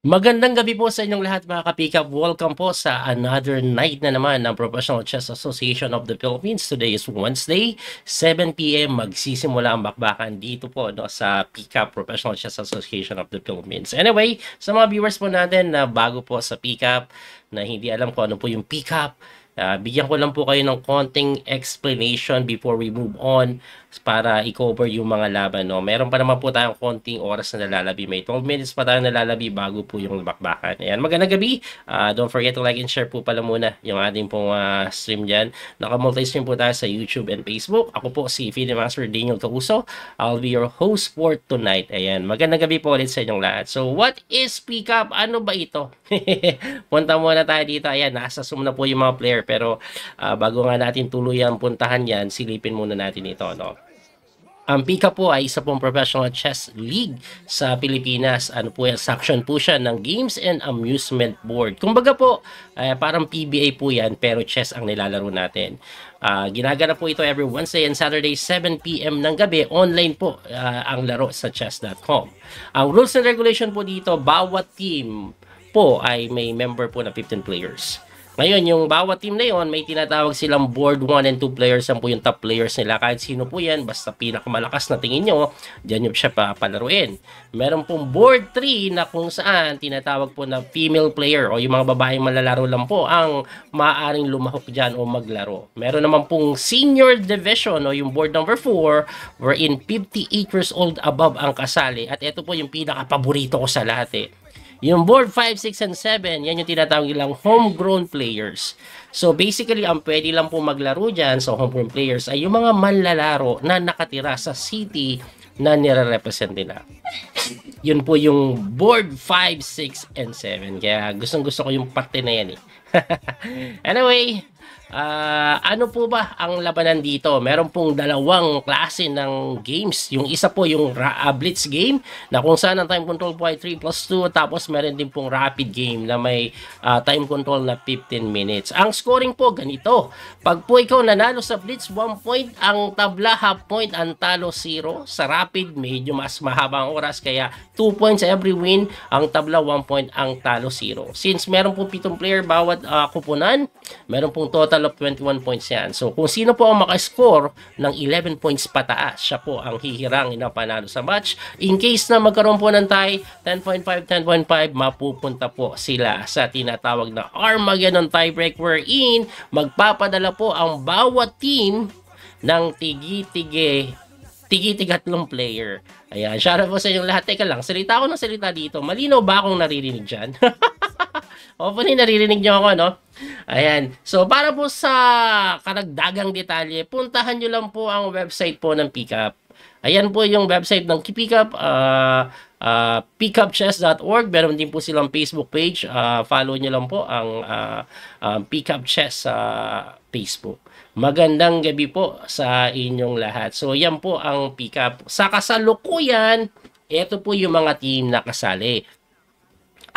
Magandang gabi po sa inyong lahat mga kapikap. Welcome po sa another night na naman ng Professional Chess Association of the Philippines. Today is Wednesday, 7pm. Magsisimula ang bakbakan dito po no, sa Pickup Professional Chess Association of the Philippines. Anyway, sa mga viewers po natin na bago po sa Pickup, na hindi alam ko ano po yung Pickup, Uh, bigyan ko lang po kayo ng konting explanation before we move on para i-cover yung mga laban. No? Meron pa naman po tayong konting oras na nalalabi. May 12 minutes pa tayong nalalabi bago po yung bakbakan. Ayan, magandang gabi. Uh, don't forget to like and share po pala muna yung ating pong uh, stream dyan. Naka-multi-stream po tayo sa YouTube and Facebook. Ako po si Philip Master Daniel Tauso. I'll be your host for tonight. Ayan, magandang gabi po ulit sa inyong lahat. So, what is pick up? Ano ba ito? Punta muna tayo dito. Ayan, nasa sum na po yung mga player pero uh, bago nga natin tuluyang puntahan yan, silipin muna natin ito. No? Ang Pika po ay isa pong professional chess league sa Pilipinas. Ano po yan? Section po siya ng Games and Amusement Board. Kumbaga po, eh, parang PBA po yan pero chess ang nilalaro natin. Uh, ginaganap po ito every Wednesday and Saturday 7pm ng gabi. Online po uh, ang laro sa chess.com. Ang rules and regulation po dito, bawat team po ay may member po na 15 players. Ngayon, yung bawat team na yon may tinatawag silang board 1 and 2 players. Yan po yung top players nila. Kahit sino po yan, basta pinakamalakas na tingin nyo, dyan nyo siya papalaruin. Meron pong board 3 na kung saan tinatawag po na female player o yung mga babaeng malalaro lang po ang maaaring lumahok dyan o maglaro. Meron naman pong senior division o yung board number 4 wherein 58 years old above ang kasali. At ito po yung pinakapaborito ko sa lahat eh yung board 5, 6, and 7, yan yung tinatawag nilang homegrown players. So basically, ang pwede lang po maglaro dyan sa so homegrown players ay yung mga manlalaro na nakatira sa city na nire-represent nila. Yun po yung board 5, 6, and 7. Kaya gustong gusto ko yung parte na yan eh. anyway, Uh, ano po ba ang labanan dito? Meron pong dalawang klase ng games. Yung isa po yung uh, blitz game na kung saan ang time control po ay 3 plus 2 tapos meron din pong rapid game na may uh, time control na 15 minutes. Ang scoring po ganito. Pag po ikaw nanalo sa blitz 1 point, ang tabla half point, ang talo 0. Sa rapid medyo mas mahabang oras kaya 2 points every win, ang tabla 1 point, ang talo 0. Since meron pong 7 player bawat uh, kupunan, meron pong total total of 21 points yan. So kung sino po ang makascore ng 11 points pataas, siya po ang hihirangin na panalo sa match. In case na magkaroon po ng tie, 10.5, 10.5, mapupunta po sila sa tinatawag na Armageddon tiebreak wherein magpapadala po ang bawat team ng tigi-tigi tigi-tigatlong player. Ayan, shout out po sa inyong lahat. Teka lang, salita ko ng salita dito. Malinaw ba akong naririnig dyan? Hopefully, naririnig nyo ako, no? Ayan. So, para po sa karagdagang detalye, puntahan nyo lang po ang website po ng Pickup. Ayan po yung website ng Pickup, uh, ah, uh, ah, pickupchess.org. Meron din po silang Facebook page. Uh, follow nyo lang po ang uh, uh, Pickup Chess sa uh, Facebook. Magandang gabi po sa inyong lahat. So, yan po ang Pickup. Sa kasalukuyan, ito po yung mga team na kasali.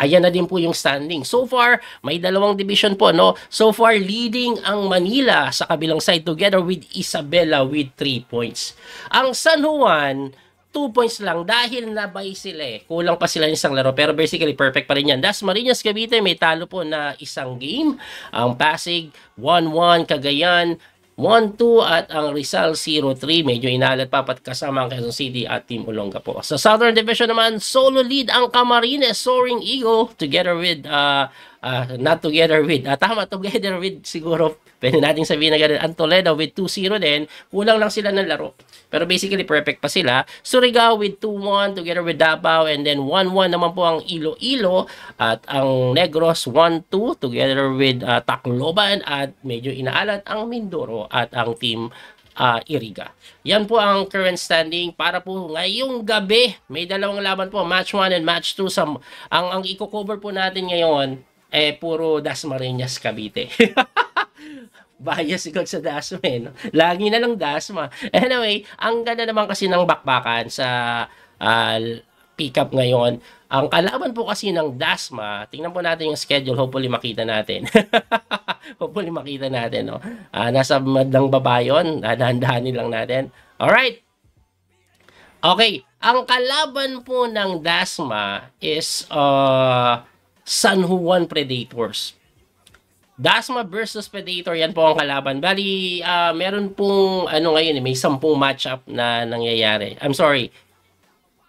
Ayan na din po yung standing. So far, may dalawang division po. No? So far, leading ang Manila sa kabilang side together with Isabela with 3 points. Ang San Juan, 2 points lang dahil nabay sila eh. Kulang pa sila ng isang laro. Pero basically, perfect pa rin yan. Das Marinas Cavite may talo po na isang game. Ang Pasig, 1-1. Cagayan, 1-2 at ang Rizal 0-3. Medyo inalat pa pat kasama ang Quezon City at Team Olonga po. Sa Southern Division naman, solo lead ang Camarines Soaring Eagle together with, uh, uh, not together with, uh, tama, together with siguro Pwede nating sabihin na ganun, ang Toledo with 2-0 din, kulang lang sila ng laro. Pero basically, perfect pa sila. Surigao with 2-1 together with Davao and then 1-1 naman po ang Iloilo at ang Negros 1-2 together with uh, Tacloban at medyo inaalat ang Mindoro at ang team uh, Iriga. Yan po ang current standing para po ngayong gabi. May dalawang laban po, match 1 and match 2 sa ang ang i-cover po natin ngayon eh puro Dasmariñas Cavite. bias siguro sa Dasma eh. No? Lagi na lang Dasma. Anyway, ang ganda naman kasi ng bakbakan sa uh, ah, pickup ngayon. Ang kalaban po kasi ng Dasma, tingnan po natin yung schedule, hopefully makita natin. hopefully makita natin. No? Uh, nasa madlang baba yun, ah, dahan-dahanin lang natin. Alright, Okay, ang kalaban po ng Dasma is uh, San Juan Predators. Dasma versus Predator, yan po ang kalaban. Bali, uh, meron pong, ano ngayon, eh, may sampung matchup na nangyayari. I'm sorry,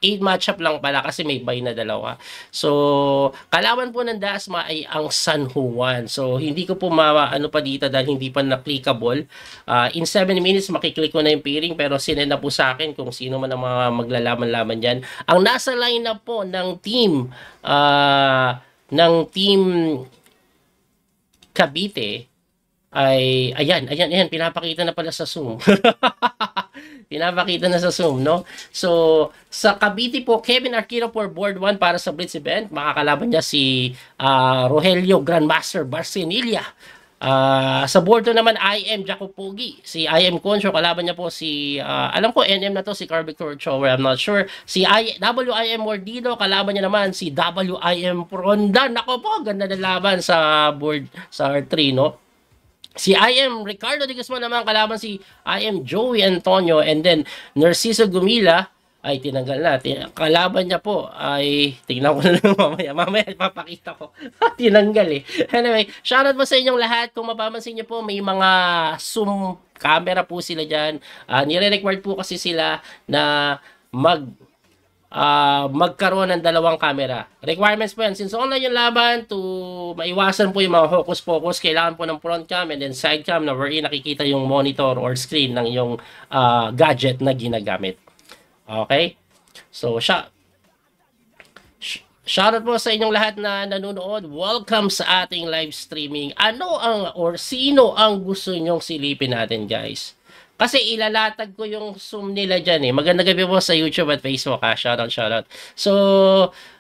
8 matchup lang pala kasi may bye na dalawa. So, kalaban po ng Dasma ay ang San Juan. So, hindi ko po ma ano pa dito dahil hindi pa na-clickable. Uh, in 7 minutes, makiklik ko na yung pairing pero sinend po sa akin kung sino man ang mga maglalaman-laman dyan. Ang nasa lineup po ng team, ah... Uh, ng team Cavite ay ayan, ayan, ayan, pinapakita na pala sa Zoom. pinapakita na sa Zoom, no? So, sa Cavite po, Kevin Arquino for Board 1 para sa Blitz event. Makakalaban niya si uh, Rogelio Grandmaster Barcenilla Uh, sa board naman, I am Pogi. Si I am Concho, kalaban niya po si, uh, alam ko NM na to, si Carby Chower, I'm not sure. Si I, WIM Mordido, kalaban niya naman si WIM Prondan. Nako po, ganda na laban sa board, sa R3, no? Si IM Ricardo de Guzman naman kalaban si IM Joey Antonio and then Narciso Gumila ay tinanggal natin. Ang Kalaban niya po ay, tingnan ko na lang mamaya, mamaya papakita ko. tinanggal eh. Anyway, shoutout po sa inyong lahat. Kung mapapansin niyo po, may mga zoom camera po sila dyan. Uh, nire-required po kasi sila na mag uh, magkaroon ng dalawang camera. Requirements po yan. Since online yung laban, to maiwasan po yung mga hocus-pocus, kailangan po ng front cam and then side cam na wherein nakikita yung monitor or screen ng yung uh, ah, gadget na ginagamit. Okay? So, hmm. siya, Shoutout po sa inyong lahat na nanonood. Welcome sa ating live streaming. Ano ang or sino ang gusto nyong silipin natin guys? Kasi ilalatag ko yung Zoom nila dyan eh. Magandang gabi po sa YouTube at Facebook ha. Shoutout, shoutout. So,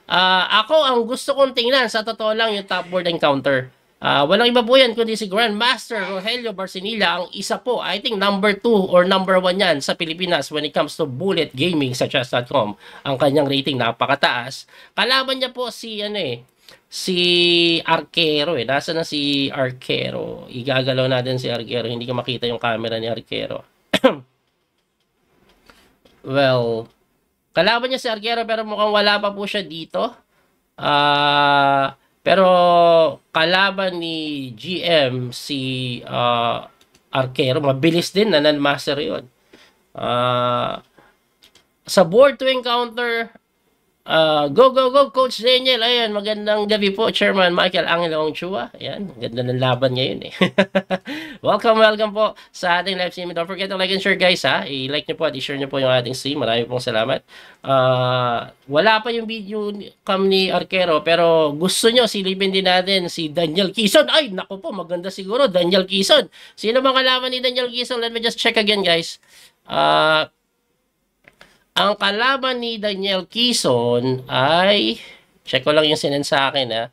uh, ako ang gusto kong tingnan sa totoo lang yung top word encounter. Uh, walang iba po yan kundi si Grandmaster Rogelio Barcinilla ang isa po, I think number 2 or number 1 yan sa Pilipinas when it comes to bullet gaming sa chess.com. Ang kanyang rating napakataas. Kalaban niya po si ano eh, si Arquero eh. Nasa na si Arquero? Igagalaw natin si Arquero. Hindi ka makita yung camera ni Arquero. well, kalaban niya si Arquero pero mukhang wala pa po siya dito. Ah... Uh, pero kalaban ni GM si uh, Arquero, mabilis din na non-master yun. Uh, sa board to encounter, Uh, go, go, go, Coach Daniel. Ayan, magandang gabi po, Chairman Michael Angel Ong Chua. Ayan, ganda ng laban ngayon eh. welcome, welcome po sa ating live stream. Don't forget to like and share guys ha. I-like nyo po at i-share nyo po yung ating stream. Marami pong salamat. Uh, wala pa yung video cam ni Arquero pero gusto nyo silipin din natin si Daniel Kison. Ay, naku po, maganda siguro. Daniel Kison. Sino bang kalaban ni Daniel Kison? Let me just check again guys. Uh, ang kalaban ni Daniel Kison ay, check ko lang yung sinend sa akin ha,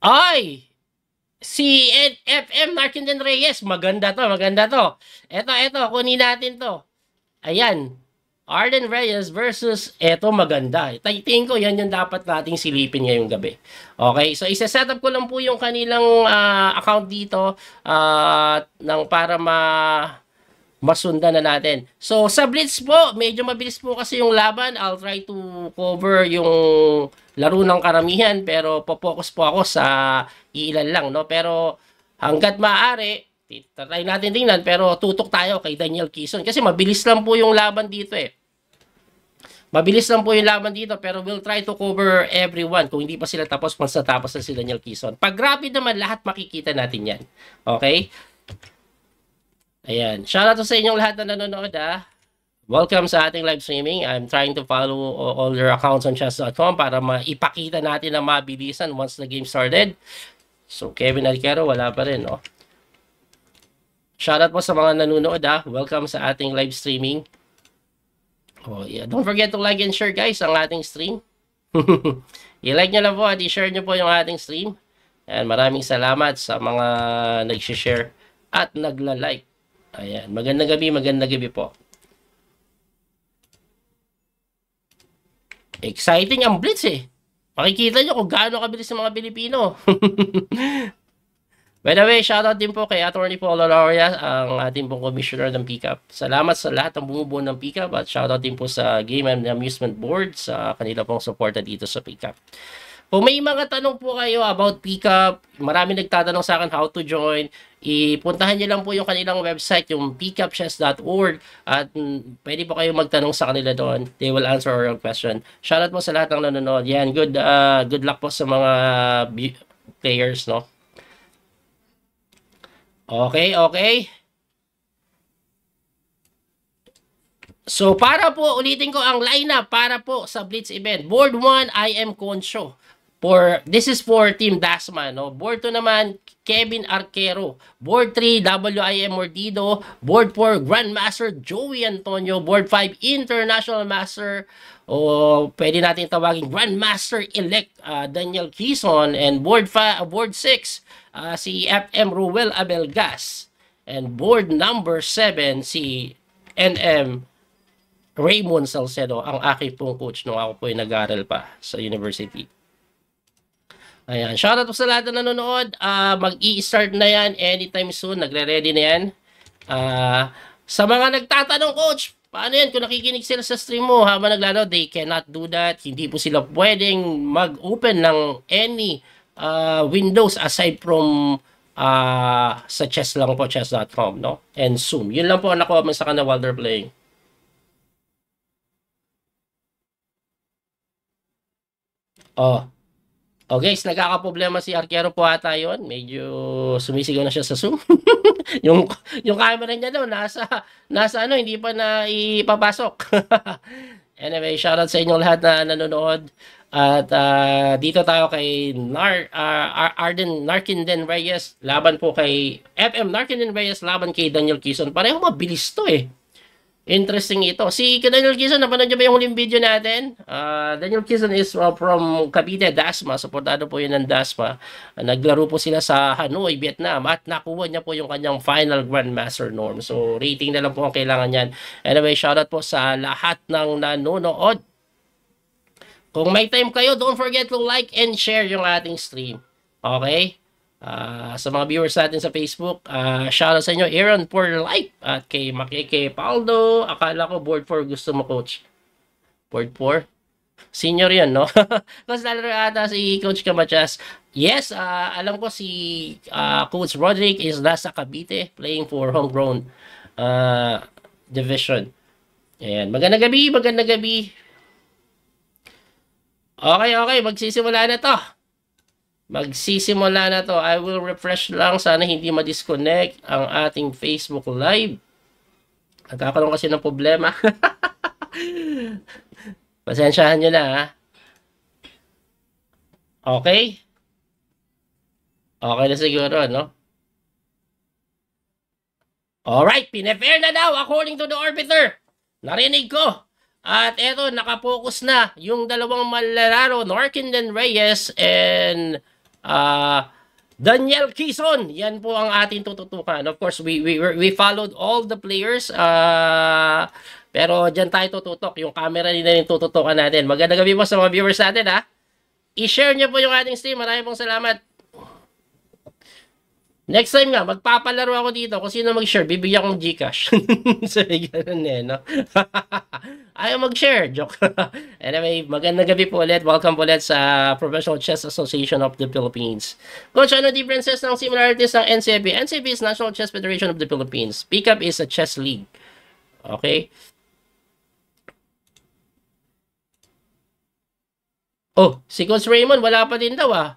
ah. ay, si FM Narkinden Reyes, maganda to, maganda to. Eto, eto, kunin natin to. Ayan, Arden Reyes versus eto maganda. Tingin ko yan yung dapat nating silipin ngayong gabi. Okay, so isa-set up ko lang po yung kanilang uh, account dito uh, ng para ma masundan na natin. So, sa Blitz po, medyo mabilis po kasi yung laban. I'll try to cover yung laro ng karamihan pero po-focus po ako sa iilan lang. No? Pero hanggat maaari, try natin tingnan pero tutok tayo kay Daniel Kison kasi mabilis lang po yung laban dito eh. Mabilis lang po yung laban dito pero we'll try to cover everyone kung hindi pa sila tapos once natapos na si Daniel Kison. Pag rapid naman lahat makikita natin yan. Okay? Ayan. Shoutout sa inyong lahat na nanonood ah. Welcome sa ating live streaming. I'm trying to follow all your accounts on chess.com para maipakita natin na mabilisan once the game started. So, Kevin Alcaro, wala pa rin, no? Oh. Shoutout po sa mga nanonood, ah. Welcome sa ating live streaming. Oh, yeah. Don't forget to like and share, guys, ang ating stream. I-like nyo lang po at i-share nyo po yung ating stream. And maraming salamat sa mga nag-share at nagla-like. Ayan. Magandang gabi, magandang gabi po. Exciting ang Blitz eh. Makikita nyo kung gaano kabilis ng mga Pilipino. By the way, shoutout din po kay Attorney Paul Loria, ang ating pong commissioner ng pickup. Salamat sa lahat ng bumubuo ng pickup at shoutout din po sa Game and Amusement Board sa kanila pong suporta dito sa pickup. Kung may mga tanong po kayo about pickup, marami nagtatanong sa akin how to join, ipuntahan nyo lang po yung kanilang website, yung pickupchess.org at mm, pwede po kayo magtanong sa kanila doon. They will answer your question. Shoutout po sa lahat ng nanonood. Yan, good, uh, good luck po sa mga players, no? Okay, okay. So, para po, ulitin ko ang lineup para po sa Blitz event. Board 1, I am Concho. For, this is for Team Dasma. No? Board 2 naman, Kevin Arquero. Board 3, W.I.M. Mordido. Board 4, Grandmaster Joey Antonio. Board 5, International Master. O pwede natin tawagin Grandmaster-elect uh, ah, Daniel Quezon. And Board, 5, uh, ah, board 6, uh, ah, si F.M. Ruel Abelgas. And board number 7, si N.M. Raymond Salcedo, ang aking pong coach nung ako po ay nag-aral pa sa university. Ayan. Shoutout po sa lahat na nanonood. Uh, Mag-i-start na yan anytime soon. Nagre-ready na yan. Uh, sa mga nagtatanong, Coach, paano yan? Kung nakikinig sila sa stream mo habang naglaro, they cannot do that. Hindi po sila pwedeng mag-open ng any uh, windows aside from uh, sa chess lang po, chess.com, no? And Zoom. Yun lang po ang nakuha sa kanila while they're playing. Oh, o oh guys, nagkakaproblema si Arquero po ata yun. Medyo sumisigaw na siya sa Zoom. yung, yung camera niya daw, nasa, nasa ano, hindi pa na ipapasok. anyway, shoutout sa inyo lahat na nanonood. At uh, dito tayo kay Nar, uh, Arden Narkinden Reyes laban po kay FM Narkinden Reyes laban kay Daniel Kison. Pareho mabilis to eh. Interesting ito. Si Daniel Kison, napanood niyo ba yung huling video natin? Uh, Daniel Kison is uh, from Cavite, Dasma. Supportado po yun ng Dasma. Uh, naglaro po sila sa Hanoi, Vietnam. At nakuha niya po yung kanyang final Grandmaster norm. So, rating na lang po ang kailangan niyan. Anyway, shoutout po sa lahat ng nanonood. Kung may time kayo, don't forget to like and share yung ating stream. Okay? Uh, sa mga viewers natin sa Facebook, uh, shoutout sa inyo, Aaron for life. At kay Makike Paldo, akala ko board 4 gusto mo coach. Board 4? Senior yan, no? Kasi nalaro ata si Coach Kamachas. Yes, uh, alam ko si uh, Coach Roderick is nasa Cavite playing for homegrown uh, division. Ayan, magandang gabi, magandang gabi. Okay, okay, magsisimula na to. Magsisimula na to. I will refresh lang. Sana hindi ma-disconnect ang ating Facebook Live. Nagkakaroon kasi ng problema. Pasensyahan nyo na ha. Okay? Okay na siguro, no? Alright, pinefair na daw according to the orbiter. Narinig ko. At eto, nakapokus na yung dalawang malalaro, Norkin and Reyes and uh, Daniel Kison. Yan po ang ating tututukan. Of course, we we we followed all the players uh, pero diyan tayo tututok. Yung camera nila yung tututukan natin. Magandang gabi po sa mga viewers natin ha. I-share niyo po yung ating stream. Maraming pong salamat. Next time nga, magpapalaro ako dito. Kung sino mag-share, bibigyan kong Gcash. so, ganun eh, no? Ayaw mag-share. Joke. anyway, magandang gabi po ulit. Welcome po ulit sa Professional Chess Association of the Philippines. Coach, ano differences ng similarities ng NCB? NCB is National Chess Federation of the Philippines. Pickup is a chess league. Okay? Oh, si Coach Raymond, wala pa din daw ah.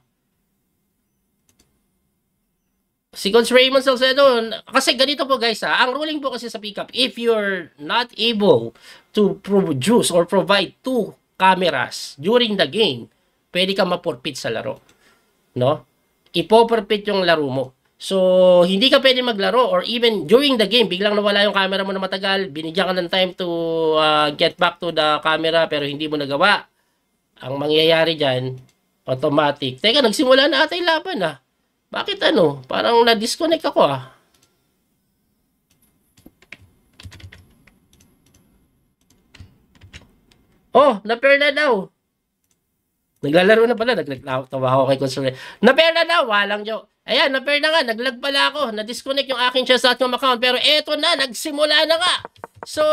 Si Coach Raymond Salcedo, kasi ganito po guys ha, ah, ang ruling po kasi sa pickup, if you're not able to produce or provide two cameras during the game, pwede ka mapurpit sa laro. No? Ipo-forfeit yung laro mo. So, hindi ka pwede maglaro or even during the game, biglang nawala yung camera mo na matagal, binigyan ka ng time to uh, get back to the camera pero hindi mo nagawa. Ang mangyayari dyan, automatic. Teka, nagsimula na ata yung laban ah. Bakit ano? Parang na-disconnect ako ah. Oh, na-pair na daw. Naglalaro na pala. nag Nagtawa ako kay Consuelo. Na-pair na daw. Walang joke. Ayan, na-pair na nga. Naglag pala ako. Na-disconnect yung aking Chess.com account. Pero eto na. Nagsimula na nga. So,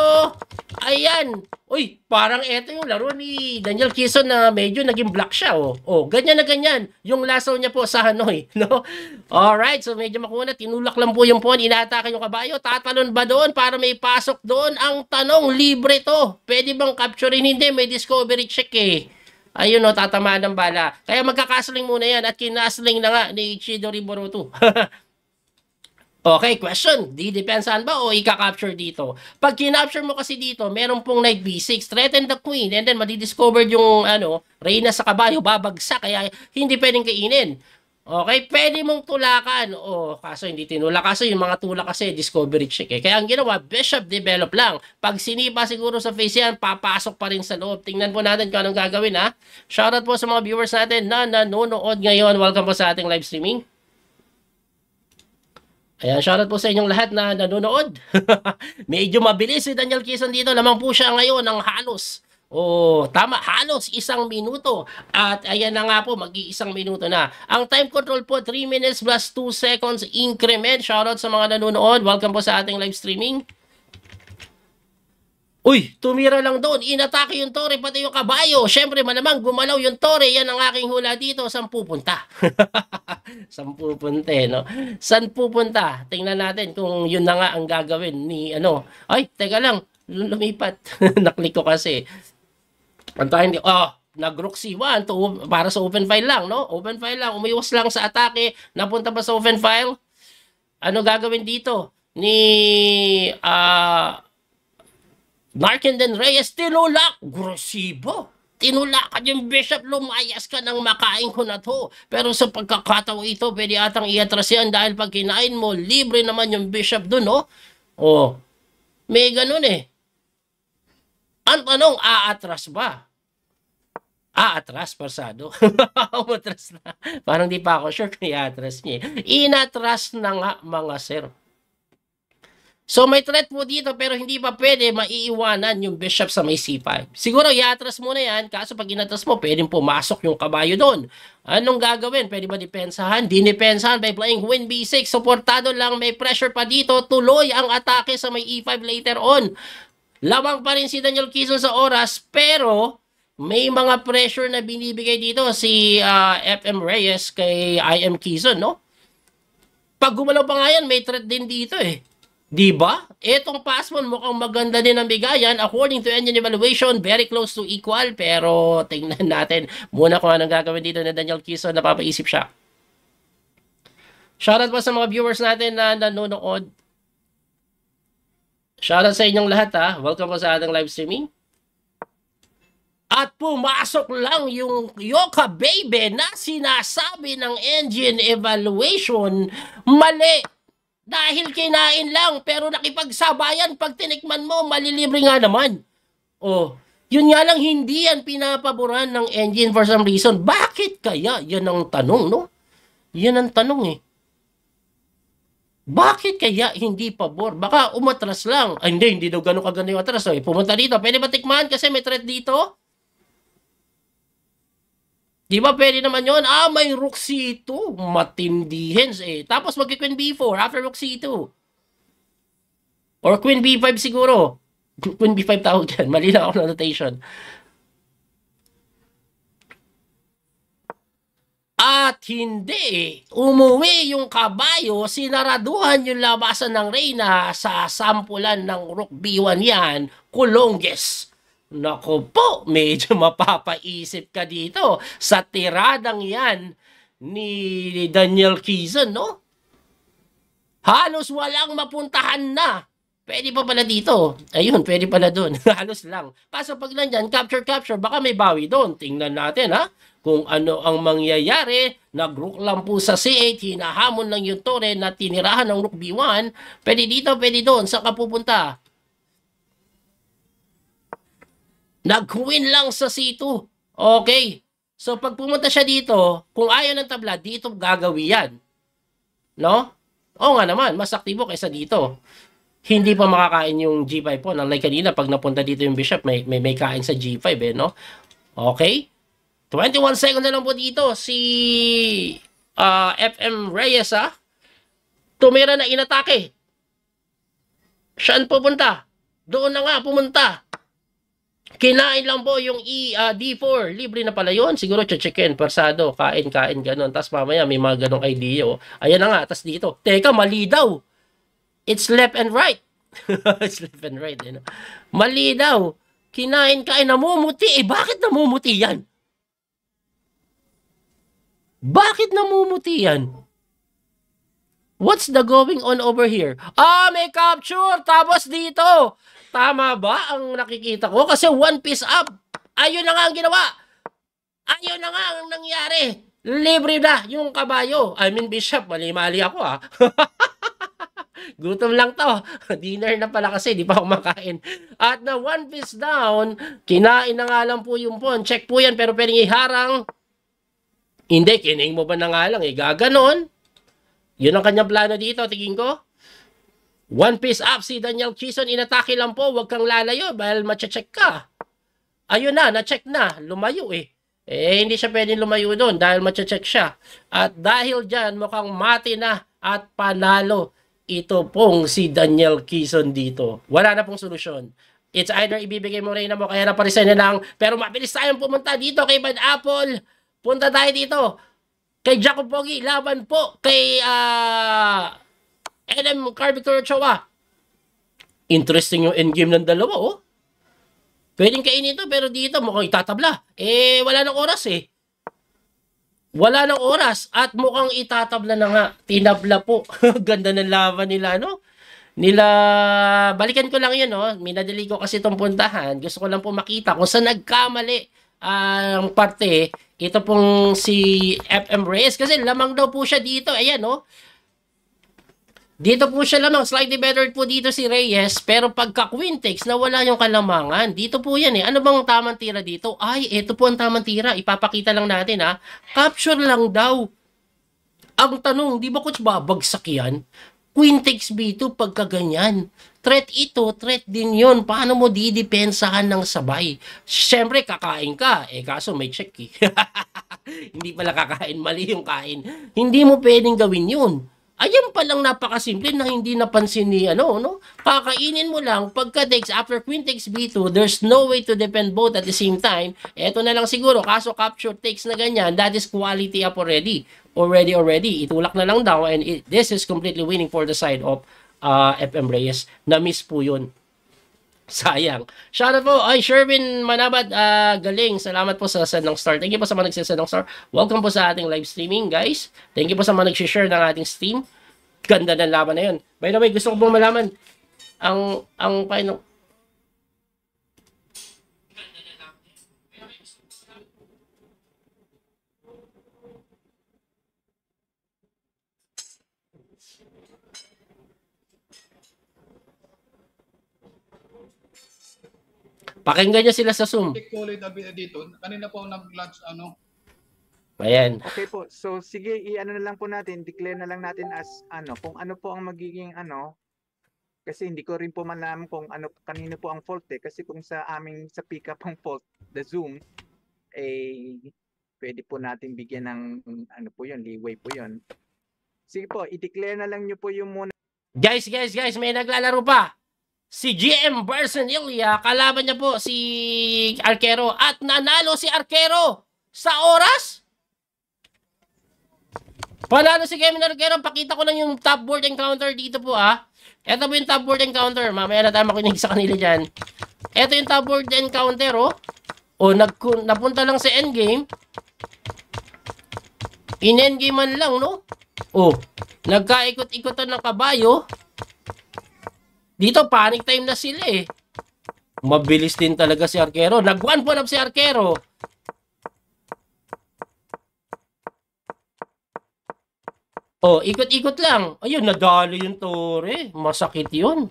ayan. Uy, parang ito yung laro ni Daniel Kison na medyo naging black siya. Oh. oh ganyan na ganyan yung lasso niya po sa Hanoi. No? Alright, so medyo makuna. Tinulak lang po yung pawn. Inaatake yung kabayo. Tatalon ba doon para may pasok doon? Ang tanong, libre to. Pwede bang capturein? Hindi, may discovery check eh. Ayun o, tatamaan ng bala. Kaya magkakasling muna yan at kinasling na nga ni Chidori Boruto. Okay, question. Didepensahan ba o ika-capture dito? Pag kinapture mo kasi dito, meron pong knight b6, threaten the queen, and then madidiscover yung ano, reyna sa kabayo, babagsak, kaya hindi pwedeng kainin. Okay, pwede mong tulakan. O, oh, kaso hindi tinula. Kaso yung mga tula kasi, discovery check eh. Kaya ang ginawa, bishop develop lang. Pag sinipa siguro sa face yan, papasok pa rin sa loob. Tingnan po natin kung anong gagawin ha. Shoutout po sa mga viewers natin na nanonood ngayon. Welcome po sa ating live streaming. Ayan, shoutout po sa inyong lahat na nanonood. Medyo mabilis si Daniel Kison dito. Lamang po siya ngayon ng halos. Oh, tama, halos isang minuto. At ayan na nga po, mag-iisang minuto na. Ang time control po, 3 minutes plus 2 seconds increment. Shoutout sa mga nanonood. Welcome po sa ating live streaming. Uy, tumira lang doon. Inatake yung tore, pati yung kabayo. Siyempre, malamang gumalaw yung tore. Yan ang aking hula dito. Saan pupunta? Saan pupunta, eh, no? Saan pupunta? Tingnan natin kung yun na nga ang gagawin ni, ano. Ay, teka lang. Lumipat. Naklik ko kasi. Pantahin, oh, nag-rook C1 to, para sa open file lang, no? Open file lang, umiwas lang sa atake, napunta pa sa open file. Ano gagawin dito? Ni, ah, uh, Larkin and Reyes, tinulak! Grosibo! Tinulakan yung Bishop, lumayas ka ng makain ko na to. Pero sa pagkakataon ito, pwede atang iatras yan dahil pag kinain mo, libre naman yung Bishop dun, no? Oh. oh, may ganun eh. Ang tanong, aatras ba? Aatras, atras, parsado. Umatras na. Parang di pa ako sure kung iatras atras niya. Inatras na nga, mga sir. So may threat po dito pero hindi pa pwede maiiwanan yung bishop sa may c5. Siguro iatras muna yan kaso pag inatras mo pwedeng pumasok yung kabayo doon. Anong gagawin? Pwede ba depensahan? Dinepensahan by playing queen b6. Suportado lang may pressure pa dito. Tuloy ang atake sa may e5 later on. Lamang pa rin si Daniel Kison sa oras pero may mga pressure na binibigay dito si uh, ah, FM Reyes kay IM Kison. no? Pag gumalaw pa nga yan, may threat din dito eh. Diba? Etong Pasmon mukhang maganda din ang bigayan. According to engine evaluation, very close to equal. Pero tingnan natin muna kung anong gagawin dito ni Daniel Quezon. Napapaisip siya. Shoutout po sa mga viewers natin na nanonood. Shoutout sa inyong lahat ha. Welcome po sa ating live streaming. At pumasok lang yung Yoka Baby na sinasabi ng engine evaluation mali dahil kinain lang, pero nakipagsabayan, pag tinikman mo, malilibre nga naman. Oh, yun nga lang hindi yan pinapaboran ng engine for some reason. Bakit kaya? Yan ang tanong, no? Yan ang tanong eh. Bakit kaya hindi pabor? Baka umatras lang. Ay, hindi, hindi daw ganun kagano yung atras. Oh. Eh. Pumunta dito, pwede ba tikman kasi may threat dito? Di ba pwede naman yon Ah, may rook c2. Matindihin eh. Tapos magki queen b4 after rook c2. Or queen b5 siguro. Queen b5 tawag yan. Mali lang ako ng notation. At hindi, umuwi yung kabayo, sinaraduhan yung labasan ng reyna sa sampulan ng rook b1 yan, kulongges. Nako po, medyo mapapaisip ka dito sa tiradang yan ni Daniel Kizan, no? Halos walang mapuntahan na. Pwede pa pala dito. Ayun, pwede pala doon. Halos lang. Kaso pag nandyan, capture, capture, baka may bawi doon. Tingnan natin, ha? Kung ano ang mangyayari, nag-rook lang po sa C8, hinahamon lang yung tore na tinirahan ng rook B1. Pwede dito, pwede doon. Saan ka pupunta? Nag-queen lang sa C2. Okay. So pag pumunta siya dito, kung ayaw ng tabla, dito gagawin yan. No? Oo nga naman, mas aktibo kaysa dito. Hindi pa makakain yung G5 po. Nang like kanina, pag napunta dito yung bishop, may, may, may kain sa G5 eh, no? Okay? 21 seconds na lang po dito si uh, ah, FM Reyes ha. Ah. Tumira na inatake. Saan pupunta? Doon na nga pumunta. Kinain lang po yung E, uh, ah, D4. Libre na pala yun. Siguro chichicken, persado, kain, kain, ganun. Tapos mamaya may mga ganong idea. Oh. Ayan na nga, tapos dito. Teka, mali daw. It's left and right. It's left and right. You eh, know? Mali daw. Kinain, kain, namumuti. Eh, bakit namumuti yan? Bakit namumuti yan? What's the going on over here? Ah, may capture! Tapos dito, Tama ba ang nakikita ko? Kasi one piece up. Ayun na nga ang ginawa. Ayun na nga ang nangyari. Libre na yung kabayo. I mean, Bishop, mali-mali ako ah. Gutom lang to. Dinner na pala kasi, di pa kumakain. At na one piece down, kinain na nga lang po yung pon. Check po yan, pero pwedeng iharang. Hindi, kinain mo ba na nga lang? Eh, gaganon. Yun ang kanyang plano dito, tingin ko. One piece up si Daniel Chison, inatake lang po, wag kang lalayo dahil mache-check ka. Ayun na, na-check na, lumayo eh. Eh, hindi siya pwedeng lumayo doon dahil mache-check siya. At dahil dyan, mukhang mati na at panalo ito pong si Daniel Kison dito. Wala na pong solusyon. It's either ibibigay mo Reyna mo kaya na naparisan na lang. Pero mabilis tayong pumunta dito kay Bad Apple. Punta tayo dito. Kay Jacob Pogi, laban po kay uh, LM Carbicore Chowa. Interesting yung endgame ng dalawa, oh. Pwedeng kainin ito, pero dito mukhang itatabla. Eh, wala nang oras eh. Wala nang oras at mukhang itatabla na nga. Tinabla po. Ganda ng laban nila, no? Nila, balikan ko lang yun, no? Minadali ko kasi itong puntahan. Gusto ko lang po makita kung saan nagkamali ang uh, parte. Ito pong si FM Reyes. Kasi lamang daw po siya dito. Ayan, no? Dito po siya lamang, slightly better po dito si Reyes, pero pagka Quintex, nawala yung kalamangan. Dito po yan eh. Ano bang tamang tira dito? Ay, ito po ang tamang tira. Ipapakita lang natin ha. Capture lang daw. Ang tanong, di ba coach babagsak yan? Quintex B2 pagka ganyan. Threat ito, threat din yon Paano mo didepensahan ng sabay? Siyempre, kakain ka. Eh, kaso may check eh. Hindi pala kakain. Mali yung kain. Hindi mo pwedeng gawin yun. Ayun pa lang napakasimple na hindi napansin ni ano, no? Kakainin mo lang pagka takes after queen takes b2, there's no way to defend both at the same time. Ito na lang siguro, kaso capture takes na ganyan, that is quality up already. Already, already. Itulak na lang daw and it, this is completely winning for the side of uh, FM Reyes. Na-miss po yun. Sayang. Shout out po. Ay, Sherwin Manabad. Uh, ah, galing. Salamat po sa send ng star. Thank you po sa mga nagsisend ng star. Welcome po sa ating live streaming, guys. Thank you po sa mga nagsishare ng ating stream. Ganda ng laban na yun. By the way, gusto ko pong malaman ang ang paano Pakinggan niyo sila sa Zoom. Kulit na dito. Kanina po nag-launch ano. Ayan. Okay po. So sige, i-ano na lang po natin, declare na lang natin as ano, kung ano po ang magiging ano, kasi hindi ko rin po malaman kung ano kanino po ang fault eh kasi kung sa aming sa pick up ang fault the zoom eh pwede po natin bigyan ng ano po yun, leeway po yun. sige po i-declare na lang niyo po yung muna guys guys guys may naglalaro pa si GM Barcenelia, kalaban niya po si Arquero at nanalo si Arquero sa oras. Panalo si Kevin Arquero, pakita ko lang yung top board encounter dito po ah. eto po yung top board encounter, mamaya na tayo makinig sa kanila dyan. eto yung top board encounter oh. O oh, nag napunta lang sa endgame. In endgame man lang no. Oh, nagkaikot-ikotan ng kabayo. Dito, panic time na sila eh. Mabilis din talaga si Arquero. Nag-1 point up si Arquero. Oh, ikot-ikot lang. Ayun, nadali yung tore. Masakit yun.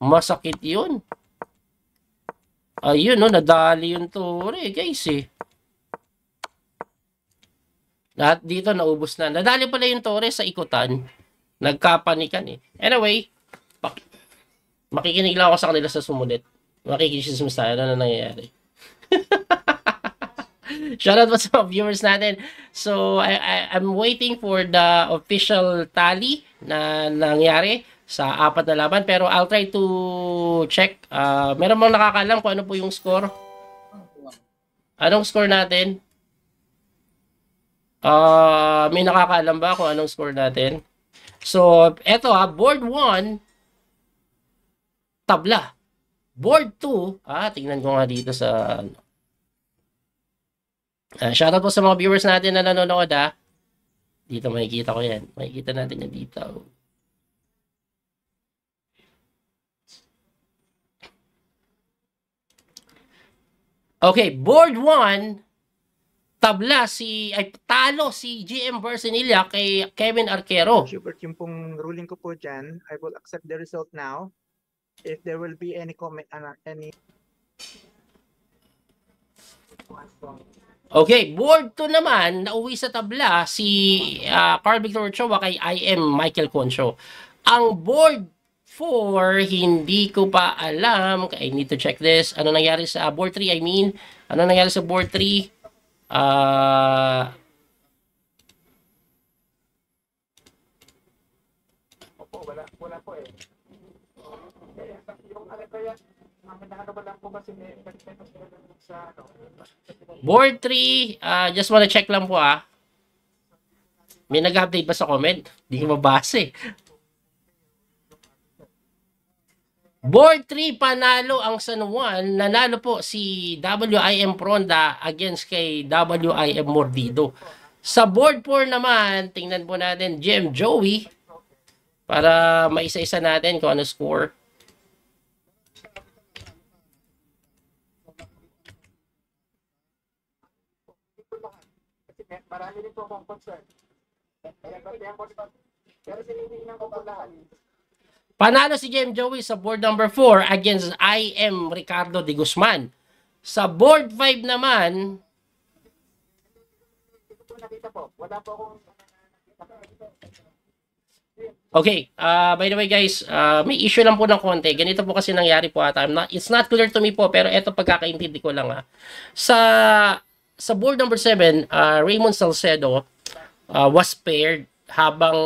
Masakit yun. Ayun, no, nadali yung tore, guys eh. Lahat dito naubos na. Nadali pala yung tore sa ikutan. Nagkapanikan eh. Anyway, Makikinig lang ako sa kanila sa sumulit. Makikisismis tayo. Ano na nangyayari? Shoutout po sa viewers natin. So, I, I, I'm waiting for the official tally na nangyari sa apat na laban. Pero I'll try to check. Uh, meron bang nakakalam kung ano po yung score? Anong score natin? Uh, may nakakaalam ba kung anong score natin? So, eto ha, ah, board 1, tabla. Board 2, ah, tingnan ko nga dito sa ano. Uh, shoutout po sa mga viewers natin na nanonood ah. Dito makikita ko yan. Makikita natin yan dito. Okay, board 1, tabla si, ay talo si GM Versinilla kay Kevin Arquero. Super yung pong ruling ko po dyan, I will accept the result now if there will be any comment uh, any Okay, board 2 naman, nauwi sa tabla si uh, Carl Victor Ochoa kay IM Michael Concho. Ang board 4, hindi ko pa alam. I need to check this. Ano nangyari sa board 3? I mean, ano nangyari sa board 3? Ah... Uh, Nakakaba lang po kasi may pagkakita lang sa ano, Board 3, uh, ah, just wanna check lang po ah. May nag-update ba sa comment? Hindi ko mabasa eh. Board 3 panalo ang San Juan. Nanalo po si WIM Pronda against kay WIM Mordido. Sa board 4 naman, tingnan po natin Jim Joey para maisa-isa natin kung ano score. marami rin po akong concern. Kaya pati ang concern. Pero sinitinginan ko po lahat. Panalo si James Joey sa board number 4 against IM Ricardo de Guzman. Sa board 5 naman, Okay, uh, by the way guys, uh, may issue lang po ng konti. Ganito po kasi nangyari po ata. I'm not, it's not clear to me po, pero eto pagkakaintindi ko lang ha. Ah. Sa sa board number 7, uh, ah, Raymond Salcedo uh, was paired habang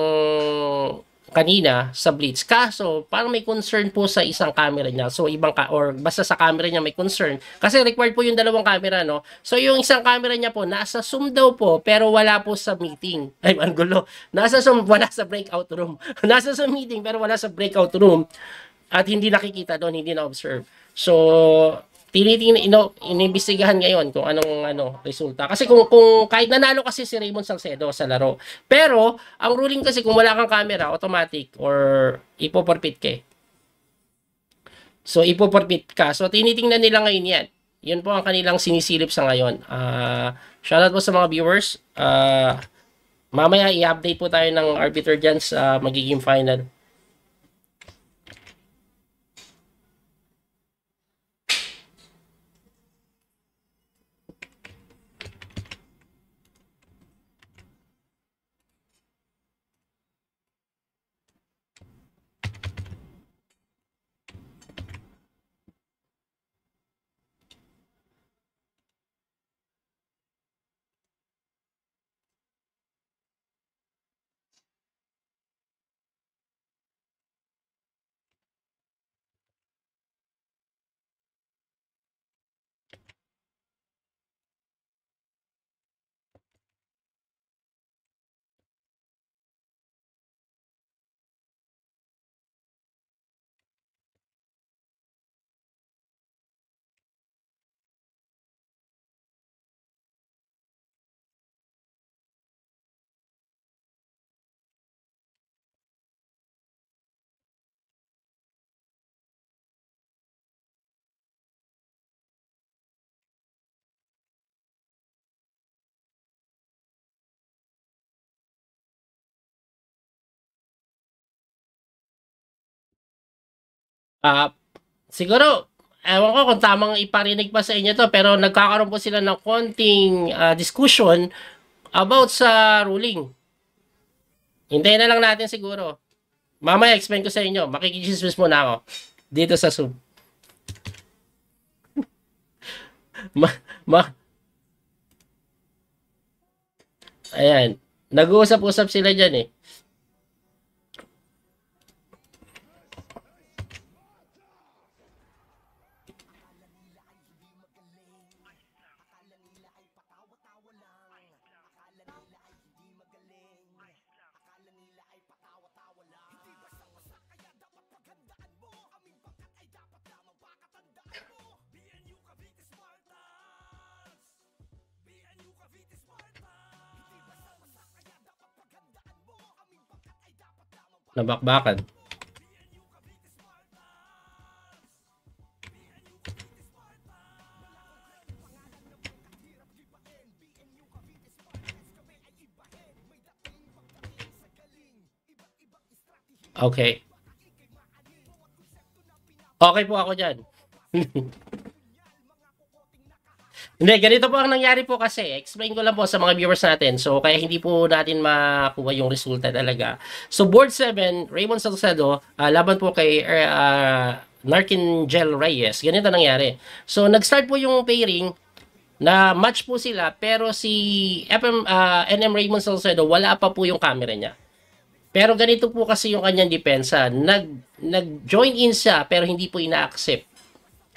kanina sa blitz. Kaso, parang may concern po sa isang camera niya. So, ibang ka or basta sa camera niya may concern. Kasi required po yung dalawang camera, no? So, yung isang camera niya po, nasa Zoom daw po, pero wala po sa meeting. Ay, ang gulo. Nasa Zoom, wala sa breakout room. nasa Zoom meeting, pero wala sa breakout room. At hindi nakikita doon, hindi na-observe. So, tinitingnan ino inibistigahan ngayon kung anong ano resulta. Kasi kung kung kahit nanalo kasi si Raymond Salcedo sa laro, pero ang ruling kasi kung wala kang camera, automatic or ipo-forfeit ka. Eh. So ipo-forfeit ka. So tinitingnan nila ngayon 'yan. 'Yun po ang kanilang sinisilip sa ngayon. Ah, shout out po sa mga viewers. Ah, uh, mamaya i-update po tayo ng arbiter dyan sa uh, magiging final. Uh, siguro, ewan ko kung tamang iparinig pa sa inyo to, pero nagkakaroon po sila ng konting uh, discussion about sa ruling. Hintayin na lang natin siguro. Mamaya explain ko sa inyo. Makikichismis muna ako dito sa Zoom. ma, ma, Ayan. Nag-uusap-usap sila dyan eh. na bakbakan. Okay. Okay po ako dyan. Hindi, ganito po ang nangyari po kasi. Explain ko lang po sa mga viewers natin. So, kaya hindi po natin makuha yung resulta talaga. So, Board 7, Raymond Salcedo, uh, laban po kay uh, er, ah, Narkin Gel Reyes. Ganito nangyari. So, nag-start po yung pairing na match po sila pero si FM, uh, ah, NM Raymond Salcedo wala pa po yung camera niya. Pero ganito po kasi yung kanyang depensa. Nag, nag-join in siya pero hindi po ina-accept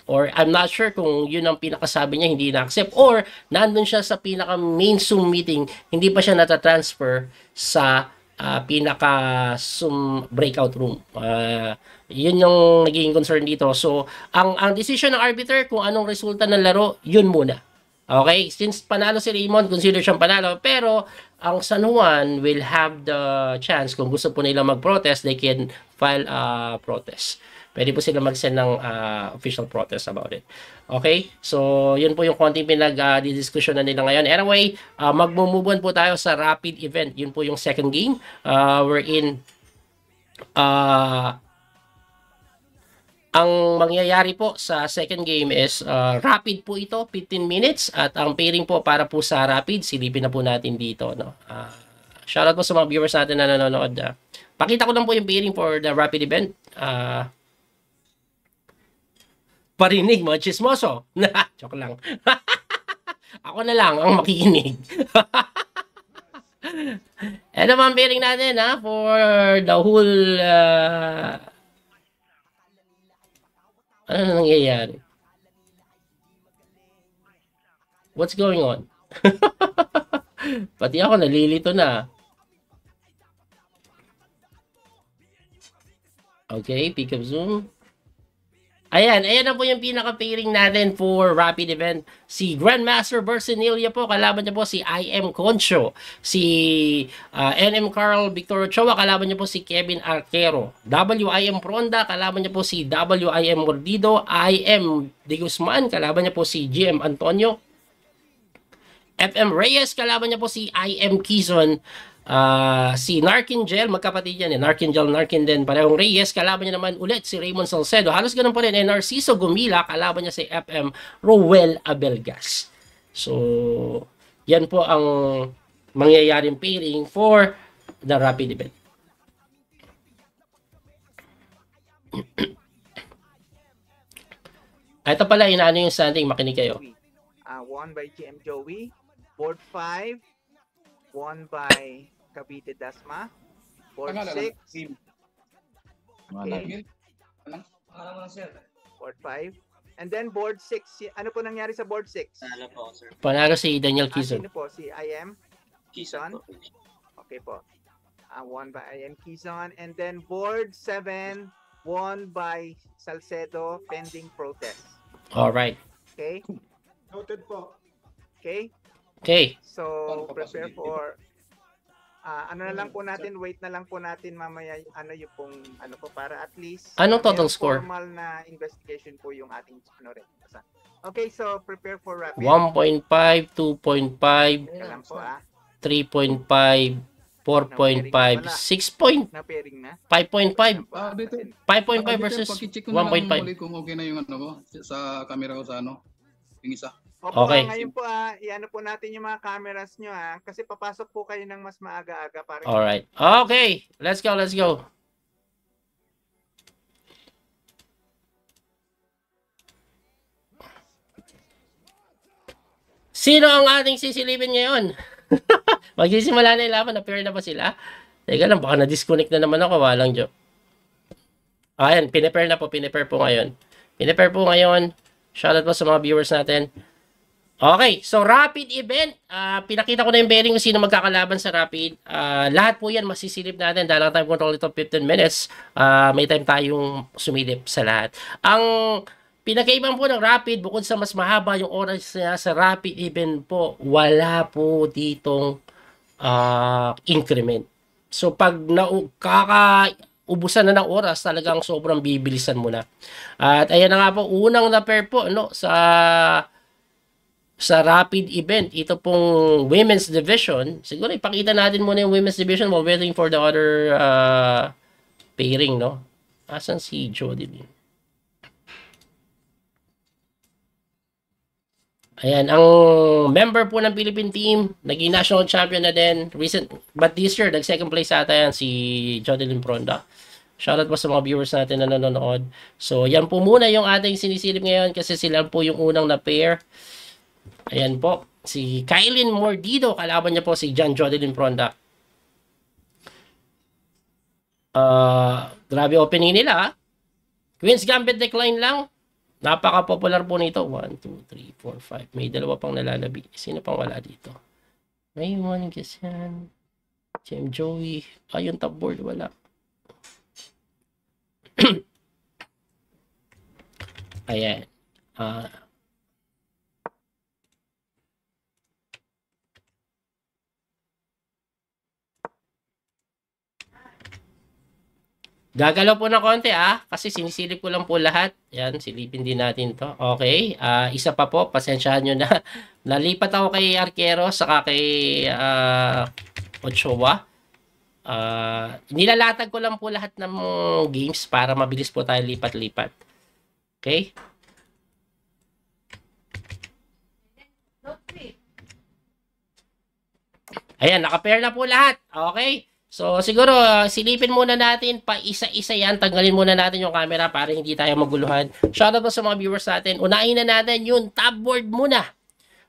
Or I'm not sure kung yun ang pinakasabi niya, hindi na-accept. Or nandun siya sa pinaka-main Zoom meeting, hindi pa siya natatransfer sa uh, ah, pinaka-Zoom breakout room. Uh, yun yung naging concern dito. So, ang, ang decision ng arbiter kung anong resulta ng laro, yun muna. Okay, since panalo si Raymond, consider siyang panalo. Pero ang San Juan will have the chance kung gusto po nila mag-protest, they can file a protest pwede po sila mag-send ng uh, official protest about it. Okay? So, yun po yung konting pinag-discussion uh, na nila ngayon. Anyway, uh, ah, magmo-move on po tayo sa rapid event. Yun po yung second game uh, wherein uh, ang mangyayari po sa second game is uh, rapid po ito, 15 minutes at ang pairing po para po sa rapid, silipin na po natin dito. No? Uh, shoutout po sa mga viewers natin na nanonood. Uh, pakita ko lang po yung pairing for the rapid event. Uh, parinig mga chismoso. Joke lang. Ako na lang ang makikinig. Ito ang pairing natin ha, for the whole... Uh... Ano na nangyayari? What's going on? Pati ako nalilito na. Okay, pick up zoom. Ayan, ayan na po yung pinaka-pairing natin for rapid event. Si Grandmaster Bersinelia po, kalaban niya po si IM Concho. Si uh, ah, NM Carl Victor Ochoa, kalaban niya po si Kevin Arquero. WIM Pronda, kalaban niya po si WIM Mordido. IM De Guzman, kalaban niya po si GM Antonio. FM Reyes, kalaban niya po si IM Kison. Uh, si Narkingel, magkapatid yan eh. Narkingel, Narkinden, din. Parehong Reyes, kalaban niya naman ulit si Raymond Salcedo. Halos ganun pa rin. Eh, Narciso Gumila, kalaban niya si FM Roel Abelgas. So, yan po ang mangyayaring pairing for the rapid event. Ito pala, inaano yung standing. Makinig kayo. Uh, ah, won by GM Joey. Board 5 won by Cavite Dasma. 4-6. Okay. Ano? Board 5. And then board 6. ano po nangyari sa board 6? Panalo po, sir. Panalo si Daniel Kison. Ah, sino po? Si IM? Kison? Okay po. Uh, won by IM Kison. And then board 7 won by Salcedo pending protest. All right. Okay? Noted po. Okay? Okay. So, prepare for uh, ano na lang po natin, wait na lang po natin mamaya ano yung pong ano po para at least Anong total score? Formal na investigation po yung ating ano rin. Okay, so prepare for rapid. 1.5, 2.5, 3.5, 4.5, 6.5.5 5.5 versus 1.5. Kung okay na yung ano ko sa camera ko sa ano, yung isa. Opo, okay. ngayon po, ah, i po natin yung mga cameras nyo ah, kasi papasok po kayo ng mas maaga-aga. Para... Alright. Okay, let's go, let's go. Sino ang ating sisilipin ngayon? Magsisimula na yung laban. Appear na ba sila? Teka lang, baka na-disconnect na naman ako. Walang joke. Ayan, pinipare na po. Pinipare po ngayon. Pinipare po ngayon. Shoutout po sa mga viewers natin. Okay, so rapid event. Uh, pinakita ko na yung bearing kung sino magkakalaban sa rapid. Uh, lahat po yan masisilip natin dahil ang time control ito 15 minutes. Uh, may time tayong sumilip sa lahat. Ang pinakaibang po ng rapid, bukod sa mas mahaba yung oras niya sa rapid event po, wala po ditong uh, increment. So pag na kaka ubusan na ng oras, talagang sobrang bibilisan mo na. At ayan na nga po, unang na pair po no, sa sa rapid event. Ito pong women's division. Siguro ipakita natin muna yung women's division while waiting for the other uh, pairing, no? Asan si Jody Lynn? Ayan, ang member po ng Philippine team, naging national champion na din. Recent, but this year, nag-second place ata yan si Jodeline Pronda. Shoutout po sa mga viewers natin na nanonood. So, yan po muna yung ating sinisilip ngayon kasi sila po yung unang na pair. Ayan po. Si Kylin Mordido, kalaban niya po si John Jodelin Pronda. Uh, grabe opening nila. Ah. Queen's Gambit decline lang. Napaka-popular po nito. 1, 2, 3, 4, 5. May dalawa pang nalalabi. Sino pang wala dito? May one Raymond, Kisian, Jim Joey. Ah, yung top board wala. Ayan. Ah, uh, Gagalaw po ng konti ah, kasi sinisilip ko lang po lahat. Yan, silipin din natin to. Okay, uh, isa pa po, pasensyahan nyo na. Nalipat ako kay Arquero, saka kay uh, Ochoa. Uh, nilalatag ko lang po lahat ng games para mabilis po tayo lipat-lipat. Okay? Ayan, nakapair na po lahat. Okay? So siguro silipin muna natin pa isa-isa yan. Tanggalin muna natin yung camera para hindi tayo maguluhan. Shoutout po sa mga viewers natin. Unahin na natin yung tab board muna.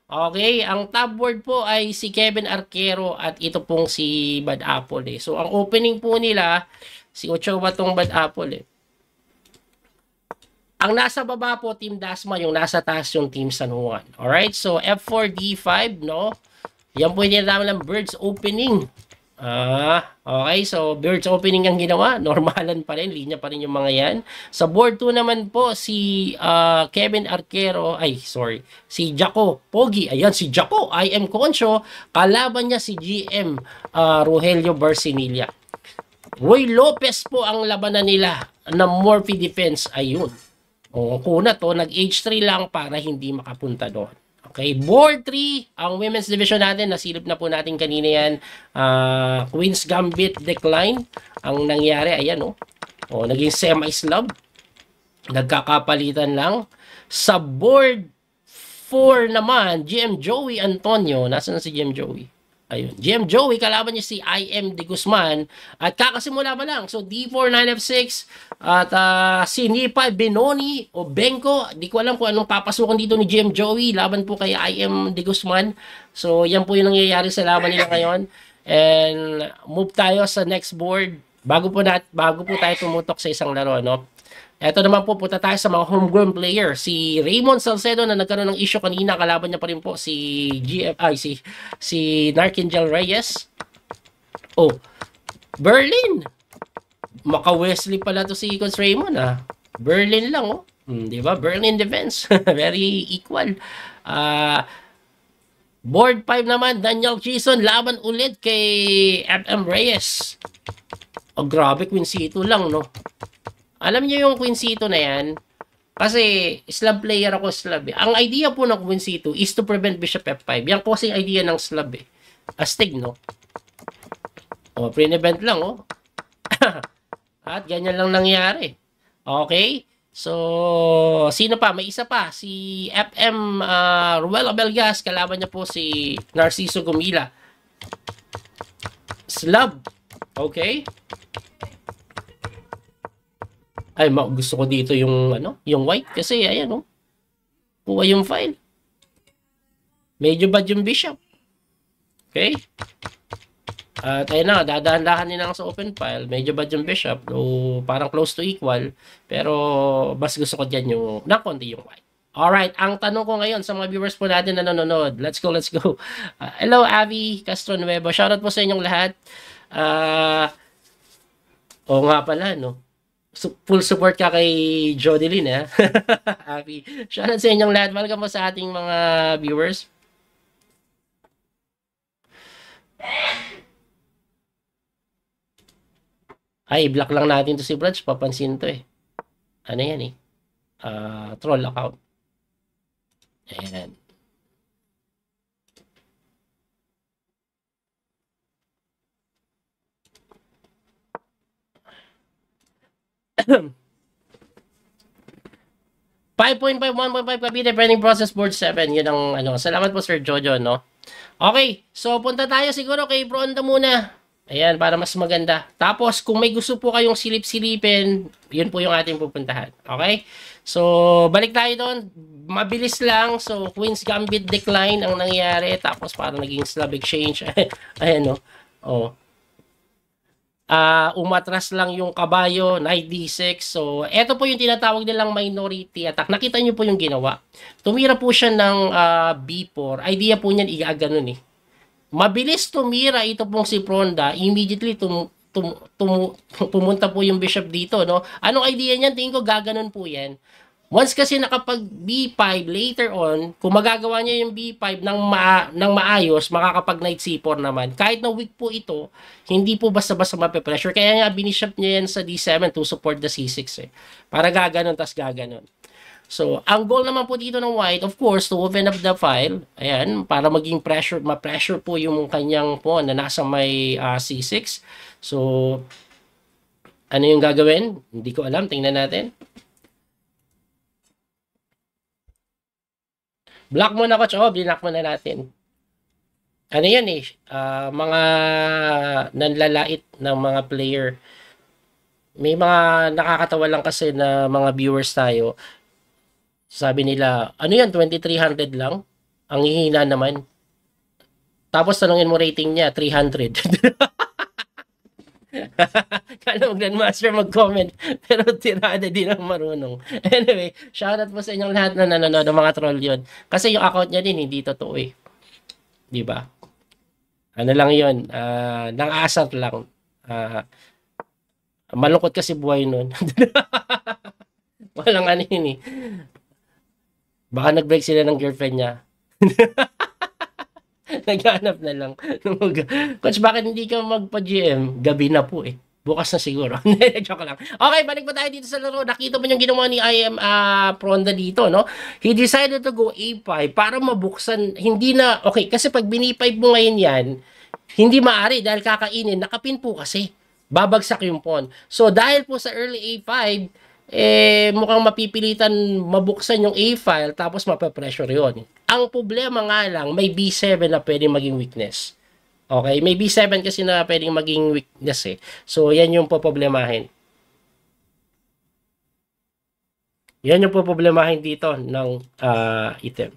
Okay, ang top board po ay si Kevin Arquero at ito pong si Bad Apple eh. So ang opening po nila, si Ochoa tong Bad Apple eh. Ang nasa baba po Team Dasma, yung nasa taas yung Team San Juan. Alright, so F4, D5, no? Yan po yung tinatawag ng Birds opening. Ah, okay. So, birds opening ang ginawa. Normalan pa rin. Linya pa rin yung mga yan. Sa board 2 naman po, si uh, Kevin Arquero, ay, sorry, si Jaco Pogi. Ayan, si Jaco. I am Concho. Kalaban niya si GM uh, ah, Rogelio Barcinilla. Roy Lopez po ang labanan nila na Morphy Defense. Ayun. O, kuna to. Nag-H3 lang para hindi makapunta doon. Okay, board 3, ang women's division natin, nasilip na po natin kanina yan. Uh, Queen's Gambit decline. Ang nangyari, ayan o. Oh. oh, naging semi-slab. Nagkakapalitan lang. Sa board 4 naman, GM Joey Antonio. Nasaan na si GM Joey? Ayun. GM Joey, kalaban niya si IM De Guzman. At kakasimula pa lang. So, D4, 9F6. At uh, si Nipa Benoni o Benko. Di ko alam kung anong papasukan dito ni GM Joey. Laban po kay IM De Guzman. So, yan po yung nangyayari sa laban nila ngayon. And move tayo sa next board. Bago po, nat bago po tayo tumutok sa isang laro, no? Ito naman po, punta tayo sa mga homegrown player. Si Raymond Salcedo na nagkaroon ng issue kanina, kalaban niya pa rin po si GFI, si, si Narkinjel Reyes. Oh, Berlin! Maka Wesley pala to si Icons Raymond, ah. Berlin lang, oh. Hmm, di ba? Berlin defense. Very equal. Ah... Uh, Board 5 naman, Daniel Jason, laban ulit kay FM Reyes. Oh, grabe, Quincito lang, no? Alam niyo yung Quincito na yan? Kasi, slab player ako, slab. Eh. Ang idea po ng Quincito is to prevent bishop f5. Yan po kasing idea ng slab, eh. Astig, no? O, oh, pre-event lang, oh. At ganyan lang nangyari. Okay? So, sino pa? May isa pa. Si FM uh, ah, Ruel Abelgas. Kalaban niya po si Narciso Gumila. Slab. Okay? Ay, gusto ko dito yung ano, yung white kasi ayan oh. Kuha yung file. Medyo bad yung bishop. Okay? At ayun na, dadahan-dahan din ako sa open file. Medyo bad yung bishop. No, parang close to equal. Pero mas gusto ko dyan yung, na konti yung white. Alright, ang tanong ko ngayon sa mga viewers po natin na nanonood. Let's go, let's go. Uh, hello, Avi Castro Nuevo. Shoutout po sa inyong lahat. Ah, uh, oo nga pala, no? So, full support ka kay Jody Lynn, ha? Eh. Happy. Shoutout sa inyong lahat. Welcome po sa ating mga viewers. Ay, block lang natin to si Branch. Papansin to eh. Ano yan eh? Uh, troll account. Ayan. 5.5, 1.5 Cavite Printing Process Board 7. Yun ang ano. Salamat po Sir Jojo, no? Okay, so punta tayo siguro kay Bronda muna. Ayan, para mas maganda. Tapos, kung may gusto po kayong silip-silipin, yun po yung ating pupuntahan. Okay? So, balik tayo doon. Mabilis lang. So, Queen's Gambit decline ang nangyari. Tapos, parang naging Slav Exchange. Ayan, no? Oh uh, umatras lang yung kabayo, knight d6. So, eto po yung tinatawag nilang minority attack. Nakita niyo po yung ginawa. Tumira po siya ng uh, ah, b4. Idea po niyan, iya ganun eh. Mabilis tumira ito pong si Pronda. Immediately tum, tum, tum, pumunta po yung bishop dito. No? Anong idea niyan? Tingin ko gaganon po yan. Once kasi nakapag B5 later on, kung magagawa niya yung B5 ng, ma ng maayos, makakapag knight C4 naman. Kahit na weak po ito, hindi po basta-basta mape-pressure. Kaya nga binishop niya yan sa D7 to support the C6 eh. Para gaganon, tas gaganon. So, ang goal naman po dito ng white, of course, to open up the file. Ayan, para maging pressure, ma-pressure po yung kanyang pawn na nasa may uh, ah, C6. So, ano yung gagawin? Hindi ko alam. Tingnan natin. Black mo na coach. Oo, mo na natin. Ano yan eh, uh, mga nanlalait ng mga player. May mga nakakatawa lang kasi na mga viewers tayo. Sabi nila, ano yan, 2300 lang? Ang hihina naman. Tapos tanongin mo rating niya, 300. Kala mo Grandmaster mag-comment, pero tirada din ang marunong. Anyway, shoutout po sa inyong lahat na nanonood ng mga troll yon. Kasi yung account niya din, hindi totoo eh. Di ba? Ano lang yon uh, ah, nang-aasar lang. Uh, malungkot kasi buhay nun. Walang ano yun eh. Baka nag-break sila ng girlfriend niya. Naghanap na lang. Coach, bakit hindi ka magpa-GM? Gabi na po eh. Bukas na siguro. Joke lang. Okay, balik pa tayo dito sa laro. Nakita mo yung ginawa ni IM uh, ah, Pronda dito, no? He decided to go A5 para mabuksan. Hindi na, okay, kasi pag bini mo ngayon yan, hindi maari dahil kakainin. Nakapin po kasi. Babagsak yung pawn. So, dahil po sa early A5, eh mukhang mapipilitan mabuksan yung A-file tapos mapapressure yon. Ang problema nga lang, may B7 na pwedeng maging weakness. Okay, may B7 kasi na pwedeng maging weakness eh. So, yan yung poproblemahin. Yan yung poproblemahin dito ng uh, item.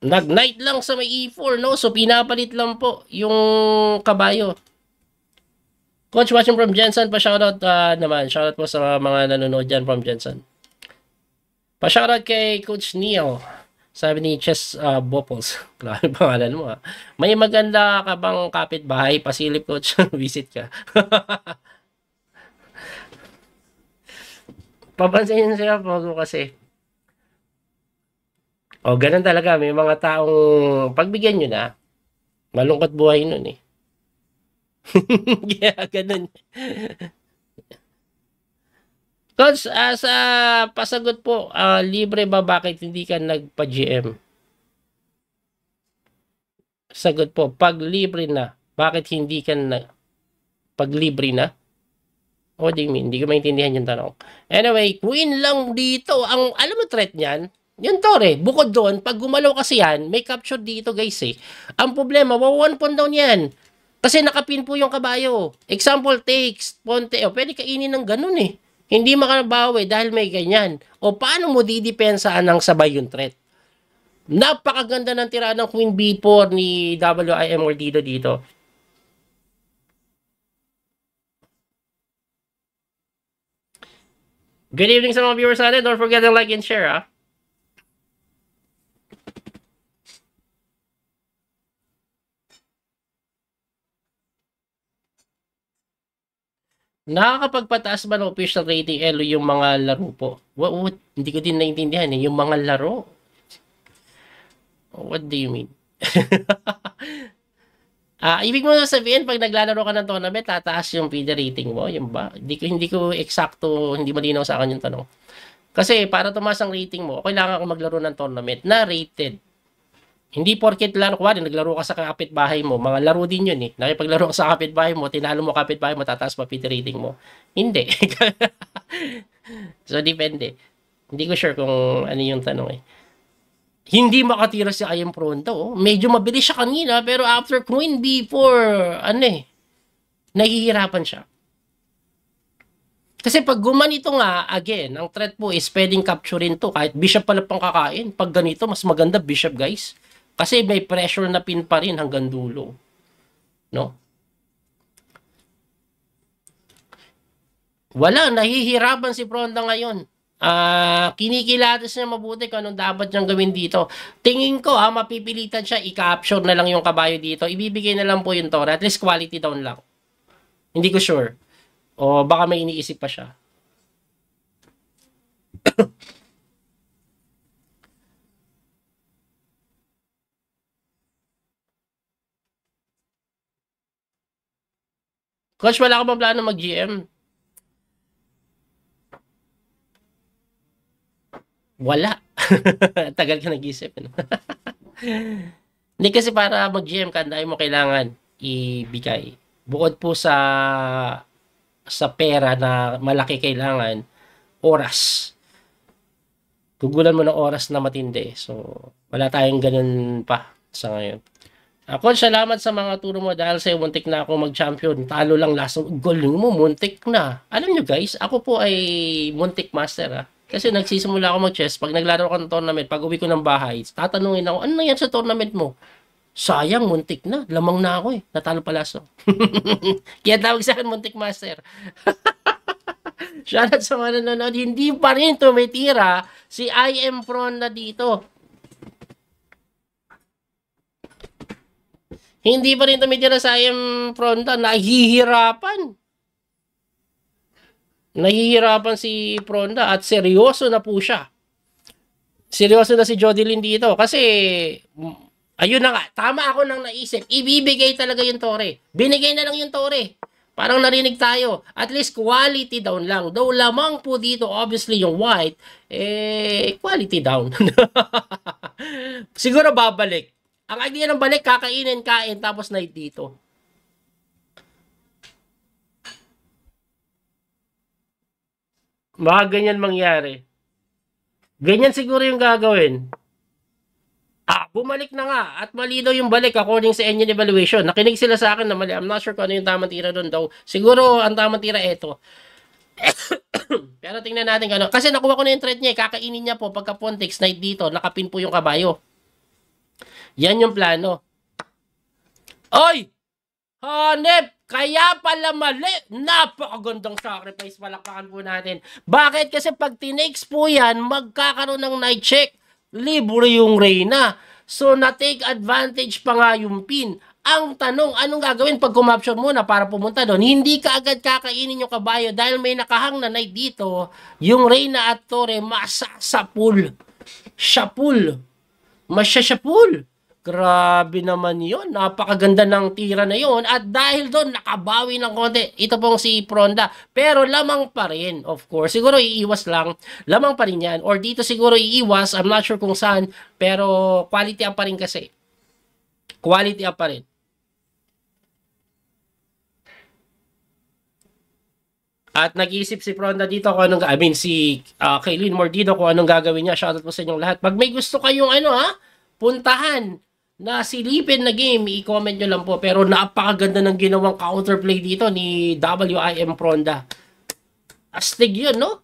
Nag-knight lang sa may E4, no? So, pinapalit lang po yung kabayo. Coach, watching from Jensen, pa-shoutout uh, naman. Shoutout po sa mga nanonood dyan from Jensen. Pa-shoutout kay Coach Neo. Sabi ni Chess uh, ah, Bopples. Grabe pangalan mo ha. Ah. May maganda ka bang kapitbahay? Pasilip, Coach. Visit ka. Papansin siya po kasi. O, ganun talaga. May mga taong pagbigyan nyo na, malungkot buhay nun eh. yeah, ganun. Coach, uh, sa pasagot po, uh, libre ba bakit hindi ka nagpa-GM? Sagot po, pag libre na, bakit hindi ka na, pag libre na? What do you mean? Hindi ko maintindihan yung tanong. Anyway, queen lang dito. Ang, alam mo threat niyan? Yung tore, bukod doon, pag gumalaw kasi yan, may capture dito guys eh. Ang problema, wa one pawn down yan. Kasi nakapin po yung kabayo. Example takes, ponte, o pwede kainin ng ganun eh. Hindi makabawi dahil may ganyan. O paano mo didipensaan ang sabay yung threat? Napakaganda ng tira ng Queen B4 ni WIM Ordido dito. Good evening sa mga viewers natin. Don't forget to like and share ah. Nakakapagpataas ba ng official rating elo yung mga laro po? What, what, hindi ko din naintindihan eh. Yung mga laro. What do you mean? Ah, uh, ibig mo sabihin pag naglalaro ka ng tournament, tataas yung PD rating mo, yun ba? Hindi ko hindi ko eksakto, hindi malinaw sa akin yung tanong. Kasi para tumaas ang rating mo, kailangan ka maglaro ng tournament na rated hindi porket lang laro, kuwari, naglaro ka sa kapitbahay mo, mga laro din yun eh. Nakipaglaro ka sa kapitbahay mo, tinalo mo kapitbahay mo, tataas pa pit rating mo. Hindi. so, depende. Hindi ko sure kung ano yung tanong eh. Hindi makatira si Ayam Pronto. Oh. Medyo mabilis siya kanina, pero after Queen B4, ano eh, nahihirapan siya. Kasi pag guman ito nga, again, ang threat po is pwedeng capturein to. Kahit bishop pala pang kakain. Pag ganito, mas maganda bishop, guys. Kasi may pressure na pin pa rin hanggang dulo. No? Wala, nahihirapan si Pronda ngayon. Uh, ah, kinikilatis niya mabuti kung anong dapat niyang gawin dito. Tingin ko ha, mapipilitan siya, i-capture na lang yung kabayo dito. Ibibigay na lang po yung Tora. At least quality down lang. Hindi ko sure. O baka may iniisip pa siya. Coach, wala ka bang plano mag-GM? Wala. Tagal ka nag-isip. No? Hindi kasi para mag-GM ka, mo kailangan ibigay. Bukod po sa sa pera na malaki kailangan, oras. Tugulan mo ng oras na matindi. So, wala tayong ganun pa sa ngayon. Ako, salamat sa mga turo mo dahil sa'yo, muntik na ako mag-champion. Talo lang last goal mo, muntik na. Alam nyo guys, ako po ay muntik master ha. Ah. Kasi nagsisimula ako mag-chess. Pag naglaro ako ng tournament, pag uwi ko ng bahay, tatanungin ako, ano na yan sa tournament mo? Sayang, muntik na. Lamang na ako eh. Natalo pala oh. so. Kaya tawag sa akin, muntik master. Shoutout sa mga nanonood. Hindi pa rin tumitira si I am Pron na dito. Hindi pa rin tumitira sa IM Fronda. Nahihirapan. Nahihirapan si Fronda at seryoso na po siya. Seryoso na si Jodelyn dito kasi mm, ayun na nga, tama ako nang naisip. Ibibigay talaga yung Tore. Binigay na lang yung Tore. Parang narinig tayo, at least quality down lang. Though lamang po dito, obviously, yung white, eh, quality down. Siguro babalik. Ang idea ng balik, kakainin, kain, tapos night dito. Baka ganyan mangyari. Ganyan siguro yung gagawin. Ah, bumalik na nga at malino yung balik according sa engine evaluation. Nakinig sila sa akin na mali. I'm not sure kung ano yung tamang tira doon daw. Siguro ang tamang tira ito. Pero tingnan natin ano. Kasi nakuha ko na yung thread niya. Eh. Kakainin niya po pagka Pontex night dito. Nakapin po yung kabayo. Yan yung plano. Oy! Hanep! Kaya pala mali! Napakagandang sacrifice. Palakpakan po natin. Bakit? Kasi pag tinakes po yan, magkakaroon ng night check. Libre yung Reyna. So, na-take advantage pa nga yung pin. Ang tanong, anong gagawin pag kumapture muna para pumunta doon? Hindi ka agad kakainin yung kabayo dahil may nakahang na night dito. Yung Reyna at Torre masasapul. Shapul. Masyasapul. Grabe naman yon Napakaganda ng tira na yon At dahil doon, nakabawi ng konti. Ito pong si Pronda. Pero lamang pa rin, of course. Siguro iiwas lang. Lamang pa rin yan. Or dito siguro iiwas. I'm not sure kung saan. Pero quality up pa rin kasi. Quality up pa rin. At nag-iisip si Pronda dito kung anong, I mean si uh, Kaylin Mordido kung anong gagawin niya. Shoutout po sa inyong lahat. Pag may gusto kayong ano ha, puntahan na silipin na game, i-comment nyo lang po. Pero napakaganda ng ginawang counterplay dito ni WIM Fronda. Astig yun, no?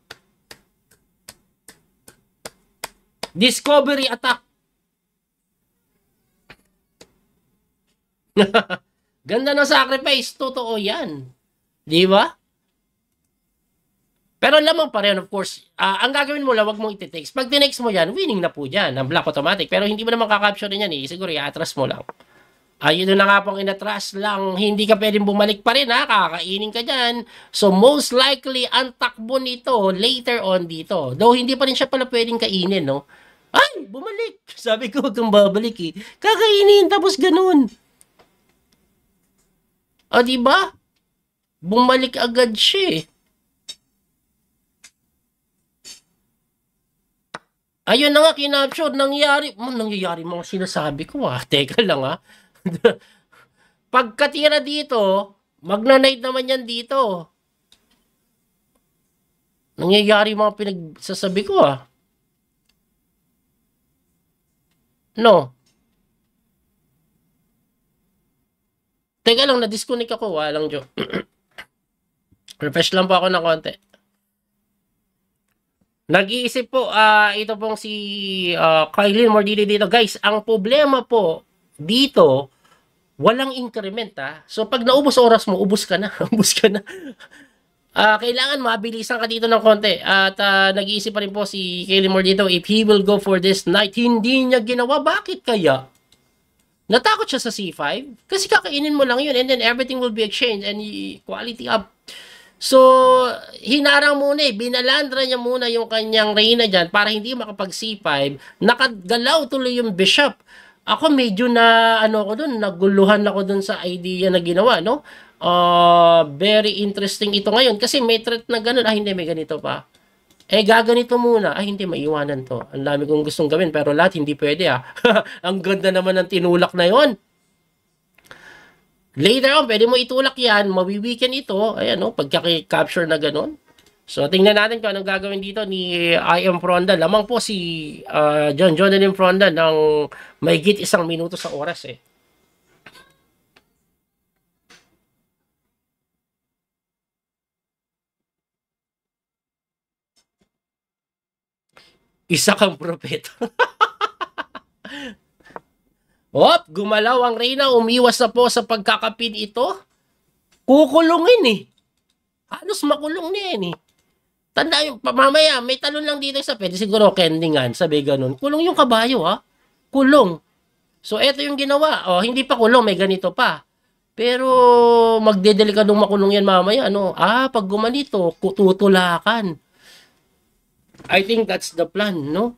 Discovery attack. Ganda ng sacrifice. Totoo yan. Di ba? Pero lamang pa rin, of course, uh, ang gagawin mo lang, wag mong iti-text. Pag tinext mo yan, winning na po dyan, ang block automatic. Pero hindi mo naman kakapture yan eh, siguro i-atras mo lang. Ayun Uh, yun na nga pong inatras lang, hindi ka pwedeng bumalik pa rin ha, kakainin ka dyan. So most likely, ang takbo nito later on dito. Though hindi pa rin siya pala pwedeng kainin, no? Ay, bumalik! Sabi ko, huwag kang babalik eh. Kakainin, tapos ganun. O, ah, diba? Bumalik agad siya eh. Ayun na nga, kinapture, nangyari, man, nangyayari mo sinasabi ko ah. Teka lang ah. Pagkatira dito, magnanight naman yan dito. Nangyayari mga pinagsasabi ko ah. No. Teka lang, na-disconnect ako. Walang joke. Refresh lang po ako ng konti. Nag-iisip po, uh, ito pong si uh, Kylie Mordini dito. Guys, ang problema po dito, walang increment ha. Ah. So pag naubos oras mo, ubos ka na. ubos ka na. Uh, kailangan mabilisan ka dito ng konti. At uh, nag-iisip pa rin po si Kylie Moore dito, if he will go for this night, hindi niya ginawa. Bakit kaya? Natakot siya sa C5? Kasi kakainin mo lang yun and then everything will be exchanged and quality up. So, hinarang muna eh, binalandra niya muna yung kanyang reyna dyan para hindi makapag C5, nakagalaw tuloy yung bishop. Ako medyo na, ano ko dun, naguluhan ako dun sa idea na ginawa, no? Uh, very interesting ito ngayon kasi may threat na ganun, ah hindi, may ganito pa. Eh, gaganito muna. Ah, hindi, maiwanan to. Ang dami kong gustong gawin, pero lahat hindi pwede ah. Ang ganda naman ng tinulak na yon Later on, pwede mo itulak yan, mawi-weekend ito, ayan o, no? pagka-capture na ganun. So, tingnan natin kung anong gagawin dito ni I.M. Fronda. Lamang po si uh, John Jonathan Fronda ng may git isang minuto sa oras eh. Isa kang propeta. Hop, gumalaw ang Reyna, umiwas na po sa pagkakapin ito. Kukulungin eh. Halos makulong niya yan eh. Tanda yung, mamaya, may talon lang dito sa pwede siguro kendingan, sabi ganun. Kulong yung kabayo ha. Kulong. So, eto yung ginawa. O, hindi pa kulong, may ganito pa. Pero, magdedelika magdedelikadong makulong yan mamaya. Ano? Ah, pag gumanito, tutulakan. I think that's the plan, no?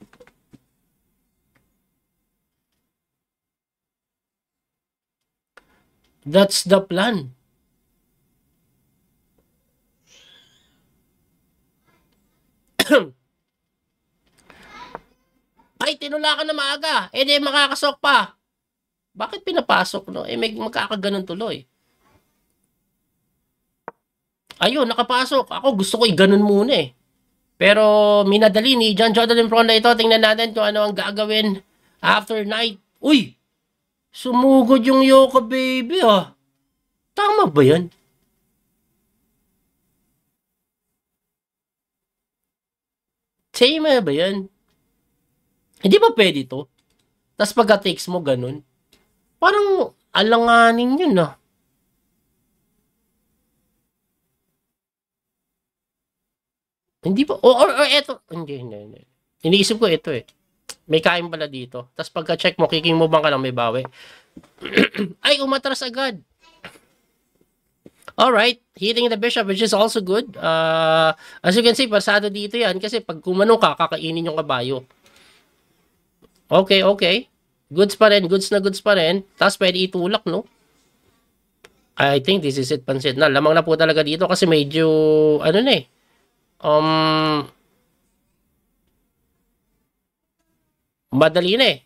That's the plan. Ay, tinula ka na maaga. Eh, di makakasok pa. Bakit pinapasok, no? Eh, may magkakaganon tuloy. Ayun, nakapasok. Ako gusto ko i-ganon muna eh. Pero minadali ni John Jordan Impron na ito. Tingnan natin kung ano ang gagawin after night. Uy! Sumugod yung Yoko Baby ah. Tama ba yan? Tama ba yan? Hindi ba pwede to? Tapos pagka-takes mo ganun, parang alanganin yun ah. Hindi ba? O, or, or eto. Hindi, hindi, hindi. Iniisip ko ito eh. May kain pala dito. Tapos pagka-check mo, kiking mo bang ka lang may bawi? Ay, umatras agad. All right, hitting the bishop which is also good. Uh, as you can see, pasado dito 'yan kasi pag kumano ka, kakainin yung kabayo. Okay, okay. Goods pa rin, goods na goods pa rin. Tapos pwede itulak, no? I think this is it, pansit na. Lamang na po talaga dito kasi medyo, ano na eh. Um, Madali na eh.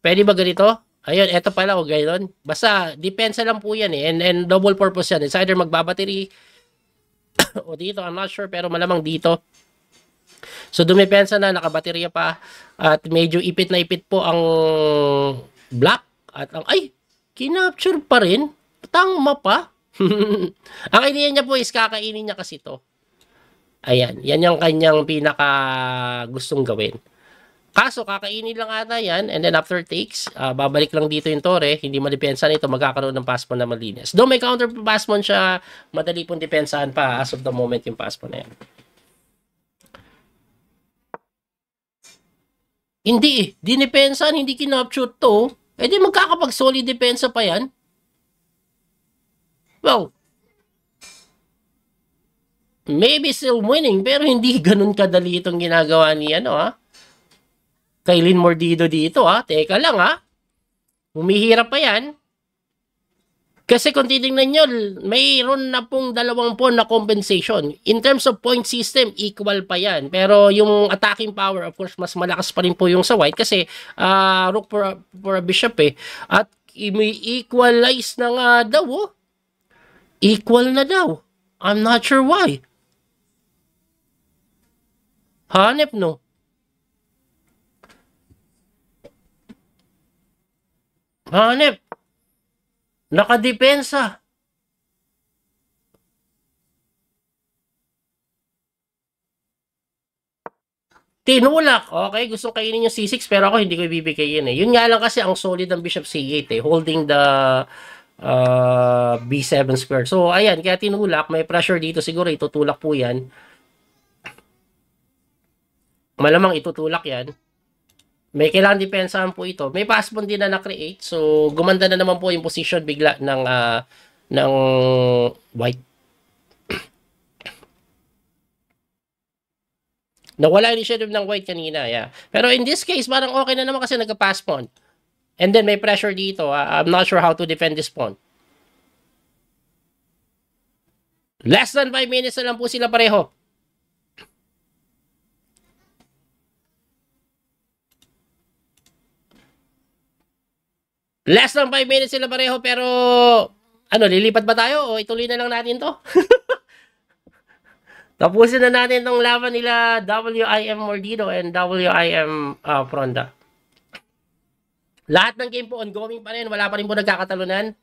Pwede ba ganito? Ayun, eto pala o oh, gayon. Basta, depensa lang po yan eh. And, and double purpose yan. It's either magbabattery o dito. I'm not sure, pero malamang dito. So, dumepensa na, nakabaterya pa. At medyo ipit na ipit po ang black. At ang, ay, kinapture pa rin. Tangma mapa. ang idea niya po is kakainin niya kasi to. Ayan, yan yung kanyang pinaka gustong gawin. Kaso kakainin lang ata yan and then after takes, uh, babalik lang dito yung tore. hindi madepensa nito, magkakaroon ng passman na malinis. Though may counter passman siya, madali pong depensahan pa as of the moment yung passman na yan. Hindi eh, dinepensahan, hindi kinapshoot to. E di magkakapag solid depensa pa yan. Well, maybe still winning pero hindi ganun kadali itong ginagawa ni ano ha ah, kay Lin Mordido dito ha. Ah. Teka lang ha. Ah. Humihirap pa yan. Kasi kung titingnan nyo, mayroon na pong dalawang pawn na compensation. In terms of point system, equal pa yan. Pero yung attacking power, of course, mas malakas pa rin po yung sa white kasi uh, rook for a, for a bishop eh. At equalize na nga daw oh. Equal na daw. I'm not sure why. Hanep no. Hanep. Nakadepensa. Tinulak. Okay, gusto kainin yung C6 pero ako hindi ko ibibigay yun eh. Yun nga lang kasi ang solid ng bishop C8 eh. Holding the uh, B7 square. So, ayan. Kaya tinulak. May pressure dito. Siguro itutulak po yan. Malamang itutulak yan. May kailangan depensahan po ito. May fastbone din na na-create. So, gumanda na naman po yung position bigla ng, uh, ng white. Nawala yung initiative ng white kanina. Yeah. Pero in this case, parang okay na naman kasi nagka-pass pawn. And then may pressure dito. Uh, I'm not sure how to defend this pawn. Less than 5 minutes na lang po sila pareho. Last ng 5 minutes sila pareho pero ano, lilipat ba tayo o ituloy na lang natin to? Tapusin na natin tong laban nila WIM Mordido and WIM uh, ah, Fronda. Lahat ng game po ongoing pa rin. Wala pa rin po nagkakatalunan.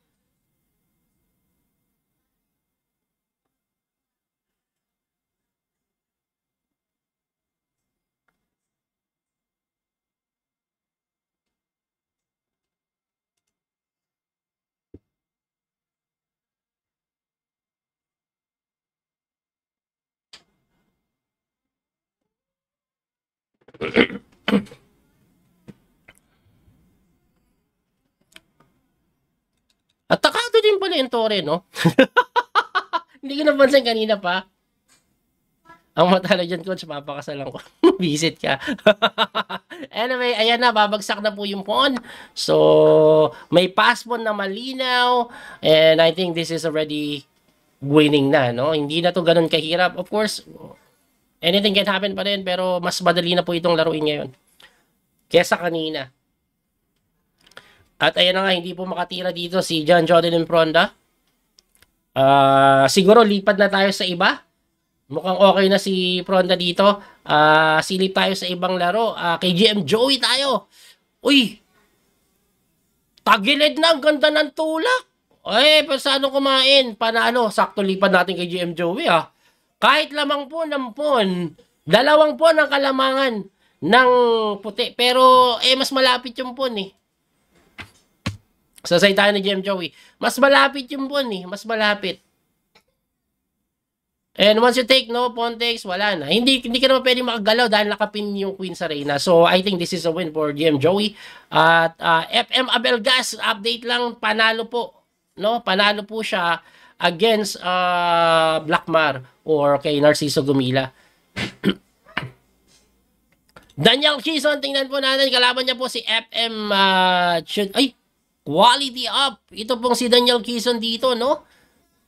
Torre, no? Hindi ko napansin kanina pa. Ang matalo dyan, coach, lang ko. Visit ka. anyway, ayan na, babagsak na po yung pawn. So, may pass passpon na malinaw. And I think this is already winning na, no? Hindi na to ganun kahirap. Of course, anything can happen pa rin, pero mas madali na po itong laruin ngayon. Kesa kanina. At ayan na nga, hindi po makatira dito si John Jordan Impronda. Uh, siguro lipad na tayo sa iba. Mukhang okay na si Fronda dito. Uh, silip tayo sa ibang laro. Uh, kay GM Joey tayo. Uy! Tagilid na. Ang ganda ng tulak. Ay, pa paano kumain? Paano? Sakto lipad natin kay GM Joey ah. Kahit lamang po ng pon, dalawang pon ang kalamangan ng puti. Pero eh, mas malapit yung pon eh. Sasay tayo ni Jem Joey. Mas malapit yung buwan eh. Mas malapit. And once you take no Pontex, wala na. Hindi, hindi ka naman pwedeng makagalaw dahil nakapin yung Queen sa Reyna. So, I think this is a win for GM Joey. At uh, FM Abelgas, update lang, panalo po. No? Panalo po siya against uh, Blackmar or kay Narciso Gumila. Daniel Kison, tingnan po natin. Kalaban niya po si FM uh, Chud Ay, Quality up. Ito pong si Daniel Kison dito, no?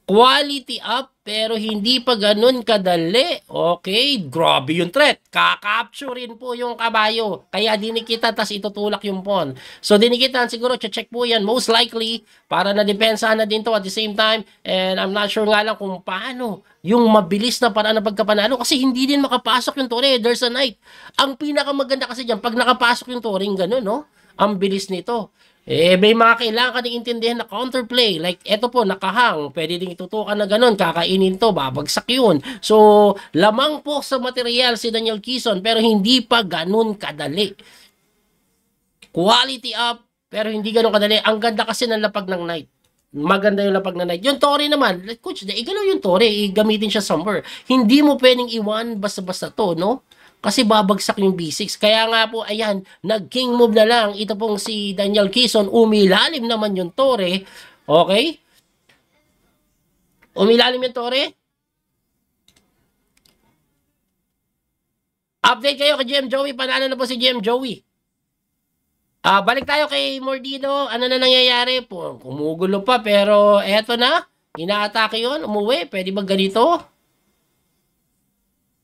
Quality up, pero hindi pa ganun kadali. Okay, grabe yung threat. Kakapturein po yung kabayo. Kaya dinikita, tas itutulak yung pawn. So dinikitan, siguro, check po yan. Most likely, para na nadepensahan na din to at the same time. And I'm not sure nga lang kung paano yung mabilis na paraan ng pagkapanalo kasi hindi din makapasok yung Torre. There's a night. Ang pinakamaganda kasi dyan, pag nakapasok yung Torre, ganun, no? Ang bilis nito. Eh, may mga kailangan ka ding intindihan na counterplay. Like, eto po, nakahang. Pwede ding itutukan na ganun. Kakainin to, babagsak yun. So, lamang po sa material si Daniel Kison, pero hindi pa ganun kadali. Quality up, pero hindi ganun kadali. Ang ganda kasi ng lapag ng night maganda yung lapag ng night. Yung Tori naman, coach, igalaw yung Tori, gamitin siya somewhere. Hindi mo pwedeng iwan basta-basta to, no? kasi babagsak yung B6. Kaya nga po, ayan, nag-king move na lang. Ito pong si Daniel Kison, umilalim naman yung tore. Okay? Umilalim yung tore. Update kayo kay GM Joey. Panalo na po si GM Joey. Uh, balik tayo kay Mordino. Ano na nangyayari? Kumugulo pa pero eto na. Inaatake yun. Umuwi. Pwede ba ganito?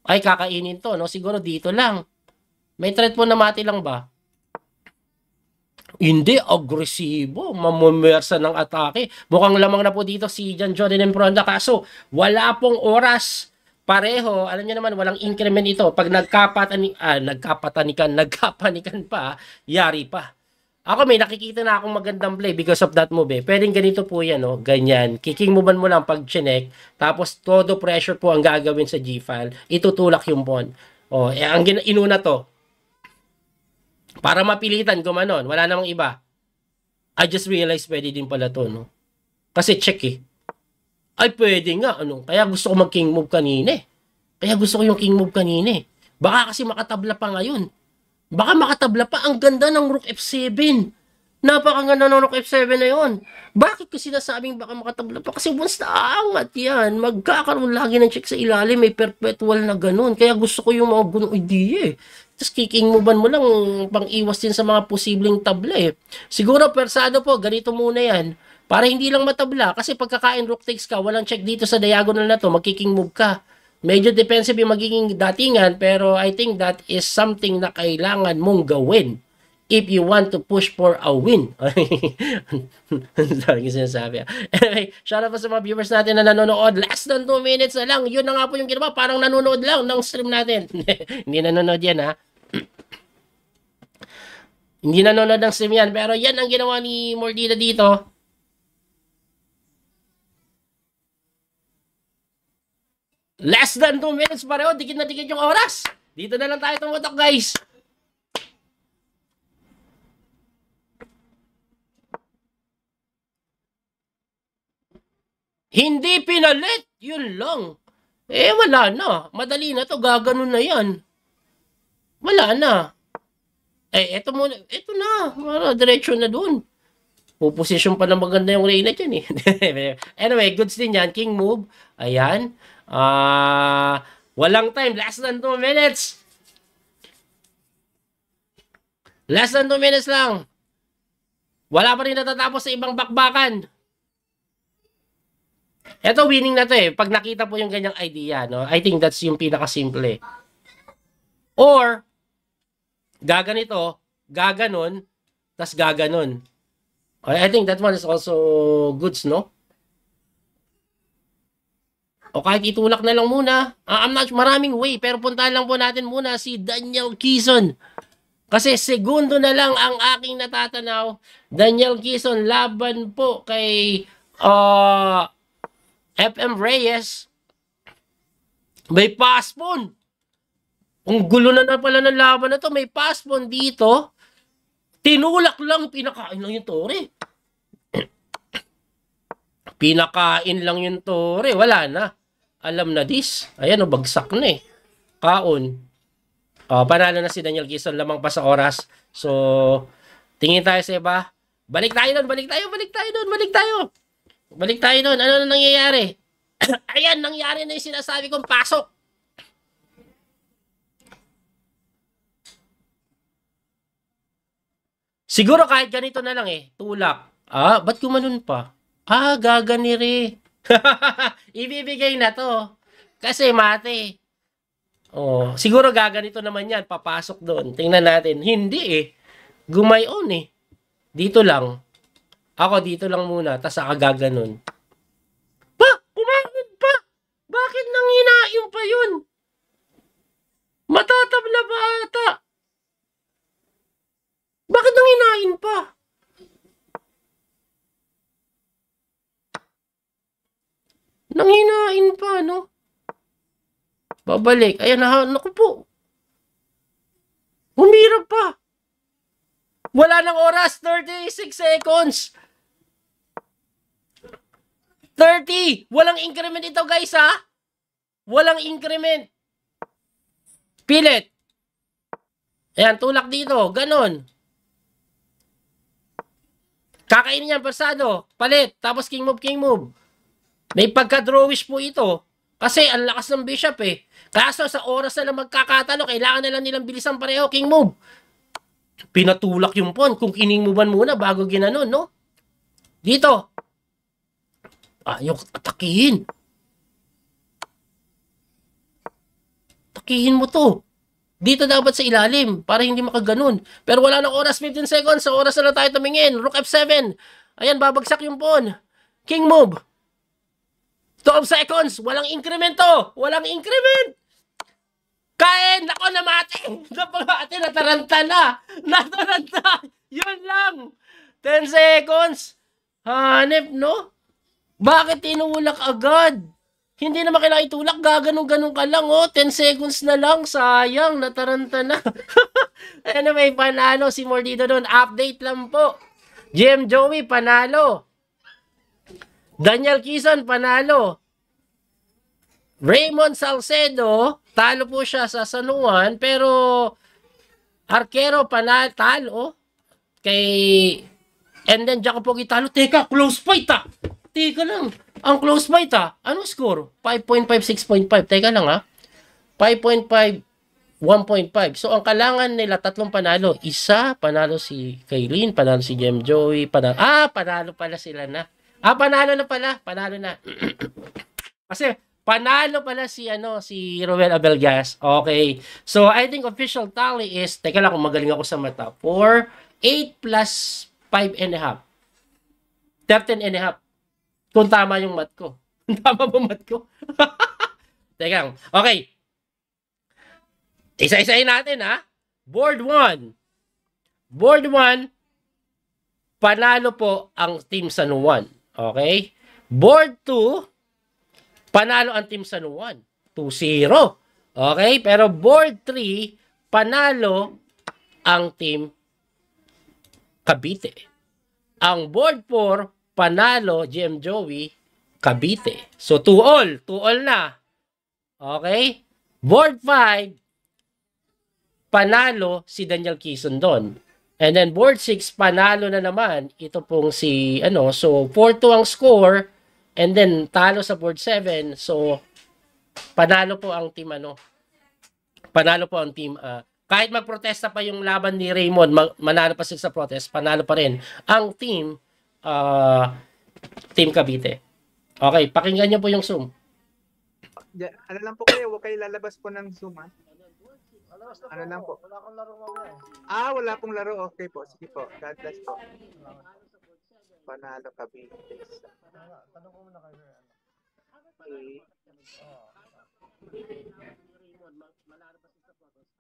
ay kakainin to, no? Siguro dito lang. May threat po na mati lang ba? Hindi, agresibo. Mamumersa ng atake. Mukhang lamang na po dito si Jan Jordan and Fronda. Kaso, wala pong oras. Pareho, alam niyo naman, walang increment ito. Pag nagkapatani, ah, nagkapatanikan, nagkapanikan pa, yari pa. Ako may nakikita na akong magandang play because of that move eh. Pwedeng ganito po yan, no? Oh. ganyan. Kicking move mo lang pag chinek, tapos todo pressure po ang gagawin sa G-file. Itutulak yung pawn. O, oh, eh, ang inuna to. Para mapilitan, gumanon. Wala namang iba. I just realized pwede din pala to, no? Kasi check eh. Ay, pwede nga. Ano? Kaya gusto ko mag-king move kanina eh. Kaya gusto ko yung king move kanina eh. Baka kasi makatabla pa ngayon. Baka makatabla pa. Ang ganda ng Rook F7. Napakaganda ng Rook F7 na yon. Bakit ko sinasabing baka makatabla pa? Kasi once na aangat yan, magkakaroon lagi ng check sa ilalim. May perpetual na ganun. Kaya gusto ko yung mga ganun idea eh. Tapos kiking mo ban mo lang pang iwas din sa mga posibleng tabla eh. Siguro persado po, ganito muna yan. Para hindi lang matabla. Kasi pagkakain rook takes ka, walang check dito sa diagonal na to, magkiking move ka. Medyo defensive yung magiging datingan pero I think that is something na kailangan mong gawin if you want to push for a win. Sorry yung sinasabi. Ah. Anyway, shout out po sa mga viewers natin na nanonood. Last than 2 minutes na lang. Yun na nga po yung ginawa. Parang nanonood lang ng stream natin. Hindi nanonood yan ha. Ah. Hindi nanonood ng stream yan. Pero yan ang ginawa ni Mordida dito. Less than 2 minutes pa pareho, dikit na dikit yung oras. Dito na lang tayo tumutok, guys. Hindi pinalit, yun lang. Eh, wala na. Madali na to, gaganon na yan. Wala na. Eh, eto muna. Eto na. Wala, diretso na dun. Puposisyon pa na maganda yung Reyna dyan eh. anyway, goods din yan. King move. Ayan. Ah, walang time, less than 2 minutes. Less than 2 minutes lang. Wala pa rin natatapos sa ibang bakbakan. Ito winning na to eh. Pag nakita po yung ganyang idea, no? I think that's yung pinakasimple. Eh. Or, gaganito, gaganon, tas gaganon. I think that one is also goods, no? O kahit itulak na lang muna. Uh, I'm not maraming way pero puntahan lang po natin muna si Daniel Kison. Kasi segundo na lang ang aking natatanaw. Daniel Kison laban po kay uh, ah, FM Reyes. May paspon. Ang gulo na na pala ng laban na to. May paspon dito. Tinulak lang, pinakain lang yung tore. pinakain lang yung tore. Wala na alam na this. Ayan, o, oh, bagsak na eh. Kaon. O, oh, panalo na si Daniel Gison lamang pa sa oras. So, tingin tayo sa iba. Balik tayo doon, balik tayo, balik tayo doon, balik tayo. Balik tayo doon. Ano na nangyayari? Ayan, nangyari na yung sinasabi kong pasok. Siguro kahit ganito na lang eh, tulak. Ah, ba't kumanon pa? Ah, gaganire. Ibibigay na to. Kasi mate. Oh, siguro gaganito naman yan, papasok doon. Tingnan natin. Hindi eh. Gumayon eh. Dito lang. Ako dito lang muna, tas saka gaganon. Pa! Kumakit pa! Bakit nanghinayon pa yun? Matatabla ba ata? Bakit nanghinayin pa? Nanghinain pa, no? Babalik. Ayan, ha, naku po. Humirap pa. Wala ng oras. 36 seconds. 30. Walang increment ito, guys, ha? Walang increment. Pilit. Ayan, tulak dito. Ganon. Kakainin yan, pasado. Palit. Tapos king move, king move. May pagka-drawish po ito. Kasi ang lakas ng bishop eh. Kaso sa oras na lang magkakatalo, kailangan na lang nilang bilisan pareho, king move. Pinatulak yung pawn kung move muna bago ginanon, no? Dito. Ayaw atakihin. Takihin mo to. Dito dapat sa ilalim para hindi makaganon. Pero wala nang oras, 15 seconds. Sa oras na lang tayo tumingin. Rook F7. Ayan, babagsak yung pawn. King move. 12 seconds! Walang inkremento! Walang increment! Kain! Ako namate! Napangate! Nataranta na! Nataranta! Yun lang! 10 seconds! Hanip, no? Bakit tinulak agad? Hindi na kailangan itulak. Gaganong-ganong ka lang, oh. 10 seconds na lang. Sayang, nataranta na. anyway, panalo si Mordido doon. Update lang po. GM Joey, panalo. Daniel Kisan, panalo. Raymond Salcedo, talo po siya sa Sanuan, pero Arquero panalo, talo. Kay, and then Jacopo Gitalo, teka, close fight ah. Teka lang, ang close fight ah. Ano score? 5.5, 6.5. Teka lang ah. 5.5, 1.5. So, ang kailangan nila, tatlong panalo. Isa, panalo si Kaylin, panalo si Jem Joey, panalo, ah, panalo pala sila na. Ah, panalo na pala. Panalo na. Kasi panalo pala si ano si Roel Abelgas. Okay. So I think official tally is teka lang kung magaling ako sa mata. 4 8 plus 5 and a half. 13 and a half. Kung tama yung mat ko. tama ba mat ko? teka lang. Okay. Isa-isahin natin ha. Board 1. Board 1 panalo po ang Team San Juan. Okay? Board 2, panalo ang Team San Juan. 2-0. Okay? Pero board 3, panalo ang Team Cavite. Ang board 4, panalo GM Joey Cavite. So 2 all, 2 all na. Okay? Board 5, panalo si Daniel Kison doon. And then board 6 panalo na naman ito pong si ano so 4-2 ang score and then talo sa board 7 so panalo po ang team ano panalo po ang team uh, kahit magprotesta pa yung laban ni Raymond mag, manalo pa sila sa protest panalo pa rin ang team uh, team Cavite. Okay, pakinggan niyo po yung Zoom. Yeah, ano lang po kayo, huwag kayo lalabas po ng Zoom ha. Ah. Malakas na ano lang po? Wala akong laro mamaya. Ah, wala pong laro. Okay po. Sige po. God bless po. Panalo ka, Bites. Tanong ko muna kayo. Ano? Okay. Oh.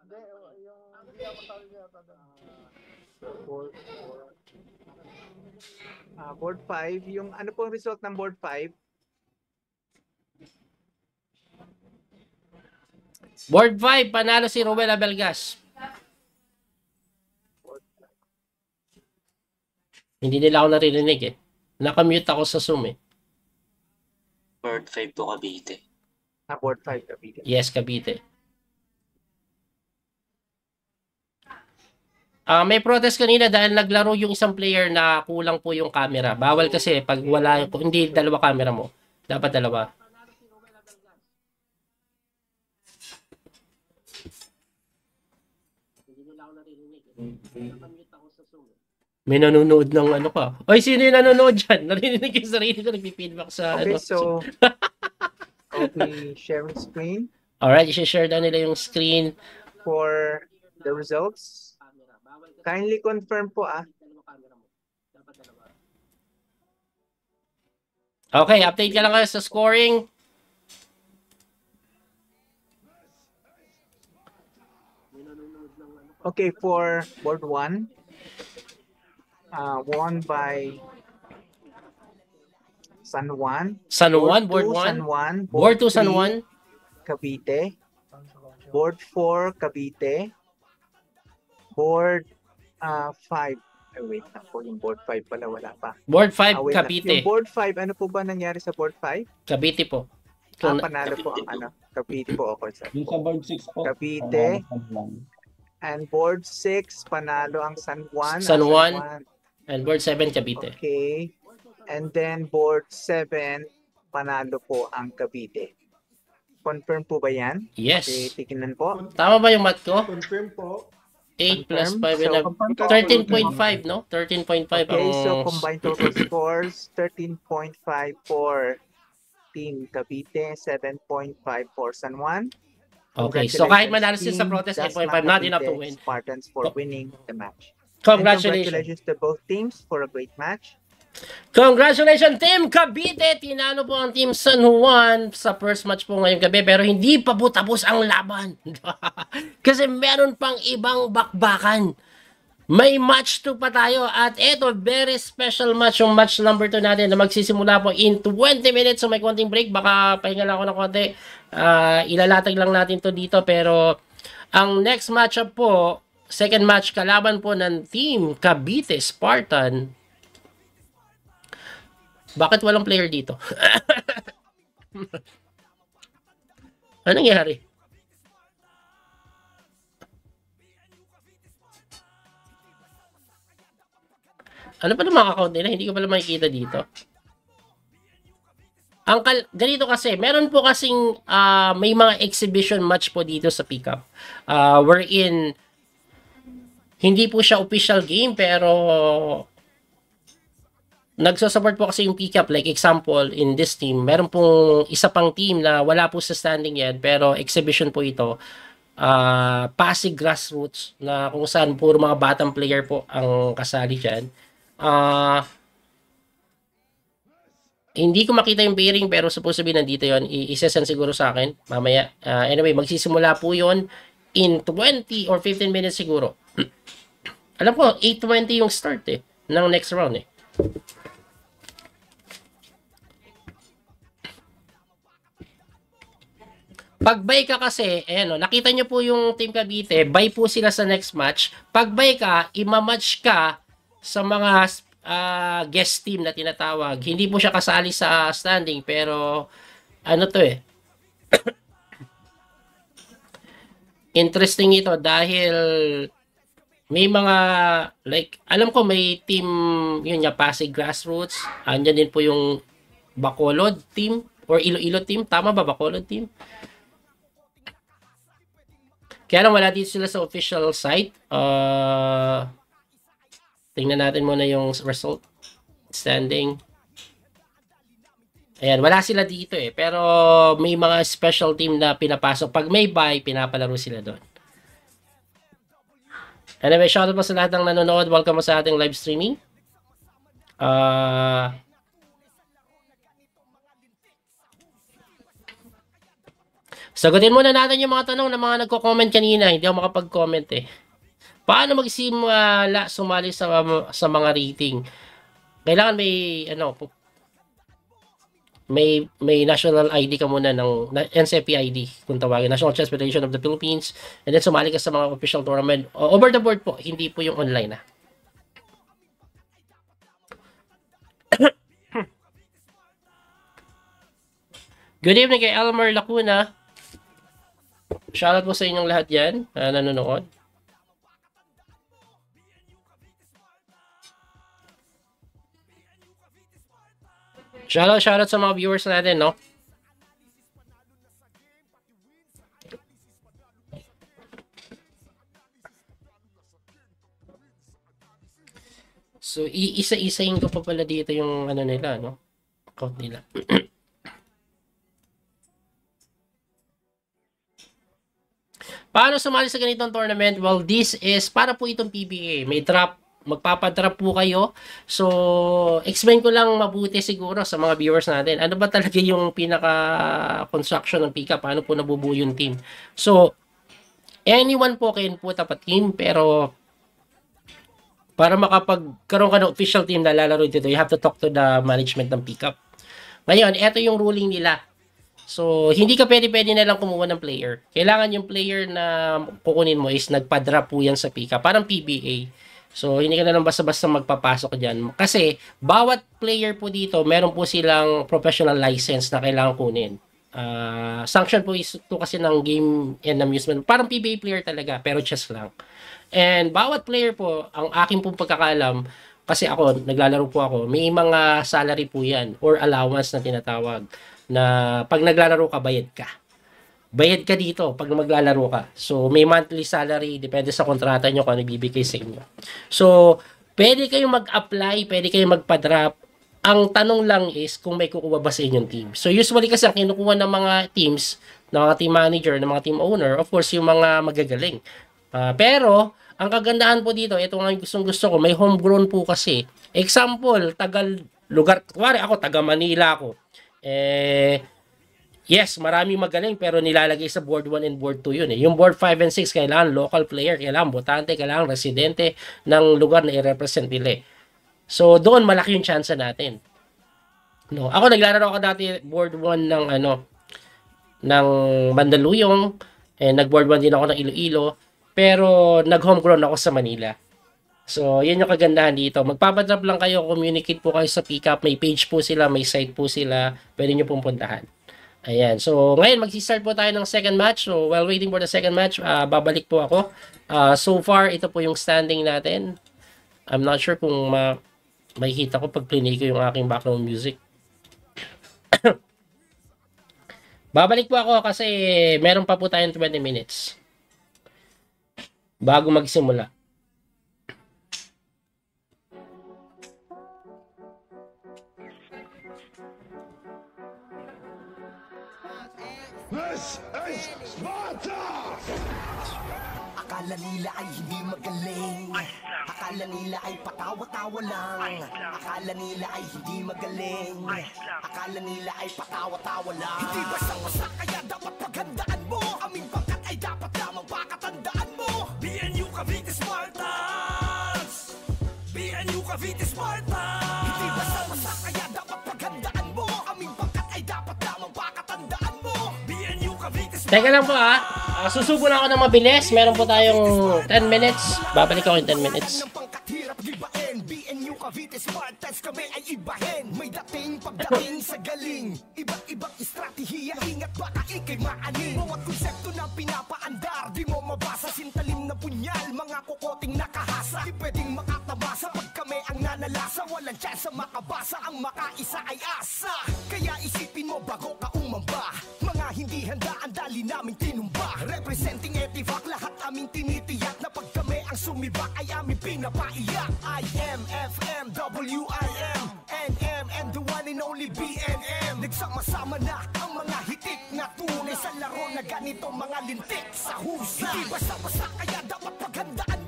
Hindi, yung ah. hindi ako tawag ata doon. Board 4. Ah, board 5. Yung ano po ang result ng board 5? Board 5, panalo si Ruel Belgas. Hindi nila ako naririnig eh. Nakamute ako sa Zoom eh. Board 5 po Cavite. Na ah, Board 5 Cavite. Yes, Cavite. Uh, may protest kanina dahil naglaro yung isang player na kulang po yung camera. Bawal kasi pag wala, hindi dalawa camera mo. Dapat dalawa. May nanonood ng ano ka. Oy, sino yung nanonood dyan? Narinig yung sarili ko, nagpi-feedback sa okay, ano. so, okay, share screen. Alright, isi-share daw nila yung screen. For the results, kindly confirm po ah. Okay, update ka lang kayo sa scoring. Okay, for board one, uh, won by San Juan. San Juan, board, board two, one. San Juan, board, board two, San Juan. Cavite. Board four, Cavite. Board uh, five. Ay, wait na po. Yung board 5 pala, wala pa. Board 5, uh, ah, Cavite. Yung board 5, ano po ba nangyari sa board 5? Cavite po. So, ah, panalo Cavite po ang ano. Cavite po ako, sir. Yung sa board 6 po. Cavite. And board 6, Panalo ang San Juan. San San Juan. And board 7, Cavite. Okay. And then board 7, Panalo po ang Cavite. Confirm po ba yan? Yes. Okay, tikinan po. Tama ba yung math ko? Confirm po. 8 plus 5, 13.5, no? 13.5. Okay, um... so oh. combined total scores, 13.5 for Team Cavite, 7.5 for San Juan. Okay, so kahit manalo sila sa protest, that's if not enough to win. Spartans for winning the match. Congratulations. And congratulations to both teams for a great match. Congratulations Team Cavite! Tinalo po ang Team San Juan sa first match po ngayong gabi pero hindi pa po tapos ang laban. Kasi meron pang ibang bakbakan may match 2 pa tayo at ito very special match yung match number 2 natin na magsisimula po in 20 minutes so may konting break baka pahinga lang ako ng konti uh, ilalatag lang natin to dito pero ang next matchup po second match kalaban po ng team Cavite Spartan bakit walang player dito? ano nangyari? Ano pa mga account nila? Hindi ko pala makikita dito. Ang kal ganito kasi, meron po kasing uh, may mga exhibition match po dito sa pickup. Uh, ah, wherein, hindi po siya official game pero nagsusupport po kasi yung pickup. Like example, in this team, meron pong isa pang team na wala po sa standing yet pero exhibition po ito. Uh, Pasig Grassroots na kung saan puro mga batang player po ang kasali dyan. Ah... Uh, hindi ko makita yung bearing pero supposed to be nandito yon i-send siguro sa akin mamaya uh, anyway magsisimula po yon in 20 or 15 minutes siguro alam ko 8.20 yung start eh ng next round eh Pag buy ka kasi, ayan o, nakita nyo po yung Team Cavite, buy po sila sa next match. Pag buy ka, imamatch ka sa mga uh, guest team na tinatawag. Hindi po siya kasali sa standing pero ano to eh. Interesting ito dahil may mga like alam ko may team yun nga Pasig Grassroots. Andiyan din po yung Bacolod team or Iloilo team. Tama ba Bacolod team? Kaya lang wala dito sila sa official site. Uh, Tingnan natin muna yung result standing. Ayan, wala sila dito eh. Pero may mga special team na pinapasok. Pag may bye, pinapalaro sila doon. Anyway, shoutout po sa lahat ng nanonood. Welcome po sa ating live streaming. Uh, sagutin muna natin yung mga tanong ng mga nagko-comment kanina. Hindi ako makapag-comment eh. Paano magsimula sumali sa sa mga rating? Kailangan may ano may may national ID ka muna ng NCP e ID kung tawagin National Chess Federation of the Philippines and then sumali ka sa mga official tournament over the board po hindi po yung online ah Good evening kay Elmer Lacuna. Shoutout po sa inyong lahat yan na ah, nanonood. Shoutout, shoutout sa mga viewers natin, no? So, iisa-isahin ko pa pala dito yung ano nila, no? Account nila. Paano sumali sa ganitong tournament? Well, this is para po itong PBA. May trap magpapadrap po kayo. So, explain ko lang mabuti siguro sa mga viewers natin. Ano ba talaga yung pinaka-construction ng pickup? Paano po nabubuo yung team? So, anyone po kayo po tapat team, pero para makapagkaroon ka ng official team na lalaro dito, you have to talk to the management ng pickup. Ngayon, ito yung ruling nila. So, hindi ka pwede-pwede na lang kumuha ng player. Kailangan yung player na kukunin mo is nagpa nagpadra po yan sa pickup. Parang PBA. So, hindi ka na lang basta-basta magpapasok dyan. Kasi, bawat player po dito, meron po silang professional license na kailangan kunin. Uh, sanction po is to kasi ng game and amusement. Parang PBA player talaga, pero chess lang. And bawat player po, ang akin pong pagkakalam, kasi ako, naglalaro po ako, may mga salary po yan or allowance na tinatawag na pag naglalaro ka, bayad ka bayad ka dito pag maglalaro ka. So, may monthly salary, depende sa kontrata nyo kung ano ibibigay sa inyo. So, pwede kayong mag-apply, pwede kayong magpa-drop. Ang tanong lang is kung may kukuha ba sa inyong team. So, usually kasi ang kinukuha ng mga teams, ng mga team manager, ng mga team owner, of course, yung mga magagaling. Uh, pero, ang kagandahan po dito, ito nga yung gustong gusto ko, may homegrown po kasi. Example, tagal lugar, kuwari ako, taga Manila ako. Eh, Yes, maraming magaling pero nilalagay sa board 1 and board 2 yun eh. Yung board 5 and 6 kailangan local player, kailangan botante, kailangan residente ng lugar na i-represent nila. Eh. So doon malaki yung chance natin. No, ako naglalaro ako dati board 1 ng ano ng Mandaluyong, eh nag-board 1 din ako ng Iloilo, pero nag-homegrown ako sa Manila. So, yan yung kagandahan dito. Magpapadrop lang kayo, communicate po kayo sa pickup. May page po sila, may site po sila. Pwede niyo pong puntahan. Ayan. So, ngayon, mag-start po tayo ng second match. So, while waiting for the second match, uh, babalik po ako. Uh, so far, ito po yung standing natin. I'm not sure kung ma makikita ko pag plinay ko yung aking background music. babalik po ako kasi meron pa po tayong 20 minutes bago magsimula. This is Sparta! Akala nila ay hindi magaling Akala nila ay patawa-tawa lang Akala nila ay hindi magaling Akala nila ay patawa-tawa lang Hindi basta-basta kaya dapat paghandaan mo Amin Teka lang po ha. Ah. Uh, susubo lang ako ng mabilis. Meron po tayong 10 minutes. Babalik ako in 10 minutes. Cavite Spartans kami ay ibahin May dating pagdating sa galing Iba't-ibang estratehiya Ingat baka ikay maanin Bawat konsepto na pinapaandar Di mo mabasa sintalim na punyal Mga kukoting nakahasa Di pwedeng makatabasa Pag kami ang nanalasa Walang chance makabasa Ang makaisa ay asa Kaya isipin mo bago ka umamba hindi handa ang dali naming tinumba Representing Etivac, lahat aming tinitiyak Na pag kami ang sumibak ay aming pinapaiyak I am FM, W-I-M, N-M, and the one and only BNM Nagsama-sama na ang mga hitik na tunay Sa laro na ganito mga lintik sa husa Hindi basta-basta kaya dapat paghandaan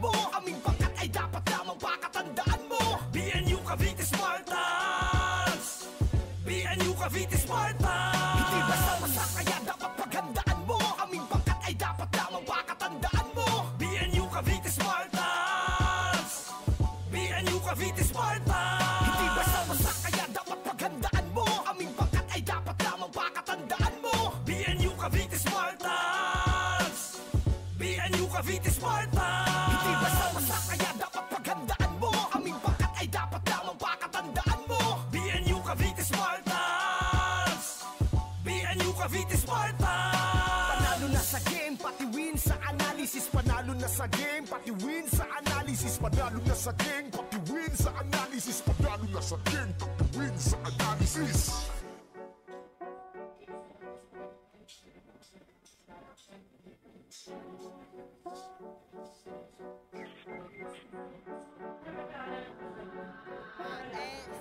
sa game, pati win sa analysis Panalo na sa game, pati win sa analysis Panalo na sa game, pati win sa analysis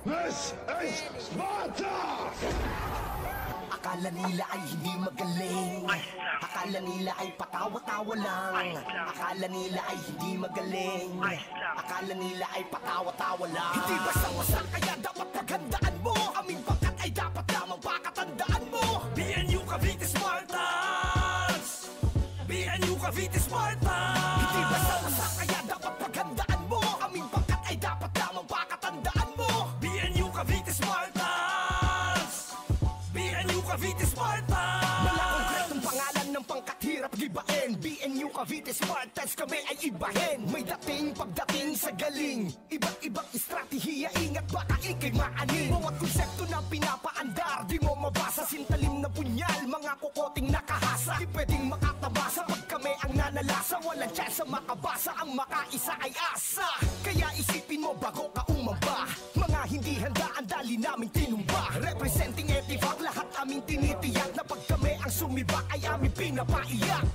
This is Sparta! Akala nila ay hindi magaling Akala nila ay patawa-tawa lang Akala nila ay hindi magaling Akala nila ay patawa-tawa lang Hindi ba sawasan kaya dapat paghandaan mo Amin pangkat ay dapat lamang pakatandaan mo BNU Cavite Spartans BNU Cavite Spartans Bagong Cavite Spartans kami ay ibahin May dating pagdating sa galing Iba't ibang estratehiya Ingat baka ikay maanin Bawat konsepto na pinapaandar Di mo mabasa sintalim na punyal Mga kukoting nakahasa Di pwedeng makatabasa Pag kami ang nanalasa Walang chance sa makabasa Ang makaisa ay asa Kaya isipin mo bago ka umamba Mga hindi handa ang dali namin tinumba Representing Etifac Lahat aming tinitiyak Na pag kami ang sumibak Ay aming pinapaiyak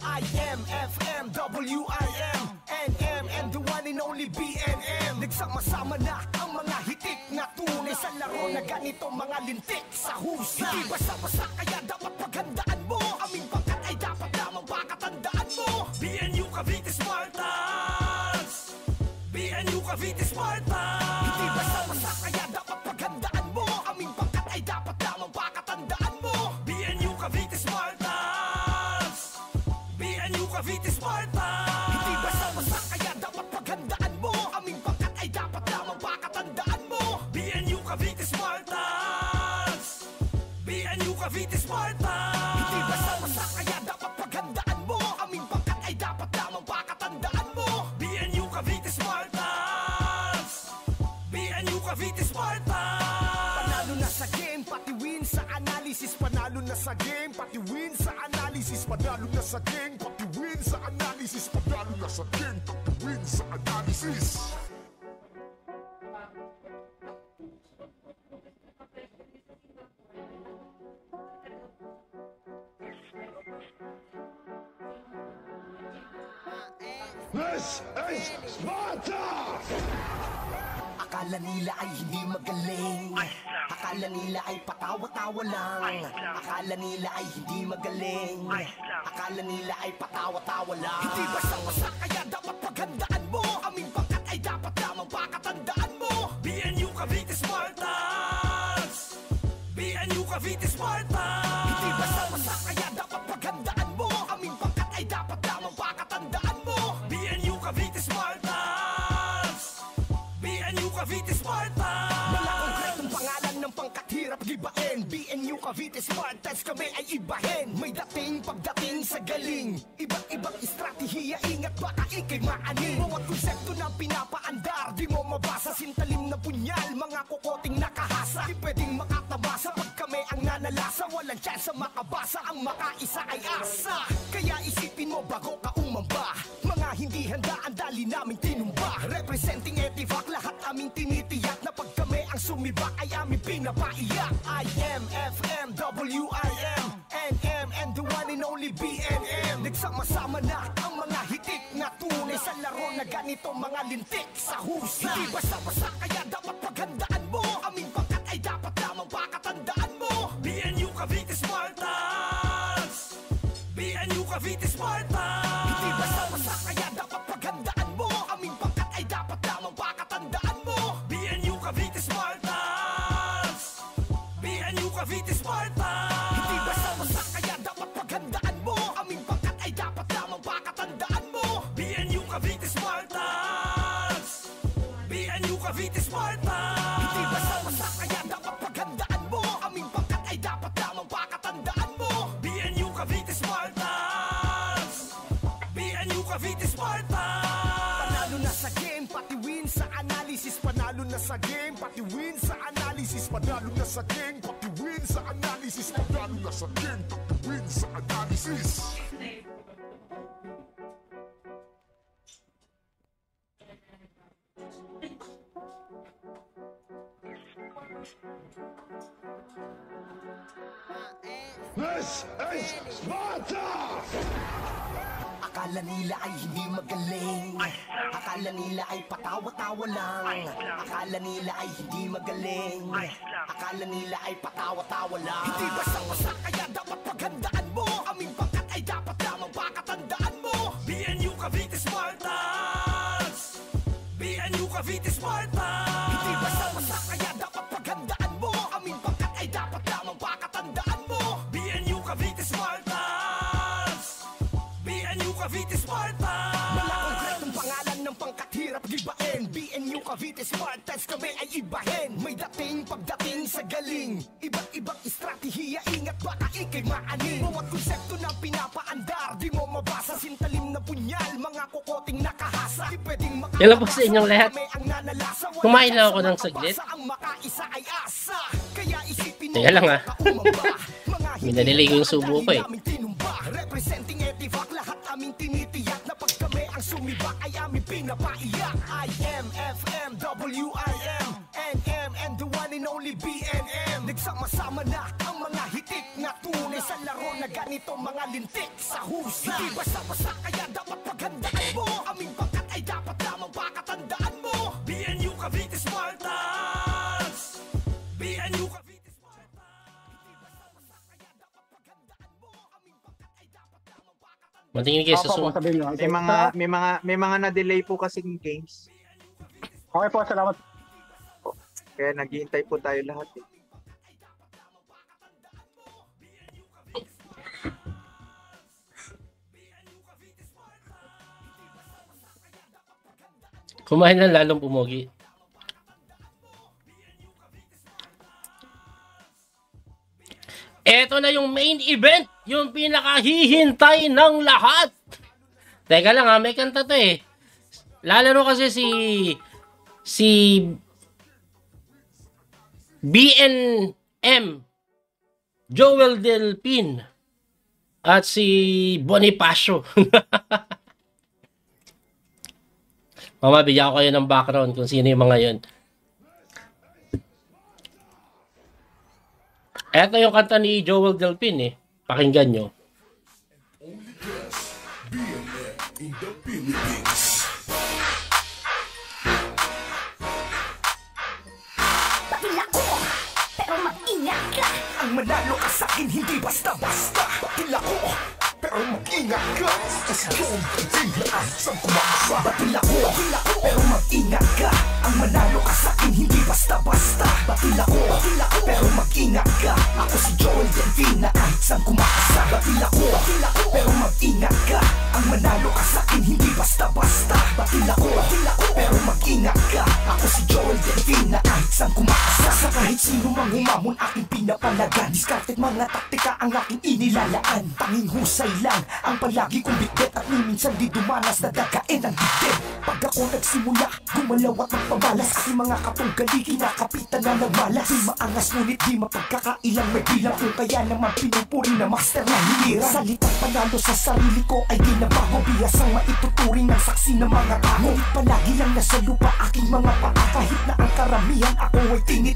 and only BNM Nagsama-sama na ang mga hitik na tunay Sa laro na ganito mga lintik sa husay Hindi basta-basta kaya dapat paghandaan mo Aming bakat ay dapat lamang pakatandaan mo BNU Cavite Spartans BNU Cavite Spartans us again, copy wins analysis. Padaling us again, copy wins analysis. This is Sparta! Akala nila ay hindi magaling Akala nila ay patawa-tawa lang Akala nila ay hindi magaling Akala nila ay patawa-tawa lang Hindi basta-basta kaya dapat paghandaan mo Aming pangkat ay dapat lamang pakatandaan mo BNU Cavite Spartans BNU Cavite Radyo Cavite Smart Touch kami ay ibahin May dating pagdating sa galing Iba't-ibang estratehiya Ingat baka ikay maanin Bawat konsepto na pinapaandar Di mo mabasa Sintalim na punyal Mga kukoting nakahasa Di pwedeng makatabasa Pag kami ang nanalasa Walang chance sa makabasa Ang makaisa ay asa Kaya isipin mo bago ka umamba Mga hindi handa Ang dali naming tinumba Representing Etivac Lahat aming tinitiyak na pag sumiba ay aming pinapaiyak I am W I FMWIM NM and the one and only BNM Nagsama-sama na ang mga hitik na tunay Sa laro na ganito mga lintik sa husa Hindi basta-basta kaya dapat paghandaan mo Aming pag sa game Pati win sa analysis Padalo na sa game Pati win sa analysis Padalo na sa game Pati win sa analysis This is Sparta! Akala nila ay hindi magaling Akala nila ay patawa-tawa lang Akala nila ay hindi magaling Akala nila ay patawa-tawa lang Hindi basta-basta kaya dapat paghandaan mo Aming pangkat ay dapat lamang pakatandaan mo BNU Cavite Spartans! BNU Cavite Spartans! Cavite Smart Touch kami ay ibahin May dating pagdating sa galing Iba't ibang estratehiya Ingat baka ikay maanin Bawat konsepto na pinapaandar Di mo mabasa Sintalim na punyal Mga kukoting nakahasa Di pwedeng makakabasa Hello po sa inyong lahat Kumain lang ako ng saglit makaisa ay asa Kaya isipin mo Teka lang ah Minanili ko yung subo ko eh Representing Etivac Lahat aming tinitiyak Na pag kami ang sumibak Ay aming pinapaiyak only BNM Nagsama-sama na ang mga hitik na tunay Sa laro na ganito mga lintik sa husa Hindi basta-basta kaya dapat paghandaan mo Aming bakat ay dapat lamang pakatandaan mo BNU Cavite Spartans BNU Cavite Matingin kayo sa Opo, po, Zoom. May mga may mga may mga na-delay po kasing games. Okay po, salamat kaya naghihintay po tayo lahat eh. Kumain na lalong pumogi. Ito na yung main event, yung pinakahihintay ng lahat. Teka lang ha, ah, may kanta to eh. Lalaro kasi si si BNM, Joel Delpin, at si Bonifacio. Mama, bigyan ko kayo ng background kung sino yung mga yun. Ito yung kanta ni Joel Delpin eh. Pakinggan nyo. manalo ka sa akin, hindi basta-basta Pila ko, oh, pero mag-ingat ka Just yung biglaan, saan kumakawa Batil ako, oh, oh, pero mag-ingat ka Ang manalo ka sa akin, hindi basta-basta Batil ako, pero mag-ingat ka Ako si Joel Delvina, kahit saan kumakasa Batil ako, pero mag-ingat ka Ang manalo ka sa akin, Nang humamon aking pinapalagan Discarded mga taktika ang aking inilalaan Tanging husay lang ang palagi kong bitbit At minsan di dumanas na dagain ang bitbit Pag ako nagsimula, gumalaw at magpabalas Aking mga katunggali, kinakapitan na nagmalas Di maangas ngunit di mapagkakailang may bilang Kung kaya naman pinupuri na master ng hiliran Salitang panalo sa sarili ko ay ginabago Biyasang maituturing ng saksi ng mga tao Ngunit palagi lang nasa lupa aking mga paa Kahit na ang karamihan ako ay na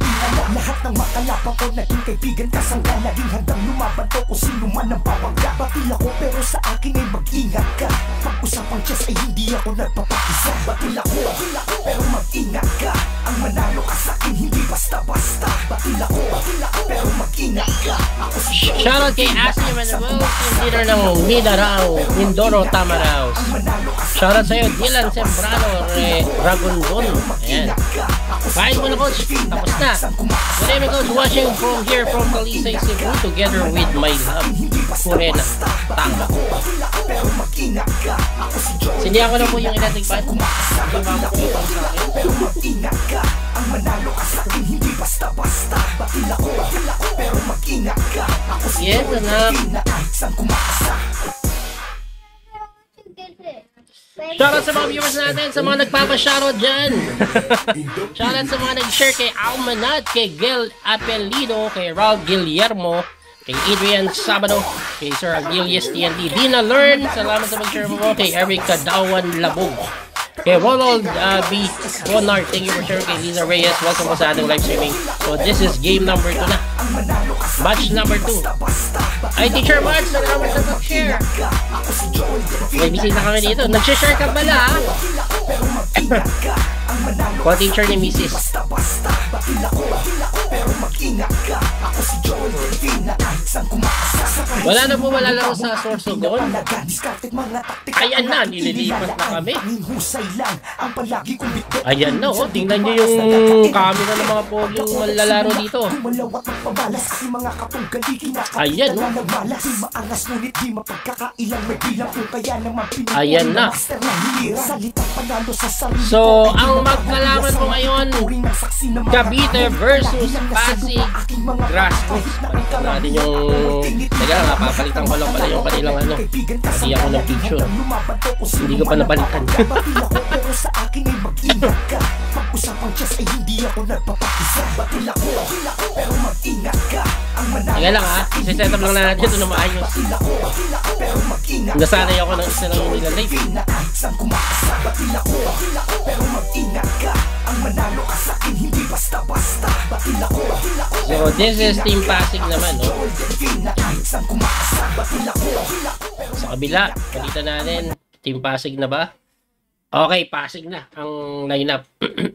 Lahat ng nang makalapa ko Naging kaibigan ka sa nga Laging handang lumaban ko kung sino man ang babagya Batil ako pero sa akin ay mag-ingat ka Pag-usapang chess ay hindi ako nagpapakisa Batil ako, batil ako pero mag-ingat ka Ang manalo ka sa akin hindi basta-basta Batil ako, batil ako pero mag-ingat ka Ako si Joe Shoutout kay Asi Manuel Team leader ng Mindarao Mindoro Tamarao Shoutout sa'yo Dylan Sembrano Ragondon Ayan Bahay mo na coach, tapos na. Good evening coach, watching from here from Talisay, Cebu together with my love, Corena, Tanga. ko. Sindi ako na po yung inatigpan. Ang manalo ka sa akin, hindi basta-basta Bakil ako, bakil ako, pero mag-ingat ka Ako si Corena, Tanga, kahit saan kumasa Shoutout sa mga viewers natin, sa mga nagpapashoutout dyan. Shoutout sa mga nag-share kay Almanat, kay Gil Apelino, kay Raul Guillermo, kay Adrian Sabado, kay Sir Agilius TND, Dina Learn, salamat sa mag share mo, kay Eric Kadawan Labog, Okay, Ronald uh, B. Bonar, thank you for sharing kay Lina Reyes. Welcome po sa ating live streaming. So, this is game number 2 na. Match number 2. Ay, teacher Mark, salamat sa pag-share. May busy na kami dito. Nag-share ka pala, ha? Co-teacher ni Mrs. Basta basta, bakila ko, pero mag-ingat ka. Ako si Joel Rivina, isang kumakasa sa kahit Wala na po malalaro sa source of gold mga goal. Ayan na, nililipat na kami. Ninhusay lang ang palagi kong bito. Ayan na, oh, tingnan nyo yung camera ng mga pogi yung malalaro dito. Malawat at pabalas, kasi mga katunggali kinakakita na nagmalas. Di maangas, ngunit di mapagkakailang may bilang kung kaya naman pinag oh. Ayan na. So, ang ang magkalaban mo ngayon, Cavite versus Pasig Grassroots. Balikan natin yung... Teka lang, napapalitan ko lang pala yung kanilang ano. Kasi ako ng picture. Hindi ko pa nabalikan. sa akin ay mag-ingat ka Pag-usapang chess ay hindi ako nagpapakisa Batil ako, batil ako Pero mag-ingat ka Ang lang ha, ah. isa-set up lang natin ito na maayos Batil ako, batil ako Pero mag-ingat ka Nasanay ako ng isa lang yung nila live Batil ako, batil ako Pero mag-ingat inaga Ang manalo ka sa akin hindi basta-basta Batil ako, batil ako So this is Team Pasig naman no Sa kabila, palitan natin Team Pasig na ba? Okay, Pasig na ang lineup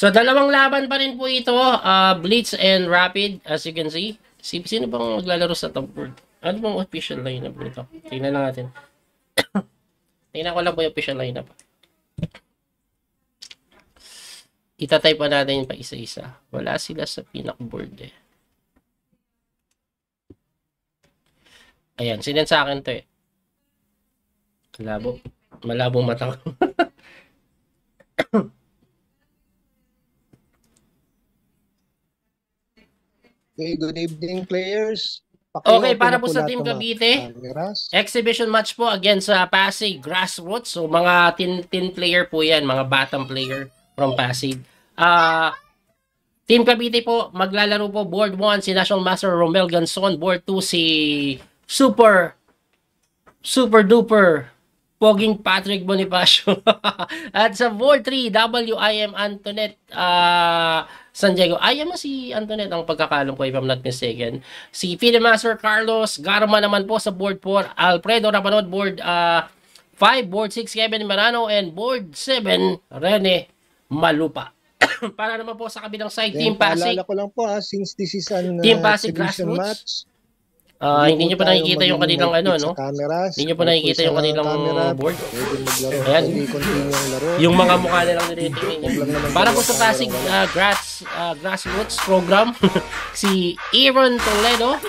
So dalawang laban pa rin po ito, uh, Blitz and Rapid as you can see. Si, sino bang maglalaro sa top board? Ano bang official lineup nito? Tingnan lang natin. Tingnan ko lang po yung official lineup. Itatype pa natin pa isa-isa. Wala sila sa pinakboard eh. Ayan, sinend sa akin to eh. Malabo. Malabo mata ko. Okay, good evening players. Pakilo, okay, para po sa Team Cavite, exhibition match po against sa Pasig Grassroots. So mga tin tin player po 'yan, mga batang player from Pasig. uh, Team Cavite po maglalaro po board 1 si National Master Romel Ganson, board 2 si Super Super Duper Poging Patrick Bonifacio. At sa board 3, WIM Antoinette uh, San Diego. Ayaw mo si Antoinette, ang pagkakalam ko if I'm not mistaken. Si Master Carlos Garma naman po sa board 4. Alfredo Rapanod, board uh, ah, 5, board 6, Kevin Marano, and board 7, Rene Malupa. para naman po sa kabilang side, Then, eh, Team Pasig. Paalala ko lang po ha, ah, since this is an uh, team ah, Pasig grassroots. match, Ah, uh, hindi niyo pa nakikita yung kanilang ano, no? Cameras, hindi niyo pa nakikita yung kanilang camera, board. Ayan. Yung mga mukha nilang nilitingin niya. Para po sa Pasig uh, ah, grass, uh, Grassroots Program, si Aaron Toledo.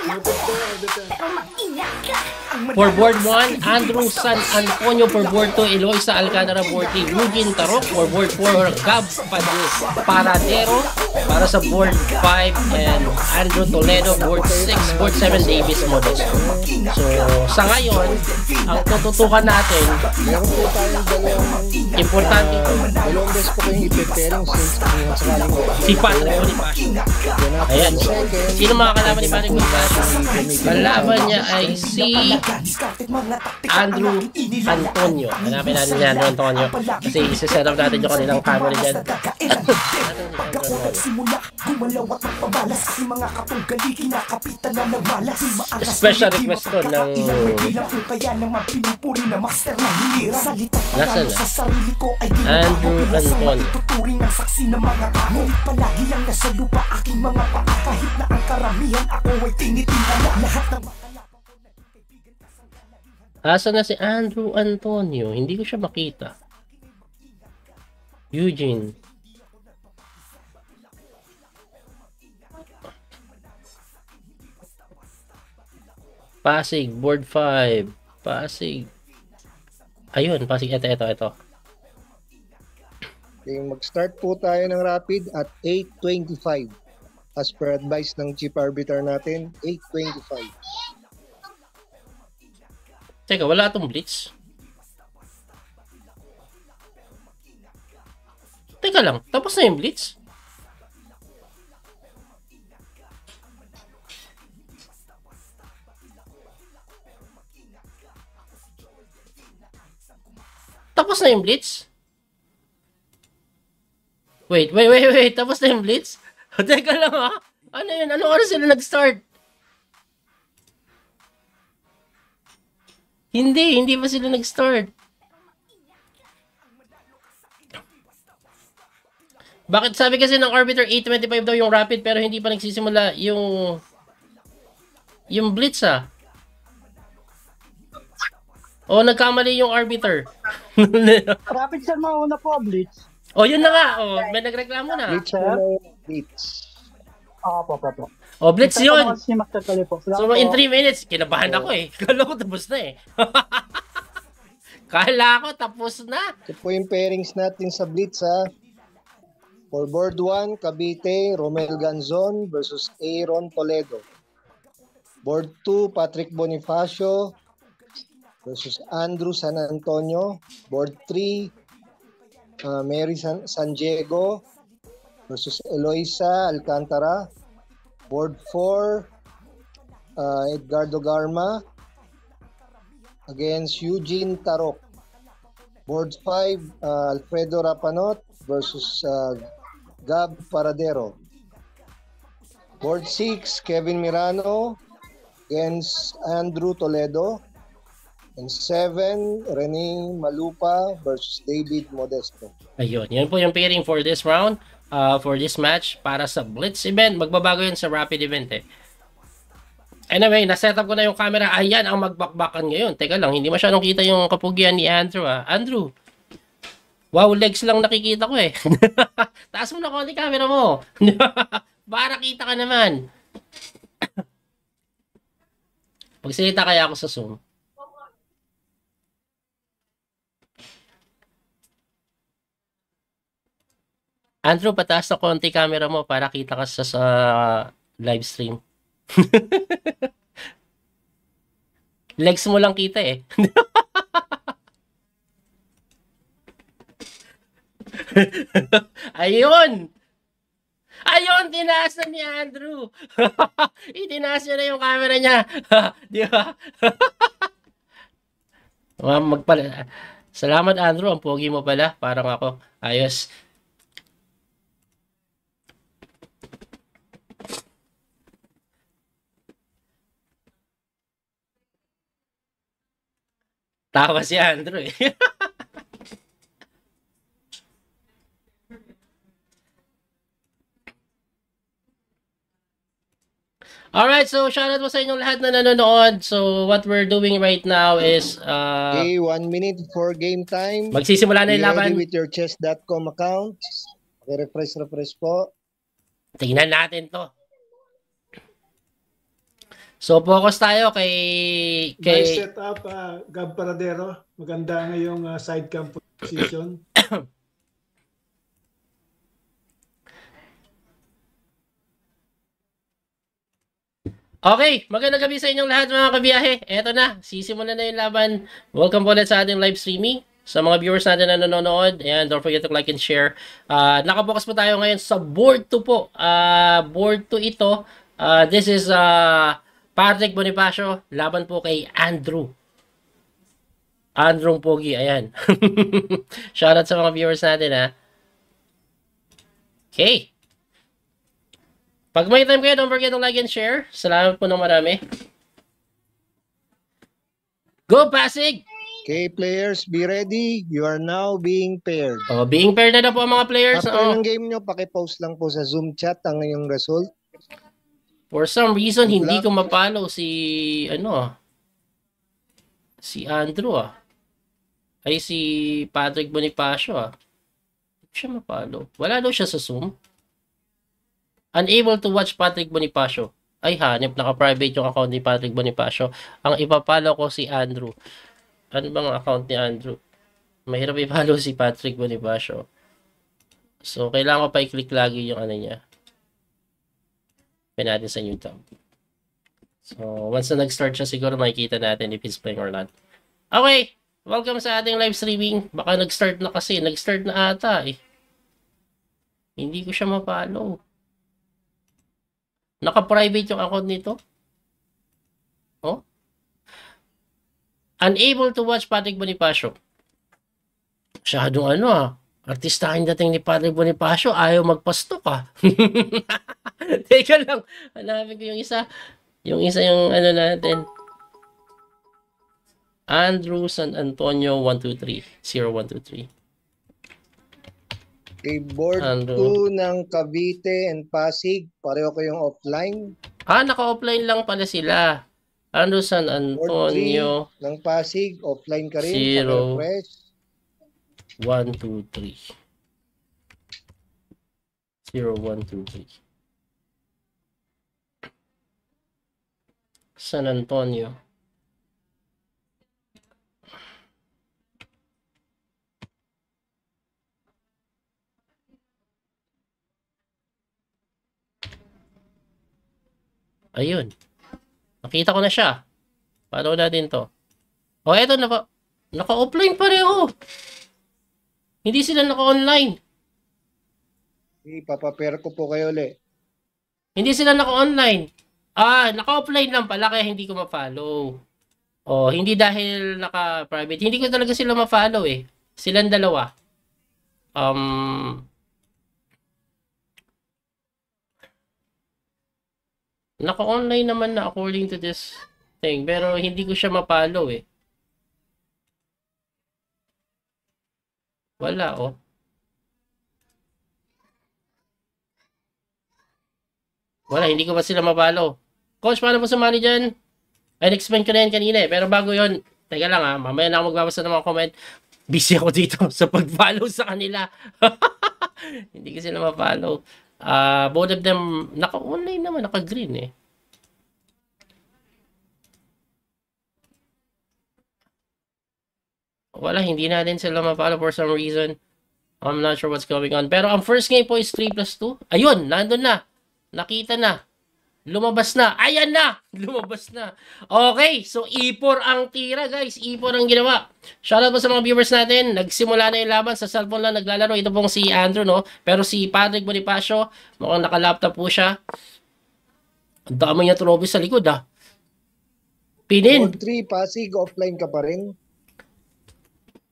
For Board 1, Andrew San Antonio for Board 2, Eloisa Alcanara Board Eugene Tarok for Board 4, Gab Padre Paradero para sa board 5 and Andrew Toledo board 6, board 7 Davis Modesto. So sa ngayon, ang tututukan natin meron po tayong dalawang importante ito. Dalawang best po kayong ipeperang since kanyang sakaling si Patrick Bonifacio. Ayan. Sino makakalaman ni Patrick Bonifacio? Kalaban niya ay si Andrew Antonio. Hanapin natin si Andrew Antonio kasi isa-set up natin yung kanilang camera dyan. nagsimula Gumalaw at nagpabalas Aking mga katunggali kinakapitan na nagwalas Di maaras Special na request to ng Kung kaya naman pinupuri na master na hinira Salita Nasaan na? Sa sarili ko ay di Andrew Anton Ituturing ang saksi ng mga tao Ngunit palagi lang nasa lupa aking mga paa Kahit na ang karamihan ako ay tinitingala Lahat ng Asa na si Andrew Antonio? Hindi ko siya makita. Eugene. Passing. board 5. Passing. Ayun, Passing. Ito, ito, ito. Okay, mag-start po tayo ng rapid at 8.25. As per advice ng chief arbiter natin, 8.25. Teka, wala itong blitz. Teka lang, tapos na yung blitz? Tapos na yung Blitz? Wait, wait, wait, wait. Tapos na yung Blitz? Oh, teka lang ha. Ah. Ano yun? Ano oras sila nag-start? Hindi, hindi pa sila nag-start. Bakit sabi kasi ng Arbiter 825 daw yung Rapid pero hindi pa nagsisimula yung yung Blitz ah. O oh, nagkamali yung Arbiter. Traffic sa mauna po, Blitz. Oh, yun na nga. Oh, may nagreklamo na. Blitz, ah. Blitz. Oo, po, po, po. Oh, Blitz Ito yun. Kasi magtatali po. so, po, in 3 minutes, kinabahan oh. ako eh. Kala ko tapos na eh. Kala ko tapos na. Ito po yung pairings natin sa Blitz, ha? For board 1, Cavite, Romel Ganzon versus Aaron Toledo. Board 2, Patrick Bonifacio versus Andrew San Antonio, board 3, uh, Mary San, San Diego versus Eloisa Alcantara, board 4, uh, Edgardo Garma against Eugene Tarok, board 5, uh, Alfredo Rapanot versus uh, Gab Paradero, board 6, Kevin Mirano against Andrew Toledo, And 7, Rene Malupa versus David Modesto. Ayun, yun po yung pairing for this round, uh, for this match para sa Blitz event. Magbabago yun sa Rapid event eh. Anyway, na-set up ko na yung camera. Ayan ang magbakbakan ngayon. Teka lang, hindi masyadong kita yung kapugian ni Andrew ah. Andrew, wow, legs lang nakikita ko eh. Taas mo na konti camera mo. para kita ka naman. Pagsalita kaya ako sa Zoom. Andrew, pataas na konti camera mo para kita ka sa, sa live stream. Legs mo lang kita eh. Ayun! Ayun, tinaas na ni Andrew. Itinaas niya na yung camera niya. Di ba? Magpala. Salamat Andrew, ang pogi mo pala. Parang ako. Ayos. Tawa si Andrew eh. Alright, so shoutout po sa inyong lahat na nanonood. So, what we're doing right now is... Uh, okay, one minute for game time. Magsisimula na yung laban. with your chess.com account. Okay, refresh, refresh po. Tingnan natin to. So focus tayo kay kay set up uh, ah, Gab Paradero. Maganda ngayong uh, ah, side cam position. Okay, magandang gabi sa inyong lahat mga kabiyahe. Eto na, sisimulan na yung laban. Welcome po ulit sa ating live streaming. Sa mga viewers natin na nanonood, and don't forget to like and share. Uh, nakabukas po tayo ngayon sa board 2 po. Uh, board 2 ito. Uh, this is uh, Patrick Bonifacio laban po kay Andrew. Andrew Pogi, ayan. Shoutout sa mga viewers natin ha. Okay. Pag may time kayo, don't forget to like and share. Salamat po ng marami. Go Pasig! Okay, players, be ready. You are now being paired. Oh, being paired na na po ang mga players. After oh. ng game nyo, pakipost lang po sa Zoom chat ang inyong result. For some reason, hindi ko mapalo si, ano, ah. si Andrew, ah. Ay, si Patrick Bonifacio, ah. Hindi siya mapalo. Wala daw siya sa Zoom. Unable to watch Patrick Bonifacio. Ay, hanip. Naka-private yung account ni Patrick Bonifacio. Ang ipapalo ko si Andrew. Ano bang account ni Andrew? Mahirap ipalo si Patrick Bonifacio. So, kailangan ko pa i-click lagi yung ano niya Pin natin sa new tab. So, once na nag-start siya, siguro makikita natin if he's playing or not. Okay! Welcome sa ating live streaming. Baka nag-start na kasi. Nag-start na ata eh. Hindi ko siya mapalo. Naka-private yung account nito. Oh? Unable to watch Patrick Bonifacio. Masyadong ano ah. Artistahin dating ni Padre Bonifacio, ayaw magpasto ka. Ah. Teka lang, hanapin ko yung isa. Yung isa yung ano natin. Andrew San Antonio 123 0123. A board 2 ng Cavite and Pasig. Pareho ko yung offline. Ah, naka-offline lang pala sila. Andrew San Antonio. ng Pasig. Offline ka rin. 0 1, 2, 3. 0, 1, 2, 3. San Antonio. Ayun. Nakita ko na siya. Follow natin to. O, oh, eto. Naka-offline naka pareho. Hindi sila naka-online. Hey, papaper ko po kayo ulit. Hindi sila naka-online. Ah, naka-offline lang pala kaya hindi ko ma-follow. Oh, hindi dahil naka-private. Hindi ko talaga sila ma-follow eh. Silang dalawa. Um, Naka-online naman na according to this thing. Pero hindi ko siya ma-follow eh. Wala, oh. Wala, hindi ko ba sila mabalo? Coach, paano po sumali dyan? I explain ko na yan kanina eh. Pero bago yon teka lang ha, ah. mamaya na ako magbabasa ng mga comment. Busy ako dito sa pag-follow sa kanila. hindi ko sila mapfollow. Uh, ah, both of them, naka-online naman, naka-green eh. wala, hindi na din sila mapalo for some reason. I'm not sure what's going on. Pero ang first game po is 3 plus 2. Ayun, nandun na. Nakita na. Lumabas na. Ayan na! Lumabas na. Okay, so ipor e ang tira guys. Ipor e ang ginawa. Shoutout po sa mga viewers natin. Nagsimula na yung laban. Sa cellphone lang naglalaro. Ito pong si Andrew, no? Pero si Patrick Bonifacio, mukhang nakalaptop po siya. Ang dami niya trophy sa likod, ha? Ah. Pinin. 3 passing, offline ka pa rin.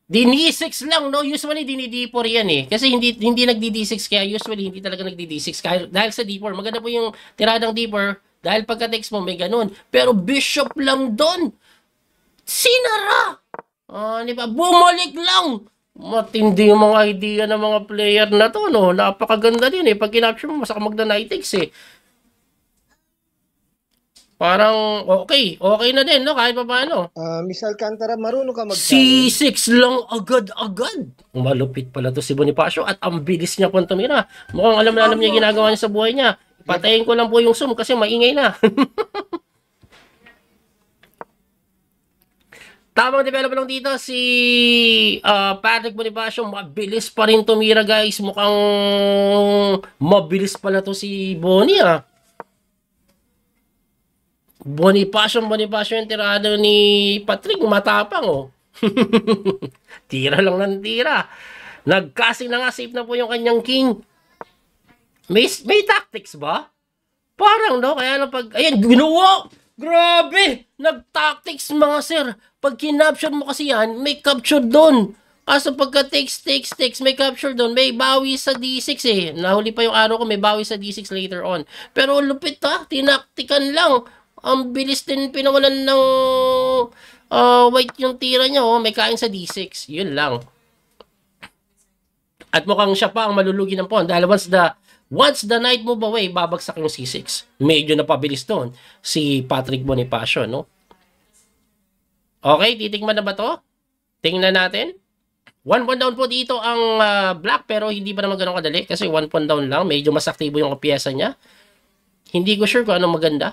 D6 lang, no? Usually, d 4 yan eh. Kasi hindi, hindi nagdi-D6, kaya usually, hindi talaga nagdi-D6. dahil sa D4, maganda po yung tiradang D4, dahil pagka-text mo, may ganun. Pero bishop lang doon. Sinara! Ah, di ba? Bumalik lang! Matindi yung mga idea ng mga player na to, no? Napakaganda din eh. Pag kinapture mo, masaka magna-9 eh. Parang okay, okay na din, no? Kahit pa paano. Uh, ah, Miss Alcantara, marunong ka mag C6 lang agad-agad. Malupit pala to si Bonifacio at ang bilis niya pong tumira. Mukhang alam na alam niya ginagawa niya sa buhay niya. Patayin ko lang po yung Zoom kasi maingay na. Tamang develop lang dito si uh, Patrick Bonifacio. Mabilis pa rin tumira guys. Mukhang mabilis pala to si Bonnie ah. Bonifacio, Bonifacio yung tirado ni Patrick, matapang oh. tira lang ng tira. Nagkasing na nga, safe na po yung kanyang king. May, may tactics ba? Parang no, kaya lang pag, ayan, ginuwa! Grabe! Nag-tactics mga sir. Pag kinapture mo kasi yan, may capture doon. Kaso pagka takes, takes, takes, may capture doon, may bawi sa D6 eh. Nahuli pa yung araw ko, may bawi sa D6 later on. Pero lupit ha, tinaktikan lang. Ang bilis din pinawalan ng uh, white yung tira niya. Oh. May kain sa D6. Yun lang. At mukhang siya pa ang malulugi ng pawn. Dahil once the, once the knight move away, babagsak yung C6. Medyo napabilis doon si Patrick Bonifacio. No? Okay, titigman na ba to? Tingnan natin. One pawn down po dito ang uh, black pero hindi pa naman ganun kadali kasi one pawn down lang. Medyo mas aktibo yung piyesa niya. Hindi ko sure kung anong maganda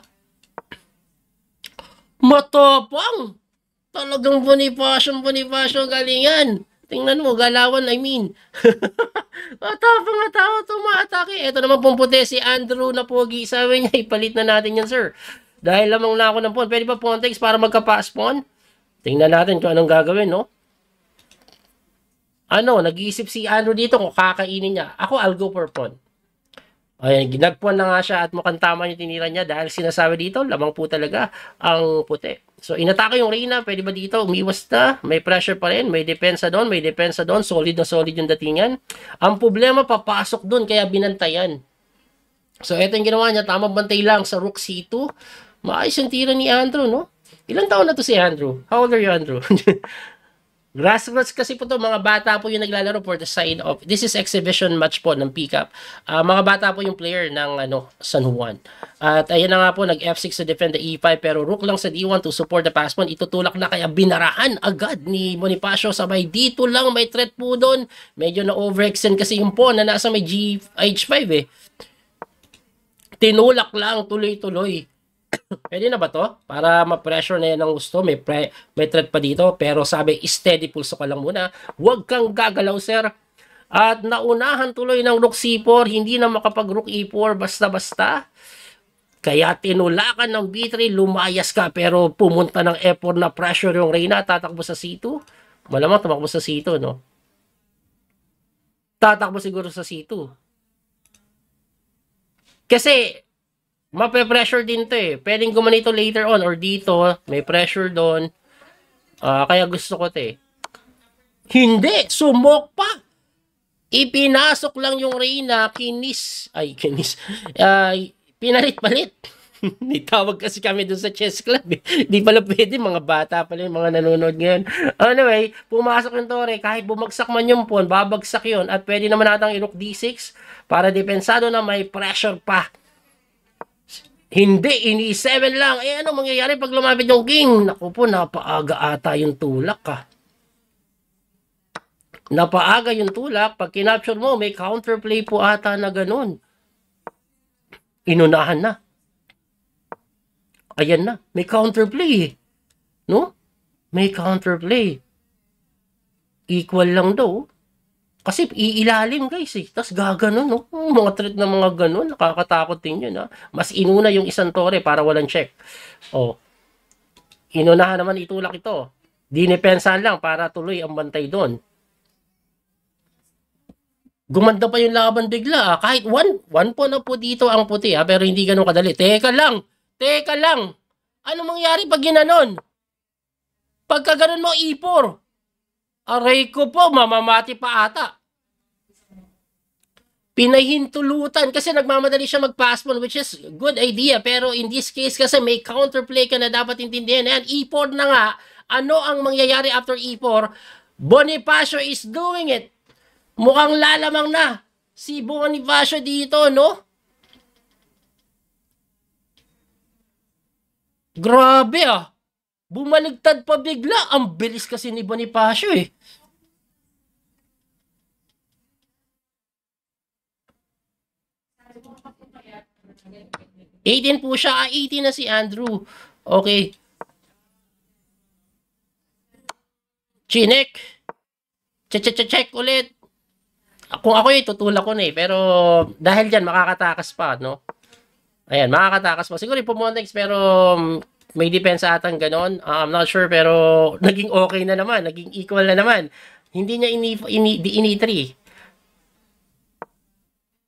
matapang. Talagang Bonifacio, Bonifacio galingan. Tingnan mo, galawan, I mean. matapang na tao, tumaatake. Ito naman pong puti, si Andrew na pogi. Sabi niya, ipalit na natin yan, sir. Dahil lamang na ako ng pawn. Pwede ba Pontex para magka-pass Tingnan natin kung anong gagawin, no? Ano, nag-iisip si Andrew dito kung kakainin niya. Ako, I'll go for pawn. Ayan, ginagpuan na nga siya at mukhang tama yung tinira niya dahil sinasabi dito, lamang po talaga ang puti. So, inatake yung Reyna, pwede ba dito? Umiwas na, may pressure pa rin, may depensa doon, may depensa doon, solid na solid yung datingan. Ang problema, papasok doon, kaya binantayan. So, eto yung ginawa niya, tama bantay lang sa Rook C2. Maayos yung tira ni Andrew, no? Ilan taon na to si Andrew? How old are you, Andrew? Grassroots kasi po to, mga bata po yung naglalaro for the sign of, this is exhibition match po ng pickup. Uh, ah, mga bata po yung player ng ano, San Juan. At ayan na nga po, nag-F6 to defend the E5 pero rook lang sa D1 to support the pass pawn. Itutulak na kaya binarahan agad ni Bonifacio sabay dito lang may threat po doon. Medyo na overextend kasi yung pawn na nasa may G H5 eh. Tinulak lang tuloy-tuloy Pwede na ba to? Para ma-pressure na yan ng gusto, may, pre, may thread pa dito. Pero sabi, steady pulso ka lang muna. Huwag kang gagalaw, sir. At naunahan tuloy ng rook c4, hindi na makapag rook e4 basta-basta. Kaya tinulakan ng b3, lumayas ka pero pumunta ng e4 na pressure yung Reyna, tatakbo sa c2. Malamang tumakbo sa c2, no? Tatakbo siguro sa c2. Kasi mape-pressure din to eh. Pwedeng gumanito later on or dito, may pressure doon. Uh, kaya gusto ko to eh. Hindi! Sumok pa! Ipinasok lang yung Reyna, kinis, ay kinis, uh, pinalit-palit. Nitawag kasi kami doon sa chess club. Hindi eh. pala pwede, mga bata pala yung mga nanonood ngayon. Anyway, pumasok yung Torre. Kahit bumagsak man yung pawn, babagsak yon At pwede naman natang irook D6 para depensado na may pressure pa hindi, ini 7 lang. Eh, ano mangyayari pag lumapit yung king? Naku po, napaaga ata yung tulak ka. Ah. Napaaga yung tulak. Pag kinapture mo, may counterplay po ata na ganun. Inunahan na. Ayan na, may counterplay eh. No? May counterplay. Equal lang daw. Kasi iilalim guys eh. Tapos gaganon, Oh. mga threat na mga ganon, nakakatakot din yun. Ha? Ah. Mas inuna yung isang tore para walang check. oh. inunahan naman itulak ito. Dinepensahan lang para tuloy ang bantay doon. Gumanda pa yung laban bigla. Ha? Ah. Kahit one, one po na po dito ang puti. Ha? Ah. Pero hindi ganun kadali. Teka lang! Teka lang! Ano mangyari pag ginanon? Pagka ganun mo, ipor! E Aray ko po, mamamati pa ata. Pinahintulutan kasi nagmamadali siya mag-passball which is good idea pero in this case kasi may counterplay ka na dapat intindihan. And e E4 na nga, ano ang mangyayari after E4? Bonifacio is doing it. Mukhang lalamang na si Bonifacio dito, no? Grabe ah. Bumaligtad pa bigla. Ang bilis kasi ni Bonifacio eh. 18 po siya. Ah, 18 na si Andrew. Okay. Chinek. Che-che-check ulit. Kung ako eh, tutulak ko na eh. Pero dahil dyan, makakatakas pa, no? Ayan, makakatakas pa. Siguro pumontex pero um, may depensa atang ganon. Ah, I'm not sure pero naging okay na naman. Naging equal na naman. Hindi niya ini, ini, ini, ini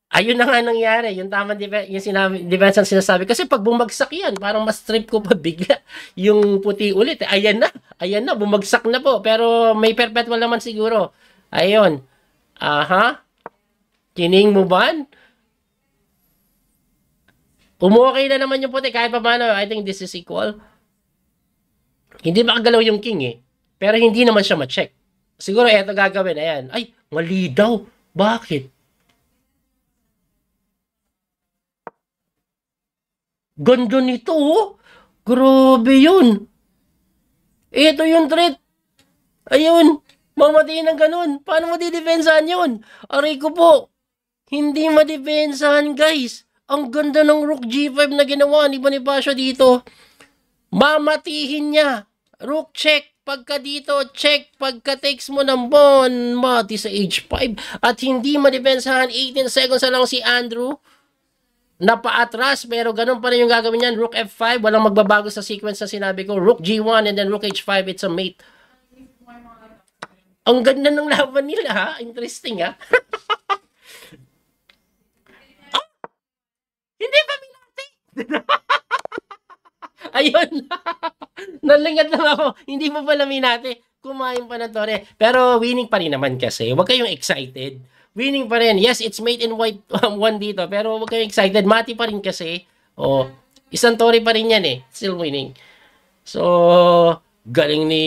Ayun ah, na nga nangyari, yung tama def- yung sinabi, defense ang sinasabi. Kasi pag bumagsak yan, parang mas trip ko pa bigla yung puti ulit. Ayan na, ayan na, bumagsak na po. Pero may perpetual naman siguro. Ayun. Aha. Kining mo ba? Umuokay na naman yung puti. Kahit pa paano, I think this is equal. Hindi makagalaw yung king eh. Pero hindi naman siya ma-check. Siguro eto gagawin. Ayan. Ay, mali daw. Bakit? Ganda nito, oh. Grabe yun. Ito yung threat. Ayun. Mamatiin ng ganun. Paano mo didepensahan yun? Aray ko po. Hindi madepensahan, guys. Ang ganda ng rook g5 na ginawa ni Bonifacio dito. Mamatihin niya. Rook check. Pagka dito, check. Pagka takes mo ng bon, mati sa h5. At hindi madepensahan. 18 seconds na lang si Andrew napaatras pero ganun pa rin yung gagawin niyan rook f5 walang magbabago sa sequence na sinabi ko rook g1 and then rook h5 it's a mate ang ganda ng laban nila ha interesting ha oh, hindi pa minati ayun nalingad lang ako hindi pa pala minati kumain pa na tore pero winning pa rin naman kasi huwag kayong excited winning pa rin. Yes, it's made in white um, one dito, pero huwag kayong excited. Mati pa rin kasi. Oh, isang tori pa rin yan eh. Still winning. So, galing ni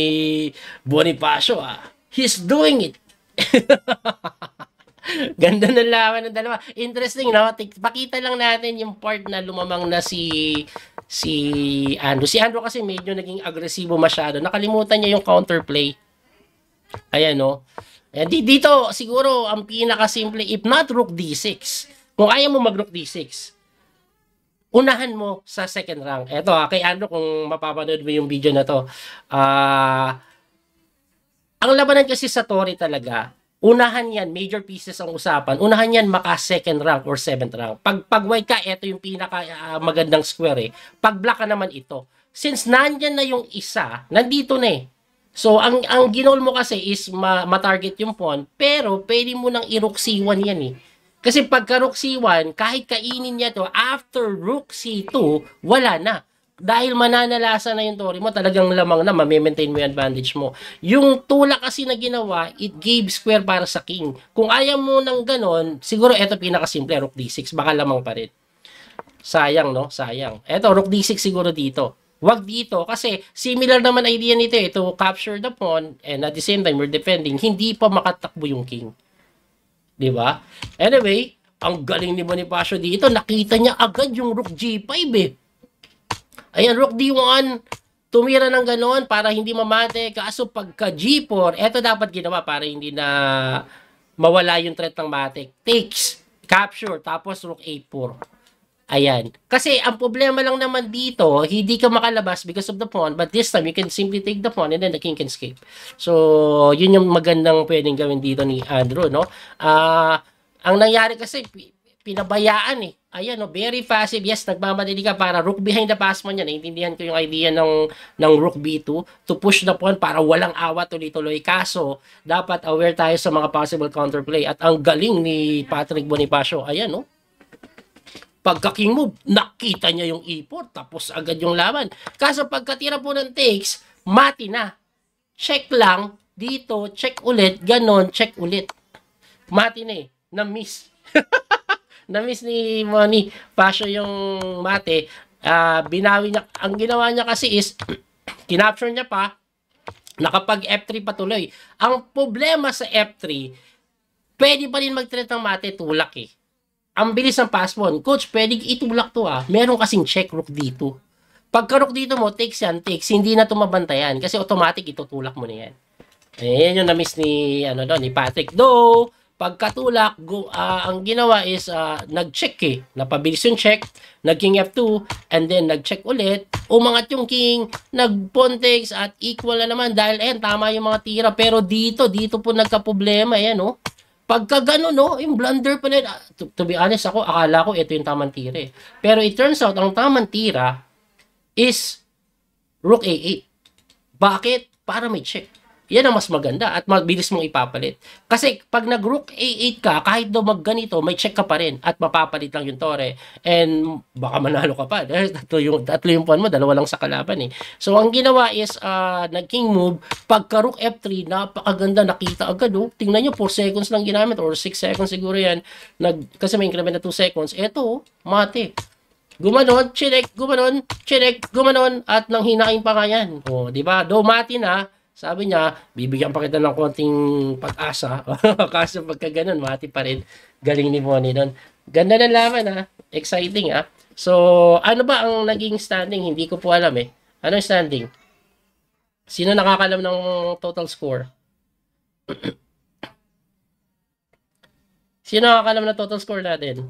Bonifacio ah. He's doing it. Ganda ng laban ng dalawa. Interesting, no? Pakita lang natin yung part na lumamang na si si Andrew. Si Andrew kasi medyo naging agresibo masyado. Nakalimutan niya yung counterplay. Ayan, no? Eh, di, dito, siguro, ang pinaka simple if not rook d6, kung ayaw mo mag-rook d6, unahan mo sa second rank. Ito ha, ah, kay Andrew, kung mapapanood mo yung video na to, ah, uh, ang labanan kasi sa Tory talaga, unahan yan, major pieces ang usapan, unahan yan maka second rank or seventh rank. Pag, pag white ka, ito yung pinaka uh, magandang square eh. Pag black ka naman ito. Since nandiyan na yung isa, nandito na eh. So, ang, ang ginol mo kasi is ma, ma-target yung pawn, pero pwede mo nang iruksiwan yan eh. Kasi pagka rook c1, kahit kainin niya to, after rook c2, wala na. Dahil mananalasa na yung tori mo, talagang lamang na, mamimaintain mo yung advantage mo. Yung tula kasi na ginawa, it gave square para sa king. Kung ayaw mo nang ganon, siguro ito pinakasimple, rook d6, baka lamang pa rin. Sayang, no? Sayang. Ito, rook d6 siguro dito. Wag dito kasi similar naman idea nito eh to capture the pawn and at the same time we're defending hindi pa makatakbo yung king. 'Di ba? Anyway, ang galing ni Bonifacio dito, nakita niya agad yung rook g5 eh. Ayan, rook d1, tumira ng ganoon para hindi mamate. Kaso pagka g4, eto dapat ginawa para hindi na mawala yung threat ng mate. Takes, capture, tapos rook a4. Ayan. Kasi ang problema lang naman dito, hindi ka makalabas because of the pawn, but this time you can simply take the pawn and then the king can escape. So, yun yung magandang pwedeng gawin dito ni Andrew, no? Ah, uh, ang nangyari kasi pinabayaan eh. Ayan, no, very passive. Yes, nagmamadali ka para rook behind the pass niya. Naintindihan ko yung idea ng, ng rook b2 to push the pawn para walang awa tuloy-tuloy. Kaso, dapat aware tayo sa mga possible counterplay. At ang galing ni Patrick Bonifacio. Ayan, no? Pagka-king move, nakita niya yung e4, tapos agad yung laban. Kaso pagkatira po ng takes, mati na. Check lang, dito, check ulit, ganon, check ulit. Mati na eh, na-miss. na-miss ni Money Pasio yung mate. Uh, ah, binawi niya, ang ginawa niya kasi is, kinapture niya pa, nakapag F3 patuloy. Ang problema sa F3, pwede pa rin mag-threat ng mate tulak eh ang bilis ng pass one. Coach, pwede itulak to ah. Meron kasing check rook dito. Pagka rook dito mo, takes yan, takes, hindi na tumabantayan kasi automatic itutulak mo na yan. Ayan eh, yung na-miss ni, ano doon, ni Patrick. Though, pagkatulak, go, uh, ang ginawa is uh, nag-check eh. Napabilis yung check, nag-king F2, and then nag-check ulit. Umangat yung king, nag-pawn takes at equal na naman dahil ayan, tama yung mga tira. Pero dito, dito po nagka-problema. Ayan oh. Pagka ganun, no, yung blunder pa nila. Ah, to, to be honest, ako, akala ko ito yung tamang tira eh. Pero it turns out, ang tamang tira is Rook A8. Bakit? Para may check yan ang mas maganda at mabilis mong ipapalit. Kasi pag nag-rook A8 ka, kahit daw ganito, may check ka pa rin at mapapalit lang yung tore. And baka manalo ka pa. Dahil tatlo yung, tatlo yung pawn mo, dalawa lang sa kalaban eh. So ang ginawa is, uh, ah, nag-king move, pagka rook F3, napakaganda nakita agad. Oh. Tingnan nyo, 4 seconds lang ginamit or 6 seconds siguro yan. Nag, kasi may increment na 2 seconds. Eto, oh, mate gumanon, chinek, gumanon, chinek, gumanon, at nang hinain pa nga yan. O, oh, di ba? mati na, sabi niya, bibigyan pa kita ng konting pag-asa. Kaso pagka ganun, mati pa rin. Galing ni Bonnie nun. Ganda na laman ha. Exciting ha. So, ano ba ang naging standing? Hindi ko po alam eh. Ano yung standing? Sino nakakalam ng total score? Sino nakakalam ng total score natin?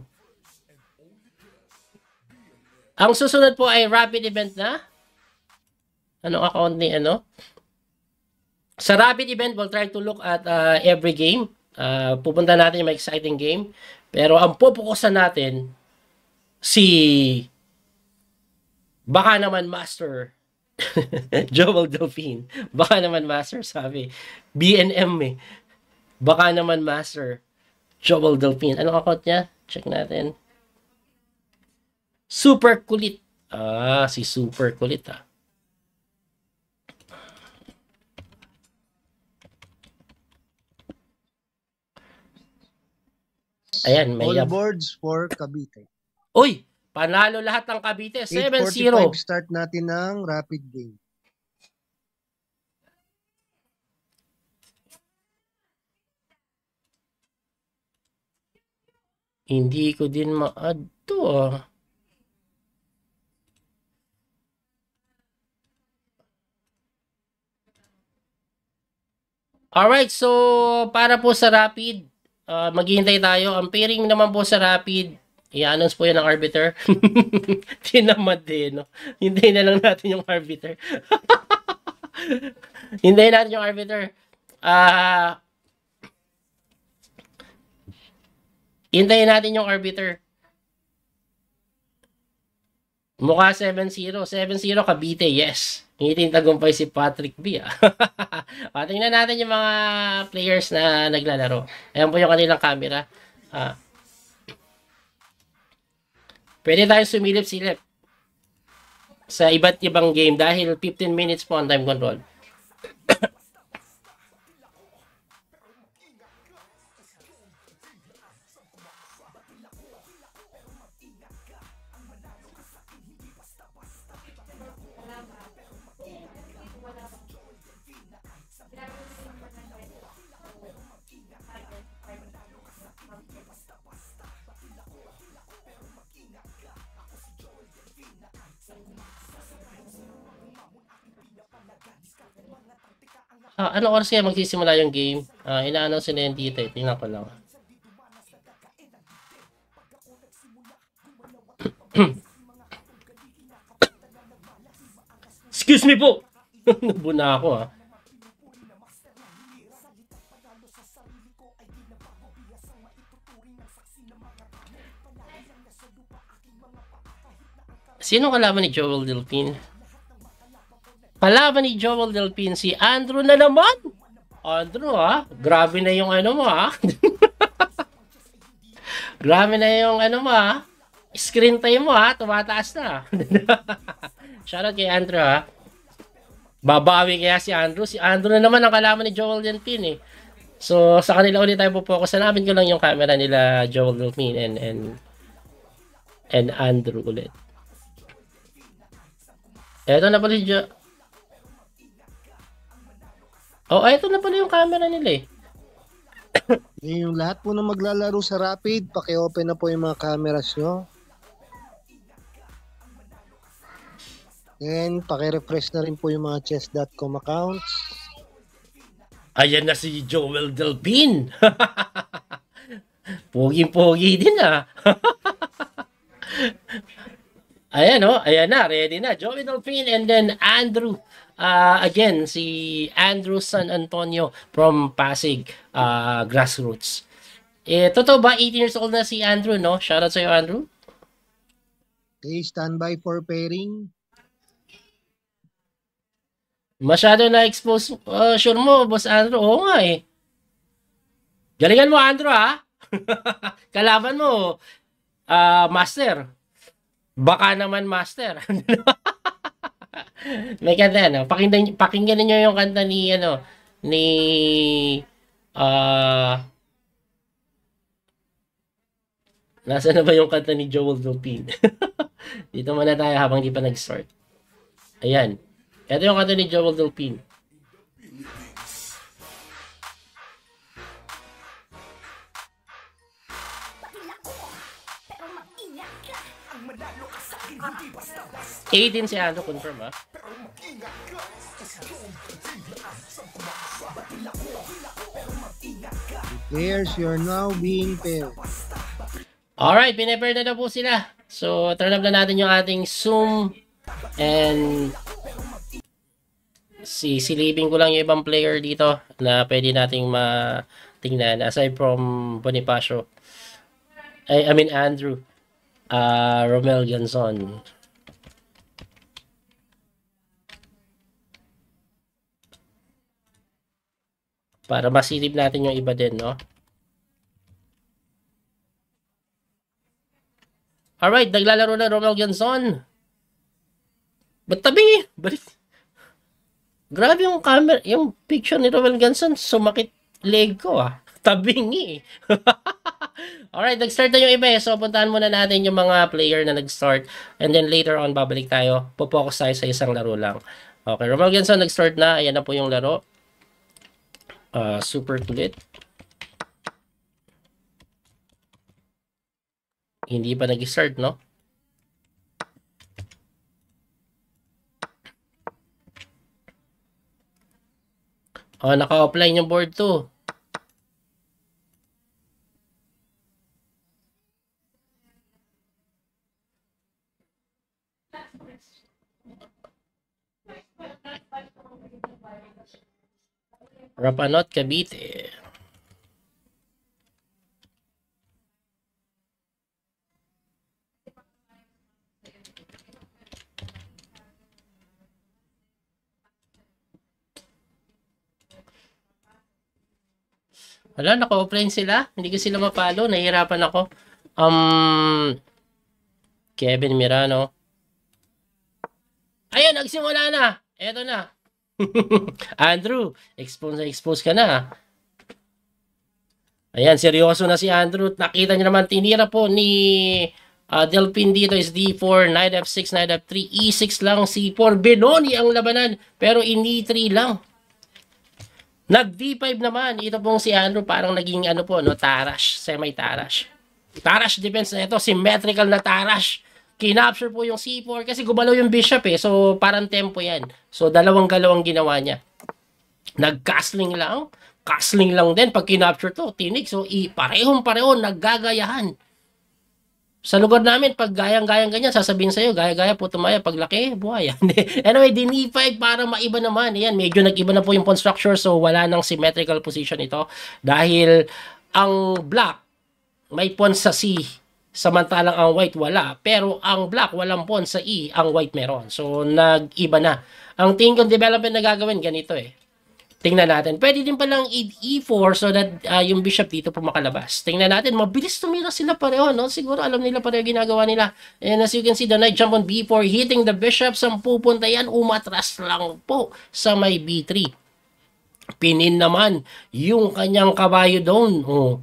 Ang susunod po ay rapid event na. Ano, account ni ano? sa Rabbit event, we'll try to look at uh, every game. Uh, pupunta natin yung may exciting game. Pero ang pupukusan natin, si baka naman master Joel Delphine. Baka naman master, sabi. BNM eh. Baka naman master Joel Delphine. Ano account niya? Check natin. Super kulit. Ah, si super kulit ah. Ayan, may All up. boards for Cavite. Uy, panalo lahat ng Cavite. 7-0. start natin ng rapid game. Hindi ko din ma-add to ah. Alright, so para po sa rapid, Uh, maghihintay tayo. Ang pairing naman po sa Rapid, i-announce po yan ng arbiter. Tinamad din, no? Hintayin na lang natin yung arbiter. Hintayin natin yung arbiter. Ah... Uh, Hintayin natin yung arbiter. Mukha 7-0. 7-0 Cavite, yes. Ngiti tagumpay si Patrick B. Ah. ah, tingnan natin yung mga players na naglalaro. Ayan po yung kanilang camera. Ah. Pwede tayong sumilip-silip sa iba't ibang game dahil 15 minutes po on time control. Ah, ano oras kaya magsisimula yung game? Ah, ina-announce nila yan dito. Eh. Tingnan ko lang. Excuse me po! Nabuna ako ha. Ah. Sino kalaban ni Joel Delpin? Kalaban ni Joel Delpin si Andrew na naman. Andrew ha, grabe na yung ano mo ha. grabe na yung ano mo ha. Screen time mo ha, tumataas na. Shoutout kay Andrew ha. Babawi kaya si Andrew. Si Andrew na naman ang kalaman ni Joel Delpin eh. So, sa kanila ulit tayo pupokus. Hanapin ko lang yung camera nila, Joel Delpin and, and, and Andrew ulit. Eto na pala si Joel. Oh, ay, ito na pala yung camera nila eh. eh. yung lahat po na maglalaro sa Rapid, paki-open na po yung mga cameras nyo. Then, paki-refresh na rin po yung mga chess.com accounts. Ayan na si Joel Delpin. pogi pogi din ah. ayan oh, ayan na, ready na. Joel Delpin and then Andrew uh, again, si Andrew San Antonio from Pasig uh, Grassroots. Eh, totoo ba, 18 years old na si Andrew, no? Shout out sa iyo, Andrew. Okay, standby for pairing. Masyado na-expose. Uh, sure mo, Boss Andrew. Oo nga eh. Galingan mo, Andrew, ha? Ah. Kalaban mo, uh, Master. Baka naman, Master. May kanta ano, pakinggan pakinggan niyo yung kanta ni ano ni ah uh, Nasaan na ba yung kanta ni Joel Lupin? Dito muna tayo habang hindi pa nag start Ayan. Ito yung kanta ni Joel Lupin. A din si ano, confirm ah. Players, you're now being paired. Alright, pinapair na na po sila. So, turn up na natin yung ating Zoom. And, sisilipin ko lang yung ibang player dito na pwede nating matingnan aside from Bonifacio. I, I mean, Andrew. Uh, Romel Ganson. Para masilip natin yung iba din, no? Alright, naglalaro na Romel Ganson. Ba't tabi? Balik. Grabe yung camera, yung picture ni Romel Ganson, sumakit leg ko ah. Tabingi eh. Alright, nag-start na yung iba eh. So, puntahan muna natin yung mga player na nag-start. And then later on, babalik tayo. Pupokus tayo sa isang laro lang. Okay, Romel Ganson nag-start na. Ayan na po yung laro uh, super kulit. Hindi pa nag-start, no? Oh, ah, naka-offline yung board 2. Rapanot Cavite. Wala, naka-offline sila. Hindi ko sila mapalo. Nahihirapan ako. Um, Kevin Mirano. Ayun, nagsimula na. Eto na. Andrew, expose na expose ka na. Ayan, seryoso na si Andrew. Nakita niyo naman, tinira po ni uh, ah, Delpin dito is D4, Knight F6, Knight F3, E6 lang, C4. Benoni ang labanan, pero in E3 lang. Nag D5 naman. Ito pong si Andrew parang naging ano po, no, Tarash, semi-Tarash. Tarash defense na ito, symmetrical na Tarash kinapture po yung C4 kasi gumalaw yung bishop eh. So, parang tempo yan. So, dalawang-galawang ginawa niya. Nag-castling lang. Castling lang din pag kinapture to. Tinig. So, i parehong-pareho naggagayahan. Sa lugar namin, pag gayang-gayang ganyan, sasabihin sa'yo, gaya-gaya po tumaya, paglaki, buhay. anyway, din E5 para maiba naman. Ayan, medyo nag-iba na po yung pawn structure so wala nang symmetrical position ito. Dahil ang black may pawn sa C Samantalang ang white wala, pero ang black walang pawn sa E, ang white meron. So, nag-iba na. Ang tingin kong development na gagawin, ganito eh. Tingnan natin. Pwede din palang E4 so that uh, yung bishop dito po makalabas. Tingnan natin. Mabilis tumira sila pareho, no? Siguro alam nila pareho ginagawa nila. And as you can see, the knight jump on B4, hitting the bishop. Saan pupunta yan? Umatras lang po sa may B3. Pinin naman yung kanyang kabayo doon. Oh,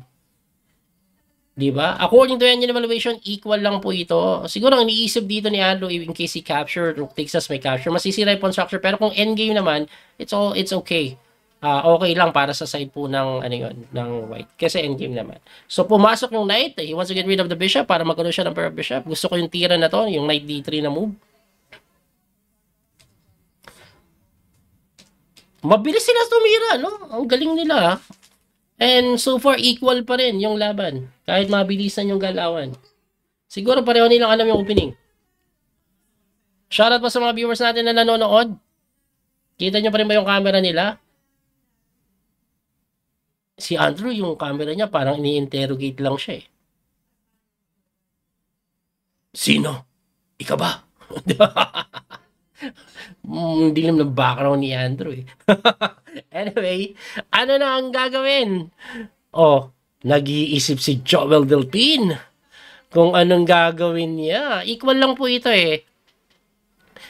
Di ba? According to engine evaluation, equal lang po ito. Siguro ang iniisip dito ni Ando in case he capture Rook takes us may capture, masisira yung pawn structure. Pero kung end game naman, it's all it's okay. Uh, okay lang para sa side po ng ano yun, ng white. Kasi end game naman. So pumasok yung knight, eh, he wants to get rid of the bishop para magkaroon siya ng pair of bishop. Gusto ko yung tira na to, yung knight d3 na move. Mabilis sila tumira, no? Ang galing nila, ha? Ah. And so far, equal pa rin yung laban. Kahit mabilisan yung galawan. Siguro pareho nilang alam yung opening. Shoutout pa sa mga viewers natin na nanonood. Kita nyo pa rin ba yung camera nila? Si Andrew, yung camera niya, parang ini-interrogate lang siya eh. Sino? Ika ba? mm, dilim ng background ni Andrew eh. anyway, ano na ang gagawin? Oh, nag-iisip si Joel Delpin kung anong gagawin niya. Equal lang po ito eh.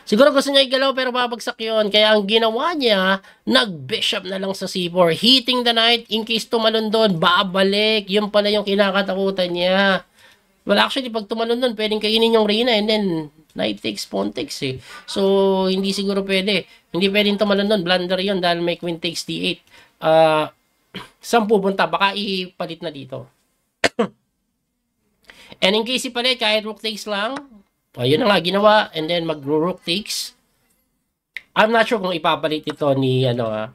Siguro gusto niya igalaw pero babagsak yon Kaya ang ginawa niya, nag-bishop na lang sa C4. Hitting the knight in case tumalon doon, babalik. Yun pala yung kinakatakutan niya. Well, actually, pag tumalon doon, pwedeng kainin yung Reyna and then na it takes pawn takes eh. So, hindi siguro pwede. Hindi pwedeng tumalon doon. Blunder yon dahil may queen takes d8. Uh, saan pupunta? Baka ipalit na dito. And in case ipalit, kahit rook takes lang, ayun oh, na nga ginawa. And then mag-rook takes. I'm not sure kung ipapalit ito ni ano ah.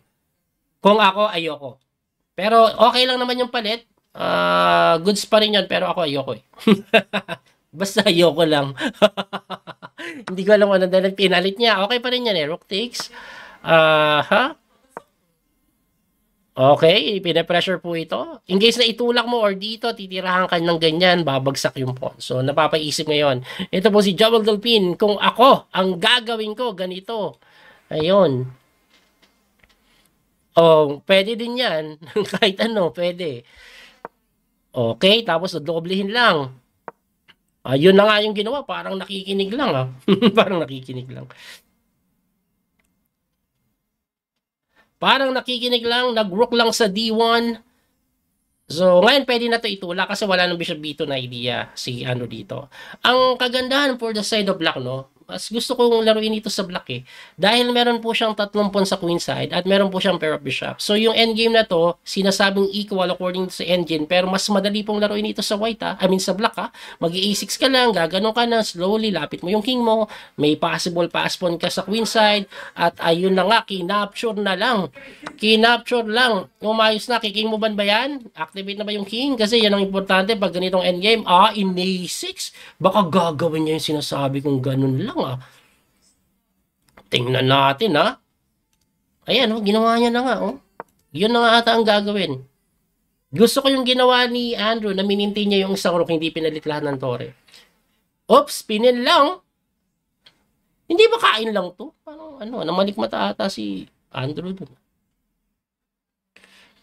Kung ako, ayoko. Pero okay lang naman yung palit. Uh, goods pa rin yun, pero ako ayoko eh. Basta ayoko lang. Hindi ko alam ano dahil pinalit niya. Okay pa rin yan eh. Rook takes. Ah, uh, ha? Huh? Okay, pinapressure po ito. In case na itulak mo or dito, titirahan ka ng ganyan, babagsak yung pawn. So, napapaisip ngayon. Ito po si Jowel Dolphin. Kung ako, ang gagawin ko, ganito. Ayun. Oh, pwede din yan. Kahit ano, pwede. Okay, tapos doblehin lang. Ayun ah, na nga yung ginawa, parang nakikinig lang ah. parang nakikinig lang. Parang nakikinig lang, nag-rook lang sa D1. So, ngayon pwede na to itula kasi wala nang Bishop B2 na idea si ano dito. Ang kagandahan for the side of black, no, mas gusto kong laruin ito sa black eh. Dahil meron po siyang tatlong pawn sa queen side at meron po siyang pair of bishop. So yung endgame na to, sinasabing equal according sa engine pero mas madali pong laruin ito sa white ah. I mean sa black ah. Mag a6 ka lang, gaganon ka lang, slowly lapit mo yung king mo. May possible pass pawn ka sa queen side at ayun na nga, kinapture na lang. Kinapture lang. Umayos na, kiking mo ban ba yan? Activate na ba yung king? Kasi yan ang importante pag ganitong endgame. Ah, in a6, baka gagawin niya yung sinasabi kong ganun lang ah. Tingnan natin ha. Ah. Ayan, oh, ginawa niya na nga. Oh. Yun na nga ata ang gagawin. Gusto ko yung ginawa ni Andrew na mininti niya yung isang rook, hindi pinalit ng tore. Oops, pinin lang. Hindi ba kain lang to? Ano, ano, namalikmata ata si Andrew dun.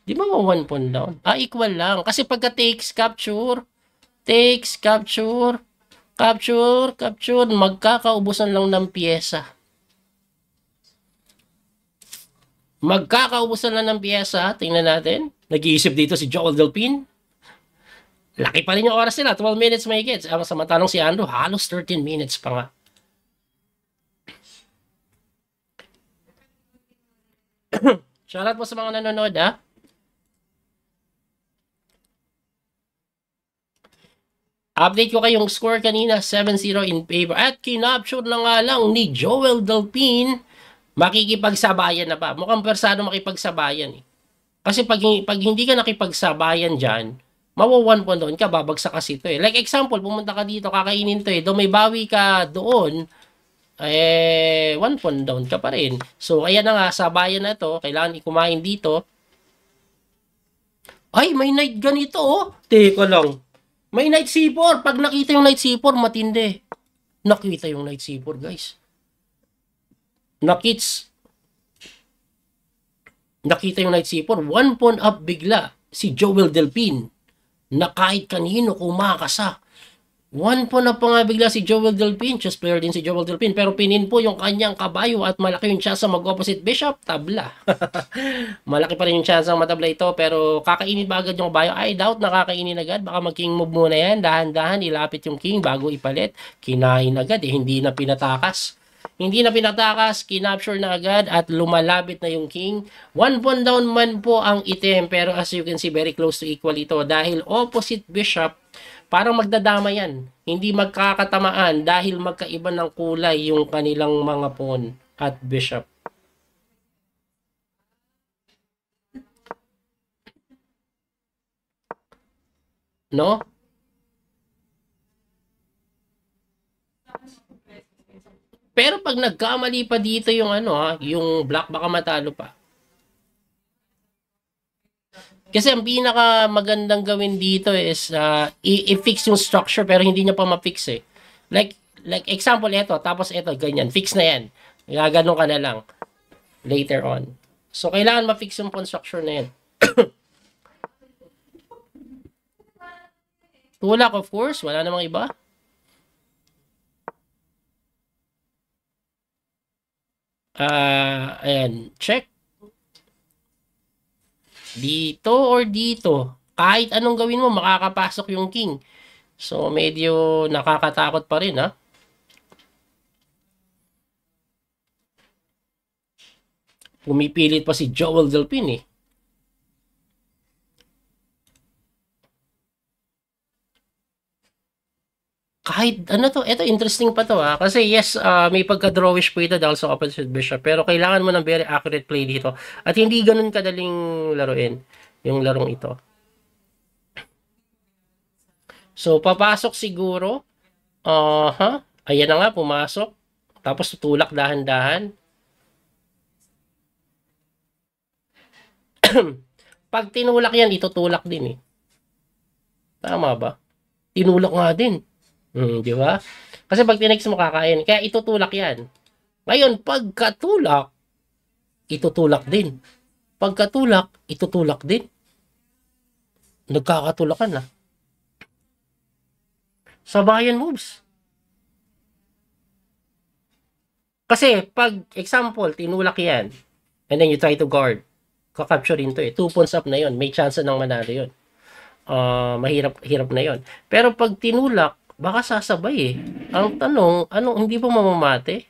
Di ba one pawn down? Ah, equal lang. Kasi pagka takes capture, takes capture, Capture, capture, magkakaubusan lang ng piyesa. Magkakaubusan lang ng piyesa. Tingnan natin. Nag-iisip dito si Joel Delpin. Laki pa rin yung oras nila. 12 minutes may kids. Ang samantalang si Andrew, halos 13 minutes pa nga. Shoutout po sa mga nanonood ha. Ah. Update ko kayong score kanina, 7-0 in favor. At kinapture na nga lang ni Joel Delpin, makikipagsabayan na ba? Mukhang persado makipagsabayan eh. Kasi pag, pag hindi ka nakipagsabayan dyan, mawawan po doon ka, babagsak kasi ito eh. Like example, pumunta ka dito, kakainin to eh. Do may bawi ka doon, eh, one pound down ka pa rin. So, ayan na nga, sabayan na to, kailangan ikumain dito. Ay, may night ganito, oh. Teka lang. May Night C4. Pag nakita yung Night C4, matindi. Nakita yung Night C4, guys. Nakits. Nakita yung Night C4. One point up bigla si Joel Delpin na kahit kanino kumakasa One po na po nga bigla si Joel Delpin, chess player din si Joel Delpin, pero pinin po yung kanyang kabayo at malaki yung chance mag-opposite bishop, tabla. malaki pa rin yung chance matabla ito, pero kakainin ba agad yung kabayo? I doubt nakakainin agad, baka mag-king move muna yan, dahan-dahan, ilapit yung king bago ipalit, kinain agad, eh, hindi na pinatakas. Hindi na pinatakas, kinapture na agad at lumalapit na yung king. One pawn down man po ang item pero as you can see very close to equal ito dahil opposite bishop parang magdadama yan. Hindi magkakatamaan dahil magkaiba ng kulay yung kanilang mga pawn at bishop. No? Pero pag nagkamali pa dito yung ano ha, ah, yung black baka matalo pa. Kasi ang pinaka magandang gawin dito is uh, i-fix yung structure pero hindi niya pa ma-fix eh. Like like example ito, tapos ito ganyan, fix na 'yan. Gaganon ah, ka na lang later on. So kailangan ma-fix yung construction na 'yan. Tulak of course, wala namang iba. Uh, ayan, check dito or dito. Kahit anong gawin mo, makakapasok yung king. So, medyo nakakatakot pa rin, ha? Pumipilit pa si Joel Delpin, eh. kahit ano to, ito interesting pa to ha. Ah. Kasi yes, uh, may pagka-drawish po ito dahil sa opposite bishop. Pero kailangan mo ng very accurate play dito. At hindi ganun kadaling laruin yung larong ito. So, papasok siguro. Aha. Uh-huh. Ayan na nga, pumasok. Tapos tutulak dahan-dahan. Pag tinulak yan, itutulak din eh. Tama ba? Tinulak nga din. Mm, di ba? Kasi pag tinex mo kakain, kaya itutulak yan. Ngayon, pagkatulak, itutulak din. Pagkatulak, itutulak din. Nagkakatulakan na. Sabayan moves. Kasi pag example, tinulak yan, and then you try to guard, kakapture rin to eh. Two points up na yon May chance nang manalo yon uh, ah, mahirap hirap na yon Pero pag tinulak, baka sasabay eh. Ang tanong, anong hindi pa mamamate?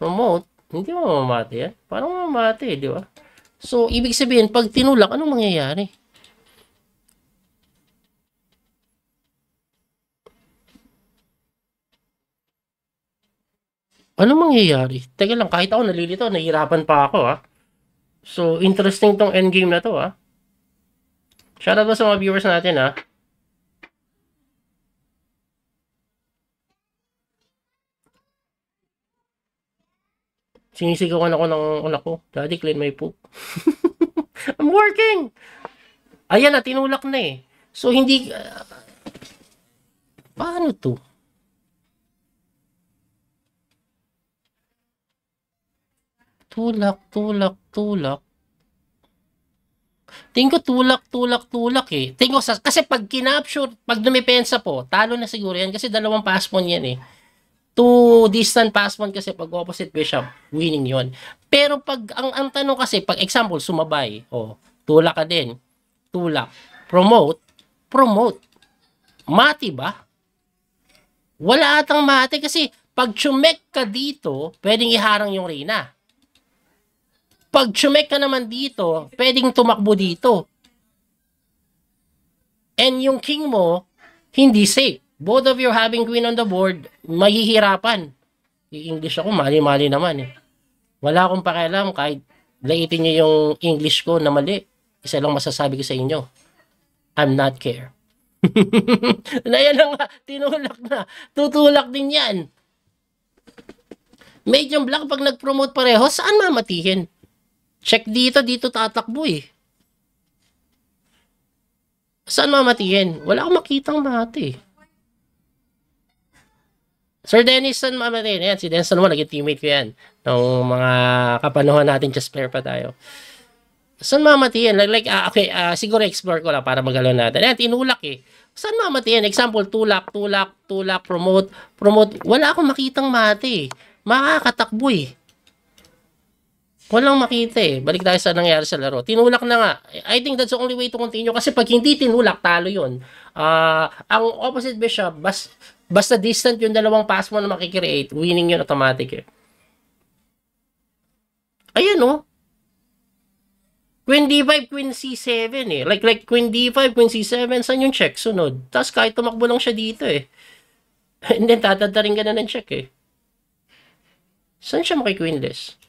Promote, hindi mamamate yan. Parang mamamate, di ba? So, ibig sabihin, pag tinulak, anong mangyayari? Anong mangyayari? Teka lang, kahit ako nalilito, nahihirapan pa ako ha. Ah. So, interesting tong endgame na to ha. Ah. Shoutout ba sa mga viewers natin ha. Ah. Sinisigawan ako ng anak ko, Daddy, clean my poop. I'm working! Ayan na, tinulak na eh. So, hindi... Uh, paano to? Tulak, tulak, tulak. Tingko tulak, tulak, tulak eh. Tingko sa, kasi pag kinapture, pag dumipensa po, talo na siguro yan kasi dalawang passport yan eh to distant pass one kasi pag opposite bishop, winning yon. Pero pag ang, ang tanong kasi, pag example, sumabay, o oh, tulak ka din, tulak, promote, promote. Mati ba? Wala atang mati kasi pag chumek ka dito, pwedeng iharang yung reyna. Pag chumek ka naman dito, pwedeng tumakbo dito. And yung king mo, hindi safe both of you having queen on the board, mahihirapan. I-English ako, mali-mali naman eh. Wala akong pakialam kahit laitin niyo yung English ko na mali. Isa lang masasabi ko sa inyo. I'm not care. na yan nga, tinulak na. Tutulak din yan. Medyo black pag nag-promote pareho, saan mamatihin? Check dito, dito tatakbo eh. Saan mamatihin? Wala akong makitang mati. Eh. Sir Dennis San Mamarin. Ayan, si Dennis San Juan, naging teammate ko yan. Nung mga kapanuhan natin, chess player pa tayo. San mamatiyan? Like, like uh, okay, uh, siguro explore ko lang para magalaw natin. Ayan, tinulak eh. San yan? Example, tulak, tulak, tulak, promote, promote. Wala akong makitang mati eh. Makakatakbo eh. Walang makita eh. Balik tayo sa nangyari sa laro. Tinulak na nga. I think that's the only way to continue. Kasi pag hindi tinulak, talo yun. Uh, ang opposite bishop, bas, basta distant yung dalawang pass mo na makikreate, winning yun automatic eh. Ayan oh. Queen D5, Queen C7 eh. Like, like Queen D5, Queen C7, saan yung check? Sunod. Tapos kahit tumakbo lang siya dito eh. And then tatadarin ka na ng check eh. Saan siya makikwinless?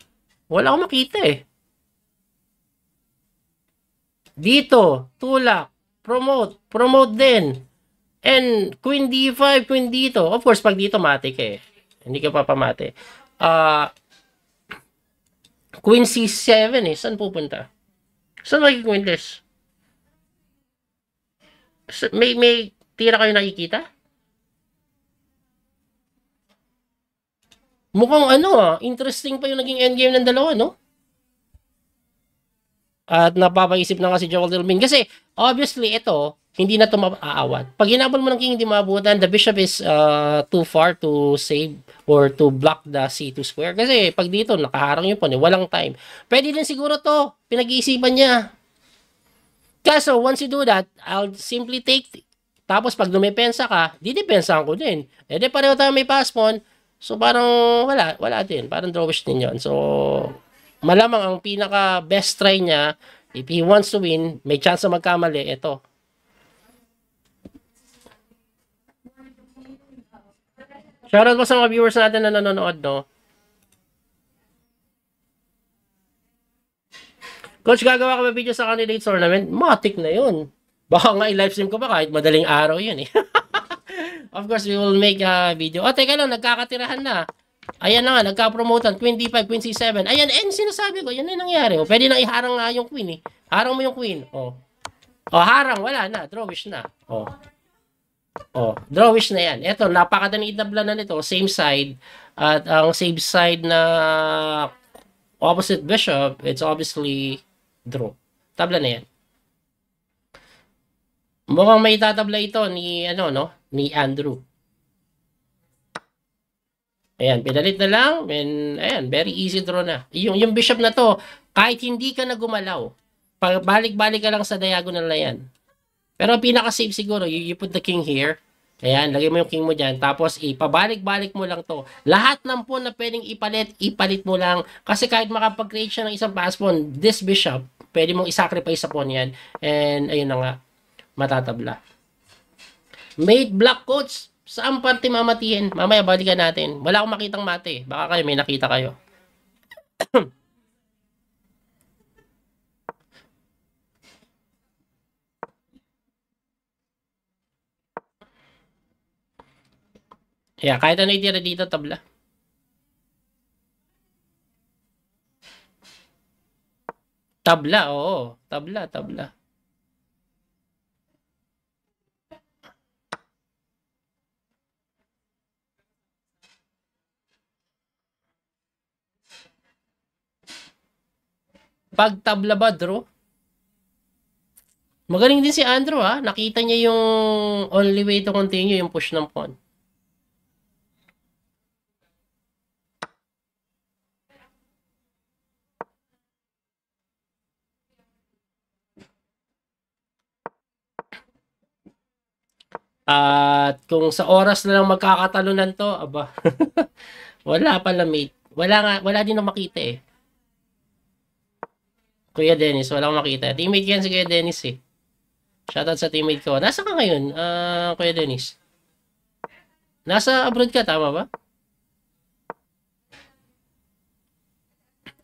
Wala akong makita eh. Dito, tulak, promote, promote din. And queen d5, queen dito. Of course, pag dito, mati ka eh. Hindi ka papamati. Uh, ah, queen c7 eh. Saan pupunta? Saan magki-queenless? May, may tira kayo nakikita? Mukhang ano ah, interesting pa yung naging endgame ng dalawa, no? At napapaisip na nga si Joel Delmin. Kasi, obviously, ito, hindi na ito maaawat. Pag hinabol mo ng king, hindi maabutan. The bishop is uh, too far to save or to block the c2 square. Kasi pag dito, nakaharang yung pawn, walang time. Pwede din siguro to pinag-iisipan niya. Kaso, once you do that, I'll simply take, tapos pag dumepensa ka, didepensahan ko din. E eh, de pareho tayo may pass pawn, so parang wala, wala din. Parang drawish din yun. So, malamang ang pinaka best try niya, if he wants to win, may chance na magkamali, ito. Shoutout po sa mga viewers natin na nanonood, no? Coach, gagawa ka ba video sa candidate tournament? Matik na yun. Baka nga i livestream ko pa kahit madaling araw yun eh. of course, we will make a video. O, oh, teka lang, nagkakatirahan na. Ayan na nga, nagka-promotan. Queen D5, Queen C7. Ayan, and eh, sinasabi ko, yun na nangyari. O, oh, pwede nang iharang nga yung queen eh. Harang mo yung queen. O. Oh. O, harang, wala na. Drawish na. O. Oh, drawish na yan. Ito, napakadami idabla na nito. Same side. At ang same side na opposite bishop, it's obviously draw. Tabla na yan. Mukhang may itatabla ito ni, ano, no? Ni Andrew. Ayan, pinalit na lang. And, ayan, very easy draw na. Yung, yung bishop na to, kahit hindi ka na gumalaw, balik-balik ka lang sa diagonal na yan pero pinaka-safe siguro, you, you put the king here. Ayan, lagay mo yung king mo dyan. Tapos, ipabalik-balik mo lang to. Lahat ng pawn na pwedeng ipalit, ipalit mo lang. Kasi kahit makapag-create siya ng isang pass pawn, this bishop, pwede mong isacrifice sa pawn yan. And, ayun na nga, matatabla. Mate black coats. Saan parte mamatihin? Mamaya balikan natin. Wala akong makitang mate. Baka kayo may nakita kayo. Yeah, kahit ano itira dito, tabla. Tabla, oo. Tabla, tabla. Pag tabla ba, Drew? Magaling din si Andrew ha. Nakita niya yung only way to continue, yung push ng pawn. At kung sa oras na lang magkakatalunan to, aba, wala pala mate. Wala, nga, wala din na makita eh. Kuya Dennis, wala akong makita. Teammate yan si Kuya Dennis eh. Shoutout sa teammate ko. Nasa ka ngayon, uh, Kuya Dennis? Nasa abroad ka, tama ba?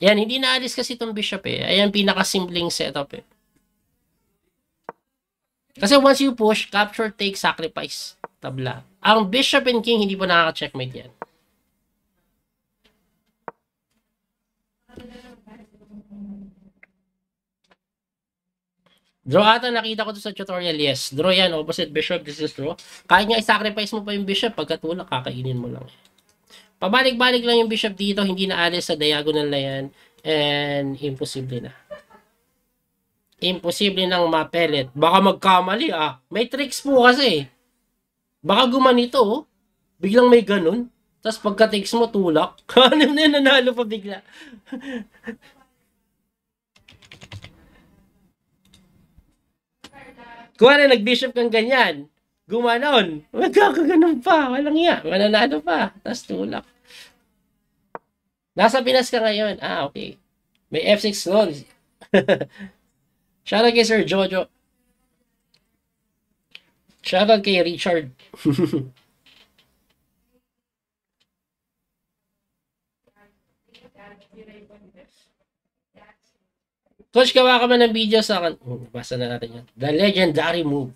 Yan, hindi naalis kasi itong bishop eh. Ayan, pinaka-simpleng setup eh. Kasi once you push, capture, take, sacrifice. Tabla. Ang bishop and king, hindi po nakaka-checkmate yan. Draw ata nakita ko to sa tutorial. Yes, draw yan. Opposite bishop, this is draw. Kahit nga i-sacrifice mo pa yung bishop, pagkatulak, kakainin mo lang. Pabalik-balik lang yung bishop dito, hindi na alis sa diagonal na yan. And imposible na. Imposible nang mapelet. Baka magkamali ah. May tricks po kasi. Baka gumanito oh. Biglang may ganun. Tapos pagka-takes mo tulak. ano na yun? Nanalo pa bigla. Kuha ano, na nag-bishop kang ganyan. Gumanon. Magkakaganon pa. Walang iya. Mananalo pa. Tapos tulak. Nasa Pinas ka ngayon. Ah, okay. May F6 noon. Shoutout kay Sir Jojo. Shoutout kay Richard. Coach, gawa ka man ng video sa akin. Oh, basa na natin yan. The legendary move.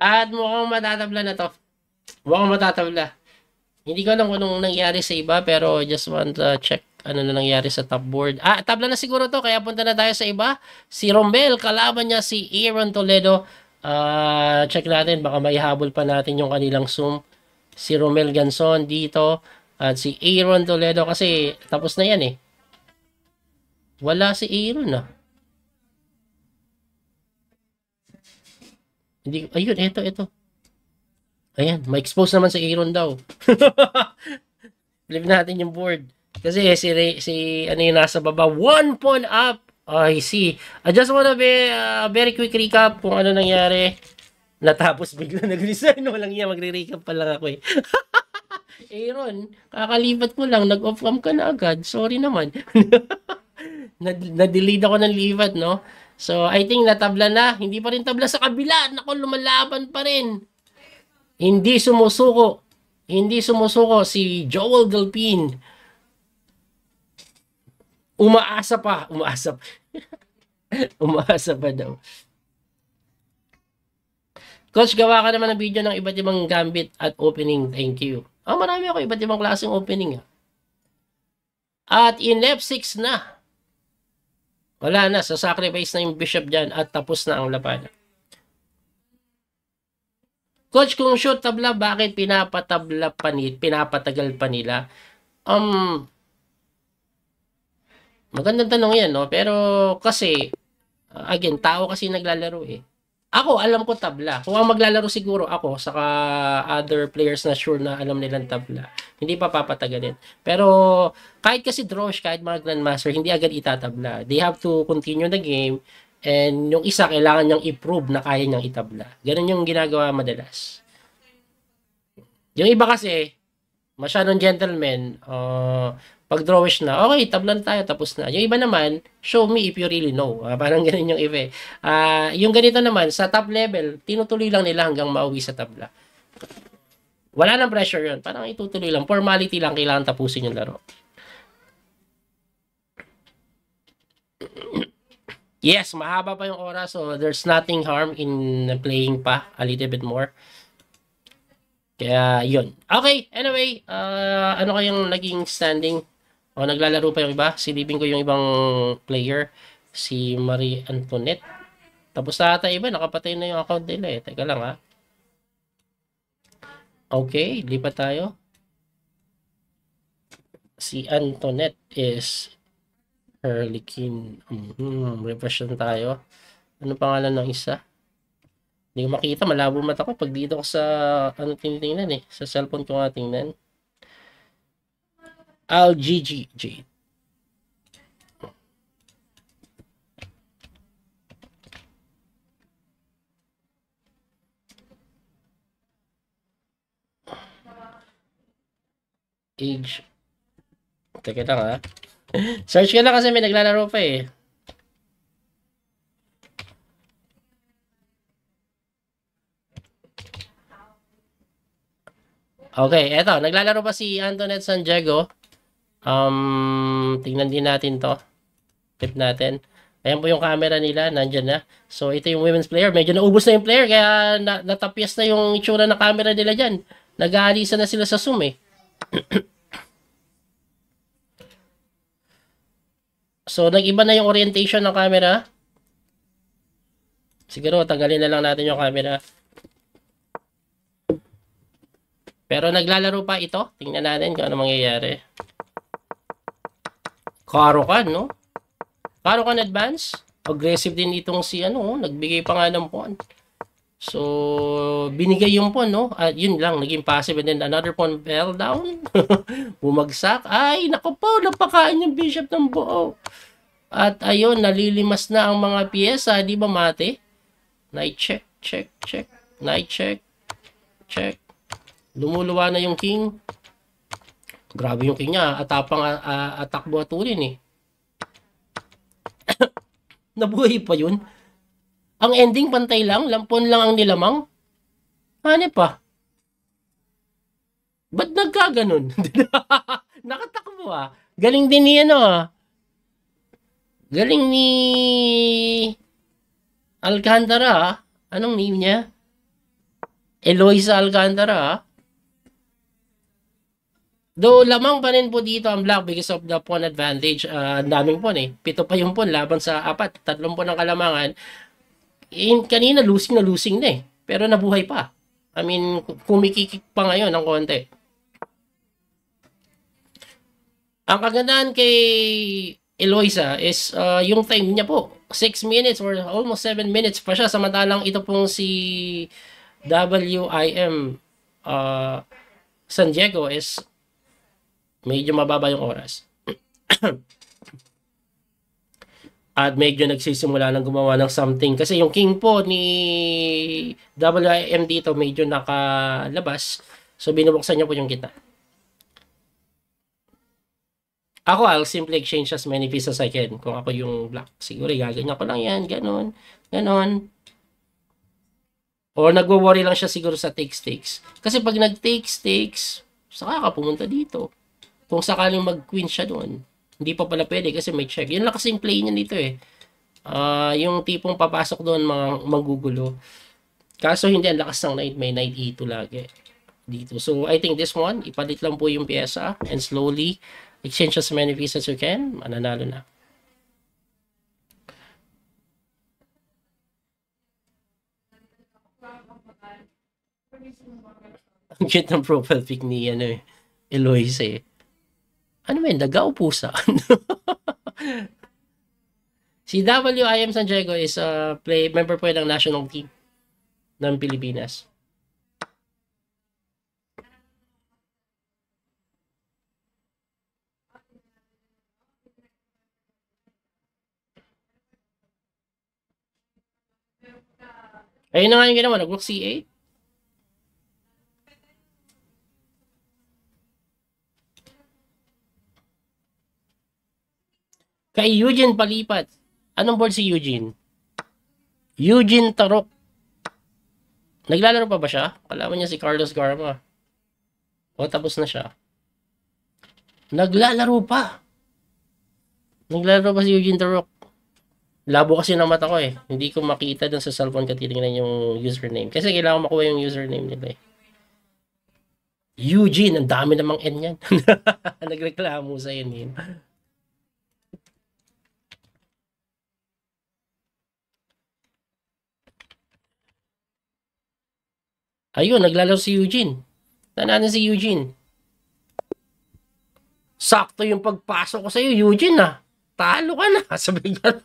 Add mo mukhang matatabla na to. Baka matatabla. Hindi ko alam kung anong nangyari sa iba, pero just want to check ano na nangyari sa top board. Ah, tabla na siguro to, kaya punta na tayo sa iba. Si Rombel, kalaban niya si Aaron Toledo. Uh, check natin, baka maihabol pa natin yung kanilang Zoom. Si Romel Ganson dito, at si Aaron Toledo, kasi tapos na yan eh. Wala si Aaron ah. Hindi, ayun, eto, eto. Ayan, ma-expose naman si Aaron daw. Flip natin yung board. Kasi si, si ano yung nasa baba, one point up. I see. I just wanna be uh, very quick recap kung ano nangyari. Natapos bigla nag-resign. Walang iya, magre-recap pa lang ako eh. Aaron, kakalipat ko lang, nag-off cam ka na agad. Sorry naman. Na-delete ako ng lipat, no? So, I think natabla na. Hindi pa rin tabla sa kabila. Nako, lumalaban pa rin. Hindi sumusuko. Hindi sumusuko si Joel Galpin. Umaasa pa. Umaasa pa. umaasa pa daw. Coach, gawa ka naman ng video ng iba't ibang gambit at opening. Thank you. Oh, marami ako iba't ibang klaseng opening. Ha. Ah. At in left 6 na. Wala na. Sa sacrifice na yung bishop dyan at tapos na ang laban. Coach, kung shoot tabla, bakit pinapatabla pa ni, pinapatagal pa nila? Um, magandang tanong yan, no? Pero kasi, again, tao kasi naglalaro eh. Ako, alam ko tabla. Kung ang maglalaro siguro ako, saka other players na sure na alam nilang tabla, hindi pa papatagalin. Pero kahit kasi draws, kahit mga Grandmaster, hindi agad itatabla. They have to continue the game And yung isa, kailangan niyang i-prove na kaya niyang itabla. Ganun yung ginagawa madalas. Yung iba kasi, masyadong gentleman, uh, pag drawish na, okay, tablan tayo, tapos na. Yung iba naman, show me if you really know. Uh, parang ganun yung iba. Uh, yung ganito naman, sa top level, tinutuloy lang nila hanggang mauwi sa tabla. Wala nang pressure yon Parang itutuloy lang. Formality lang, kailangan tapusin yung laro. Yes, mahaba pa yung oras so oh. there's nothing harm in playing pa a little bit more. Kaya yun. Okay, anyway, uh, ano kayang naging standing? O oh, naglalaro pa yung iba? Silipin ko yung ibang player, si Marie Antoinette. Tapos na ata iba, nakapatay na yung account nila eh. Teka lang ha. Ah. Okay, lipat tayo. Si Antoinette is Harlequin. Mm-hmm. Refresh lang tayo. Ano pangalan ng isa? Hindi ko makita. Malabo mata ko. Pag dito ko sa ano tinitingnan eh. Sa cellphone ko nga tingnan. LGG Jade. Age. Teka lang ah. Search ka na kasi may naglalaro pa eh. Okay, eto. Naglalaro pa si Antoinette San Diego. Um, tingnan din natin to. Tip natin. Ayan po yung camera nila. Nandyan na. So, ito yung women's player. Medyo naubos na yung player. Kaya na natapyas na yung itsura ng camera nila dyan. Nag-aalisa na sila sa Zoom eh. So, nag-iba na yung orientation ng camera. Siguro, tanggalin na lang natin yung camera. Pero naglalaro pa ito. Tingnan natin kung ano mangyayari. Karo ka, no? Karo ka advance. Aggressive din itong si ano, nagbigay pa nga ng puan. So, binigay yung pawn, no? At yun lang, naging passive. And then another pawn fell down. Bumagsak. Ay, nako po, napakain yung bishop ng buo. At ayun, nalilimas na ang mga piyesa. Di ba, mate? Knight check, check, check. Knight check, check. Lumuluwa na yung king. Grabe yung king niya. Atapang uh, atakbo at ulin, eh. Nabuhay pa yun. Ang ending pantay lang, lampon lang ang nilamang. Ano pa? Ba't nagkaganon? Nakatakbo ah. Galing din ni ano ah. Galing ni Alcantara ah. Anong name niya? Eloisa Alcantara ah. Though lamang pa rin po dito ang black because of the pawn advantage. Uh, ang daming pawn eh. Pito pa yung pawn laban sa apat. Tatlong pawn ang kalamangan in, eh, kanina losing na losing na eh. Pero nabuhay pa. I mean, kumikikik pa ngayon ng konti. Ang kagandahan kay Eloisa is uh, yung time niya po. 6 minutes or almost 7 minutes pa siya. Samantalang ito pong si WIM uh, San Diego is medyo mababa yung oras. at medyo nagsisimula ng gumawa ng something kasi yung king po ni WIM dito medyo nakalabas so binubuksan niya po yung kita ako I'll simply exchange as many pieces I can kung ako yung black siguro gagawin ko lang yan ganon ganon or nagwo-worry lang siya siguro sa take takes kasi pag nag take takes saka ka pumunta dito kung sakaling mag queen siya doon hindi pa pala pwede kasi may check. Yun lang kasi yung play niya dito eh. Uh, yung tipong papasok doon mga magugulo. Kaso hindi ang lakas ng knight, may knight e2 lagi dito. So I think this one, ipalit lang po yung pyesa and slowly exchange as many pieces as you can, mananalo na. Ang cute ng profile pic ni ano, eh, Eloise eh. Ano men, daga o pusa? Ano? si WIM Diego is a uh, play, member po ng national team ng Pilipinas. Ayun na nga yung ginawa, nag-rook C8. Kay Eugene Palipat. Anong board si Eugene? Eugene Tarok. Naglalaro pa ba siya? Kalaman niya si Carlos Garma. O tapos na siya. Naglalaro pa. Naglalaro pa si Eugene Tarok. Labo kasi ng mata ko eh. Hindi ko makita dun sa cellphone ko titingnan yung username. Kasi kailangan makuha yung username nila eh. Eugene, ang dami namang N yan. Nagreklamo sa N yun. Ayun, naglalaro si Eugene. Nanana si Eugene. Sakto yung pagpasok ko sa iyo, Eugene ah. Talo ka na, sabi ka na.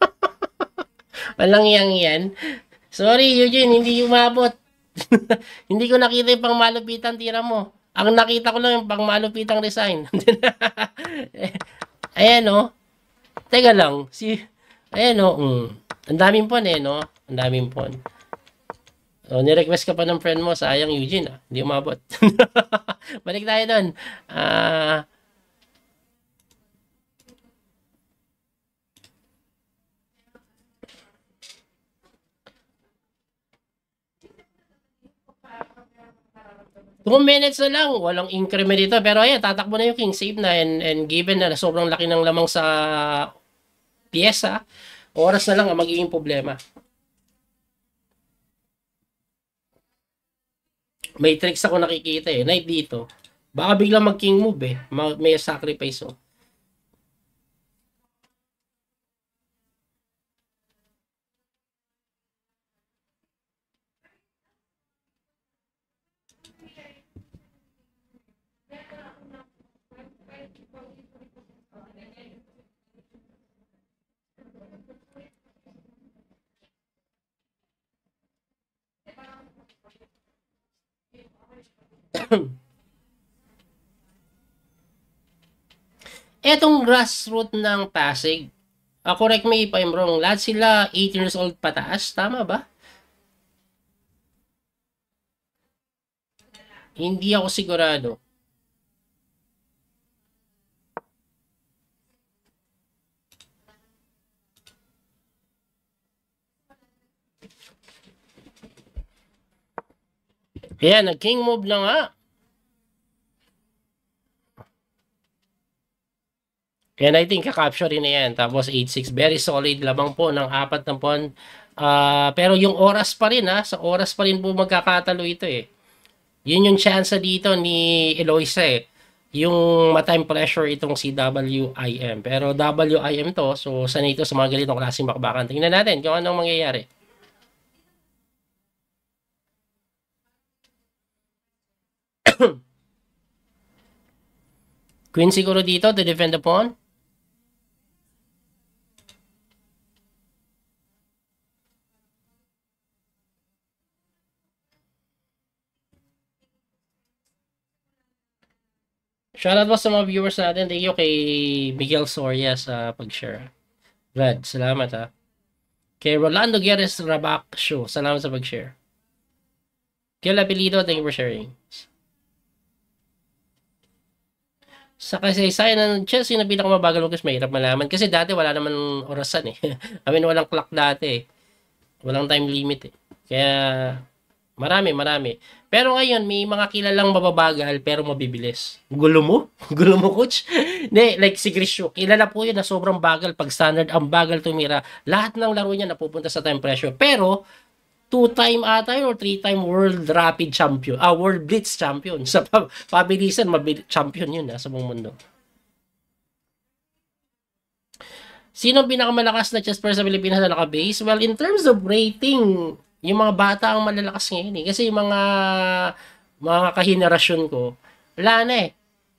Walang yang yan. Sorry, Eugene, hindi umabot. hindi ko nakita yung pangmalupitang tira mo. Ang nakita ko lang yung pangmalupitang resign. Ayan Oh. Teka lang, si... Ayan oh, mm. ang daming pon eh, oh. no? Ang daming pon. O, oh, request ka pa ng friend mo, sayang Eugene, ah. hindi umabot. Balik tayo doon. Ah... Uh, Two minutes na lang, walang increment dito. Pero ayan, tatakbo na yung king save na and, and given na sobrang laki ng lamang sa pyesa, oras na lang ang magiging problema. May tricks ako nakikita eh. Knight dito. Baka biglang mag-king move eh. May sacrifice oh. Etong grassroot ng Pasig, uh, correct me if I'm wrong, lahat sila 18 years old pataas, tama ba? Hindi ako sigurado. Ayan, nag-king move na nga. Kaya I think kakapture rin na yan. Tapos 8-6, very solid lamang po ng apat na pon. Uh, pero yung oras pa rin ha, sa oras pa rin po magkakatalo ito eh. Yun yung chance dito ni Eloise eh. Yung matime pressure itong si WIM. Pero WIM to, so sanay ito sa mga ganitong klaseng bakbakan. Tingnan natin kung anong mangyayari. Queen siguro dito to defend the pawn. Shoutout po sa mga viewers natin. Thank you kay Miguel Soria sa pag-share. Brad, salamat ha. Ah. Kay Rolando Guerres Rabac Show. Salamat sa pag-share. Kay Lapilito, thank you for sharing sa kasaysayan ng chess, Chelsea na pinakamabagal hugas mahirap malaman kasi dati wala naman orasan eh. I mean walang clock dati eh. Walang time limit eh. Kaya marami marami. Pero ngayon may mga kilalang mababagal pero mabibilis. Gulo mo? Gulo mo coach? ne, like si Grisho, kilala po yun na sobrang bagal pag standard ang bagal tumira. Lahat ng laro niya napupunta sa time pressure pero two-time ata yun or three-time world rapid champion, ah, world blitz champion. Sa pab pabilisan, mabili champion yun na ah, sa buong mundo. Sino ang pinakamalakas na chess player sa Pilipinas na naka-base? Well, in terms of rating, yung mga bata ang malalakas ngayon eh. Kasi yung mga mga kahenerasyon ko, wala na eh.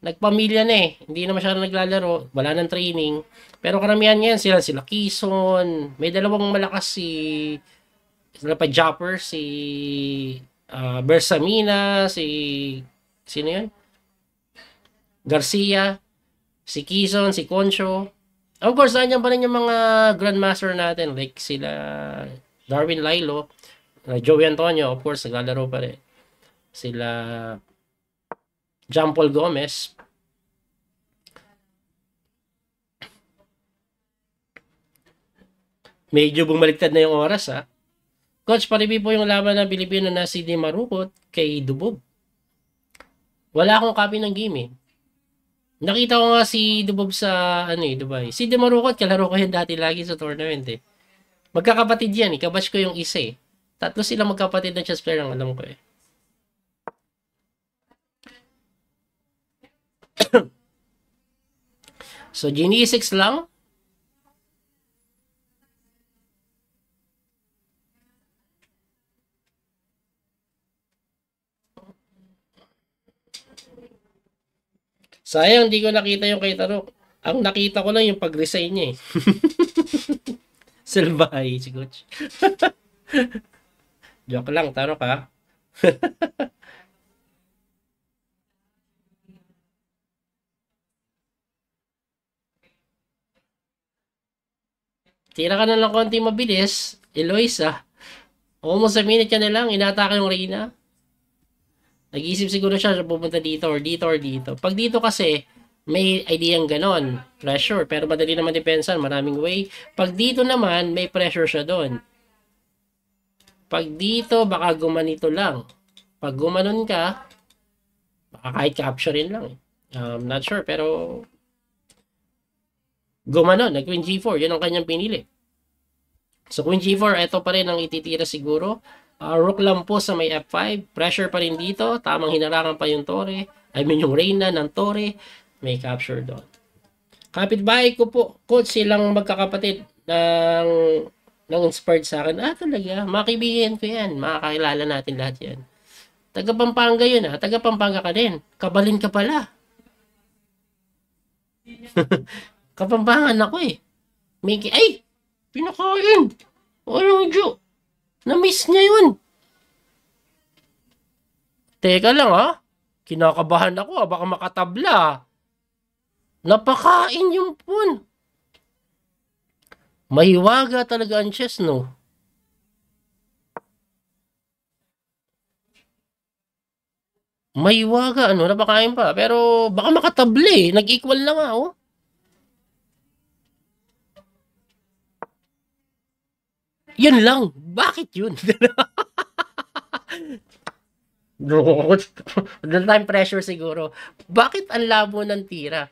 Nagpamilya na eh. Hindi na masyadong naglalaro. Wala nang training. Pero karamihan ngayon sila, sila Kison. May dalawang malakas si eh nagpa-jumper si uh, Bersamina, si sino yun? Garcia, si Kison, si Concho. Of course, nandiyan pa rin yung mga grandmaster natin like sila Darwin Lilo, uh, Joey Antonio, of course, naglalaro pa rin. Sila John Paul Gomez. Medyo bumaliktad na yung oras, ha? Ah. Coach, paribi po yung laban ng Pilipino na si Di Marupot kay Dubob. Wala akong copy ng game eh. Nakita ko nga si Dubob sa ano eh, Dubai. Si Di Marupot, kalaro ko yun dati lagi sa tournament eh. Magkakapatid yan eh. Kabatch ko yung isa eh. Tatlo sila magkapatid ng chess player ang alam ko eh. so, Genie 6 lang. Sayang, di ko nakita yung kay Tarok. Ang nakita ko lang yung pag-resign niya eh. Salbahay si Coach. Joke lang, Tarok ha. Tira ka na lang konti mabilis. Eloisa. Almost a minute ka na lang. Inatake yung Reyna. Nag-iisip siguro siya, pupunta dito or dito or dito. Pag dito kasi, may idea ang ganon, pressure. Pero madali naman depensa, maraming way. Pag dito naman, may pressure siya doon. Pag dito, baka gumanito lang. Pag gumanon ka, baka kahit capturein lang. I'm eh. um, not sure, pero gumanon, nag Queen G4, yun ang kanyang pinili. So Queen G4, ito pa rin ang ititira siguro. Uh, rook lang po sa may F5. Pressure pa rin dito. Tamang hinarangan pa yung tore. I mean yung reyna ng tore. May capture doon. Kapitbahay ko po, coach, silang magkakapatid ng, ng inspired sa akin. Ah, talaga. Makibigan ko yan. Makakilala natin lahat yan. Taga yun ah. Taga ka din. Kabalin ka pala. Kapampangan ako eh. May ay! Pinakain! Walang joke. Na-miss niya yun. Teka lang ha. Kinakabahan ako ha. Baka makatabla Napakain yung pun. Mahiwaga talaga ang chess no. Mahiwaga ano. Napakain pa. Pero baka makatabla eh. Nag-equal lang ha oh. Yun lang. Bakit yun? Doon time pressure siguro. Bakit ang labo ng tira?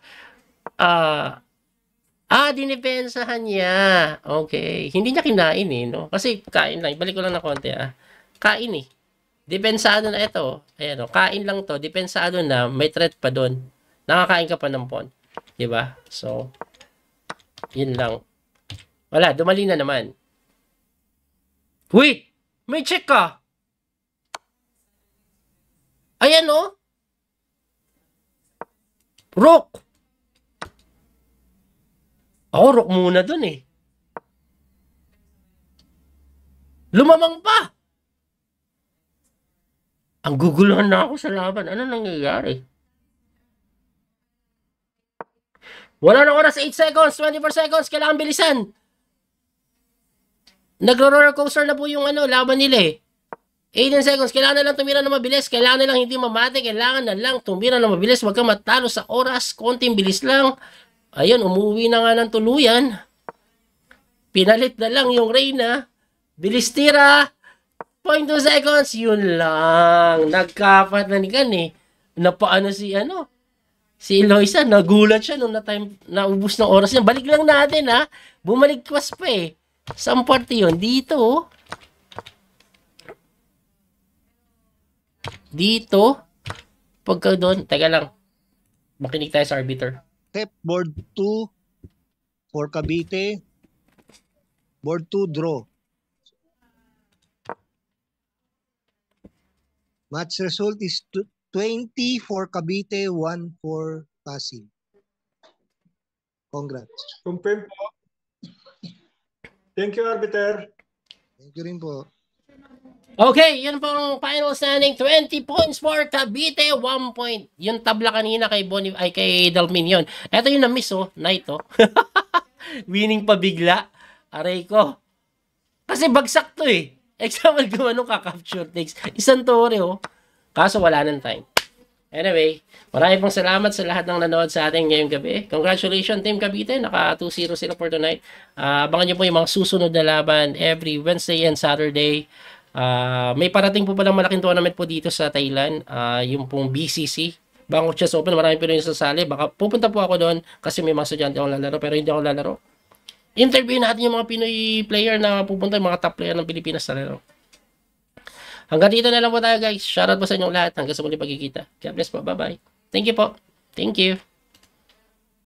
Uh, ah, ah dinipensahan niya. Okay. Hindi niya kinain eh, no? Kasi kain lang. Ibalik ko lang na konti ah. Kain eh. Depensado na ito. Ayan, no? Oh. kain lang to. Depensado na. May threat pa doon. Nakakain ka pa ng pon. ba? Diba? So, yun lang. Wala, dumali na naman. Wait! May check ka! Ayan oh! Rock! Ako rock muna dun eh. Lumamang pa! Ang guguluhan na ako sa laban. Ano nangyayari? Wala na oras, 8 seconds, 24 seconds, kailangan bilisan. Nagro-roller coaster na po yung ano, laban nila eh. 18 seconds, kailangan na lang tumira na mabilis, kailangan na lang hindi mamate, kailangan na lang tumira na mabilis, wag kang matalo sa oras, konting bilis lang. Ayun, umuwi na nga ng tuluyan. Pinalit na lang yung Reyna. Bilis tira. 0.2 seconds, yun lang. Nagkapat na ni Gan eh. Napaano si ano? Si Eloisa, nagulat siya nung na time, naubos ng oras niya. Balik lang natin ha. Bumalik kwas pa eh. Saan parte yun? Dito. Oh. Dito. Pagka doon, taga lang. Makinig tayo sa arbiter. Step board 2 for Cavite. Board 2 draw. Match result is 20 for Cavite, 1 for Pasig. Congrats. Confirm po. Thank you, Arbiter. Thank you rin po. Okay, yun po ang final standing. 20 points for Cavite, 1 point. Yung tabla kanina kay Boni, ay kay Dalmin yun. Ito yung na-miss oh, night oh. Winning pa bigla. Aray ko. Kasi bagsak to eh. Example ko anong ka-capture takes. Isang tore oh. Kaso wala nang time. Anyway, maraming pong salamat sa lahat ng nanood sa atin ngayong gabi. Congratulations Team Cavite, naka 2-0 sila for tonight. Uh, abangan nyo po yung mga susunod na laban every Wednesday and Saturday. Uh, may parating po palang malaking tournament po dito sa Thailand, uh, yung pong BCC, Bangkok Chess Open. Marami po rin sasali. Baka pupunta po ako doon kasi may mga estudyante akong lalaro pero hindi ako lalaro. Interview natin yung mga Pinoy player na pupunta, yung mga top player ng Pilipinas sa laro. Hanggang dito na lang po tayo guys. Shoutout po sa inyong lahat. Hanggang sa muli pagkikita. God bless po. Bye-bye. Thank you po. Thank you.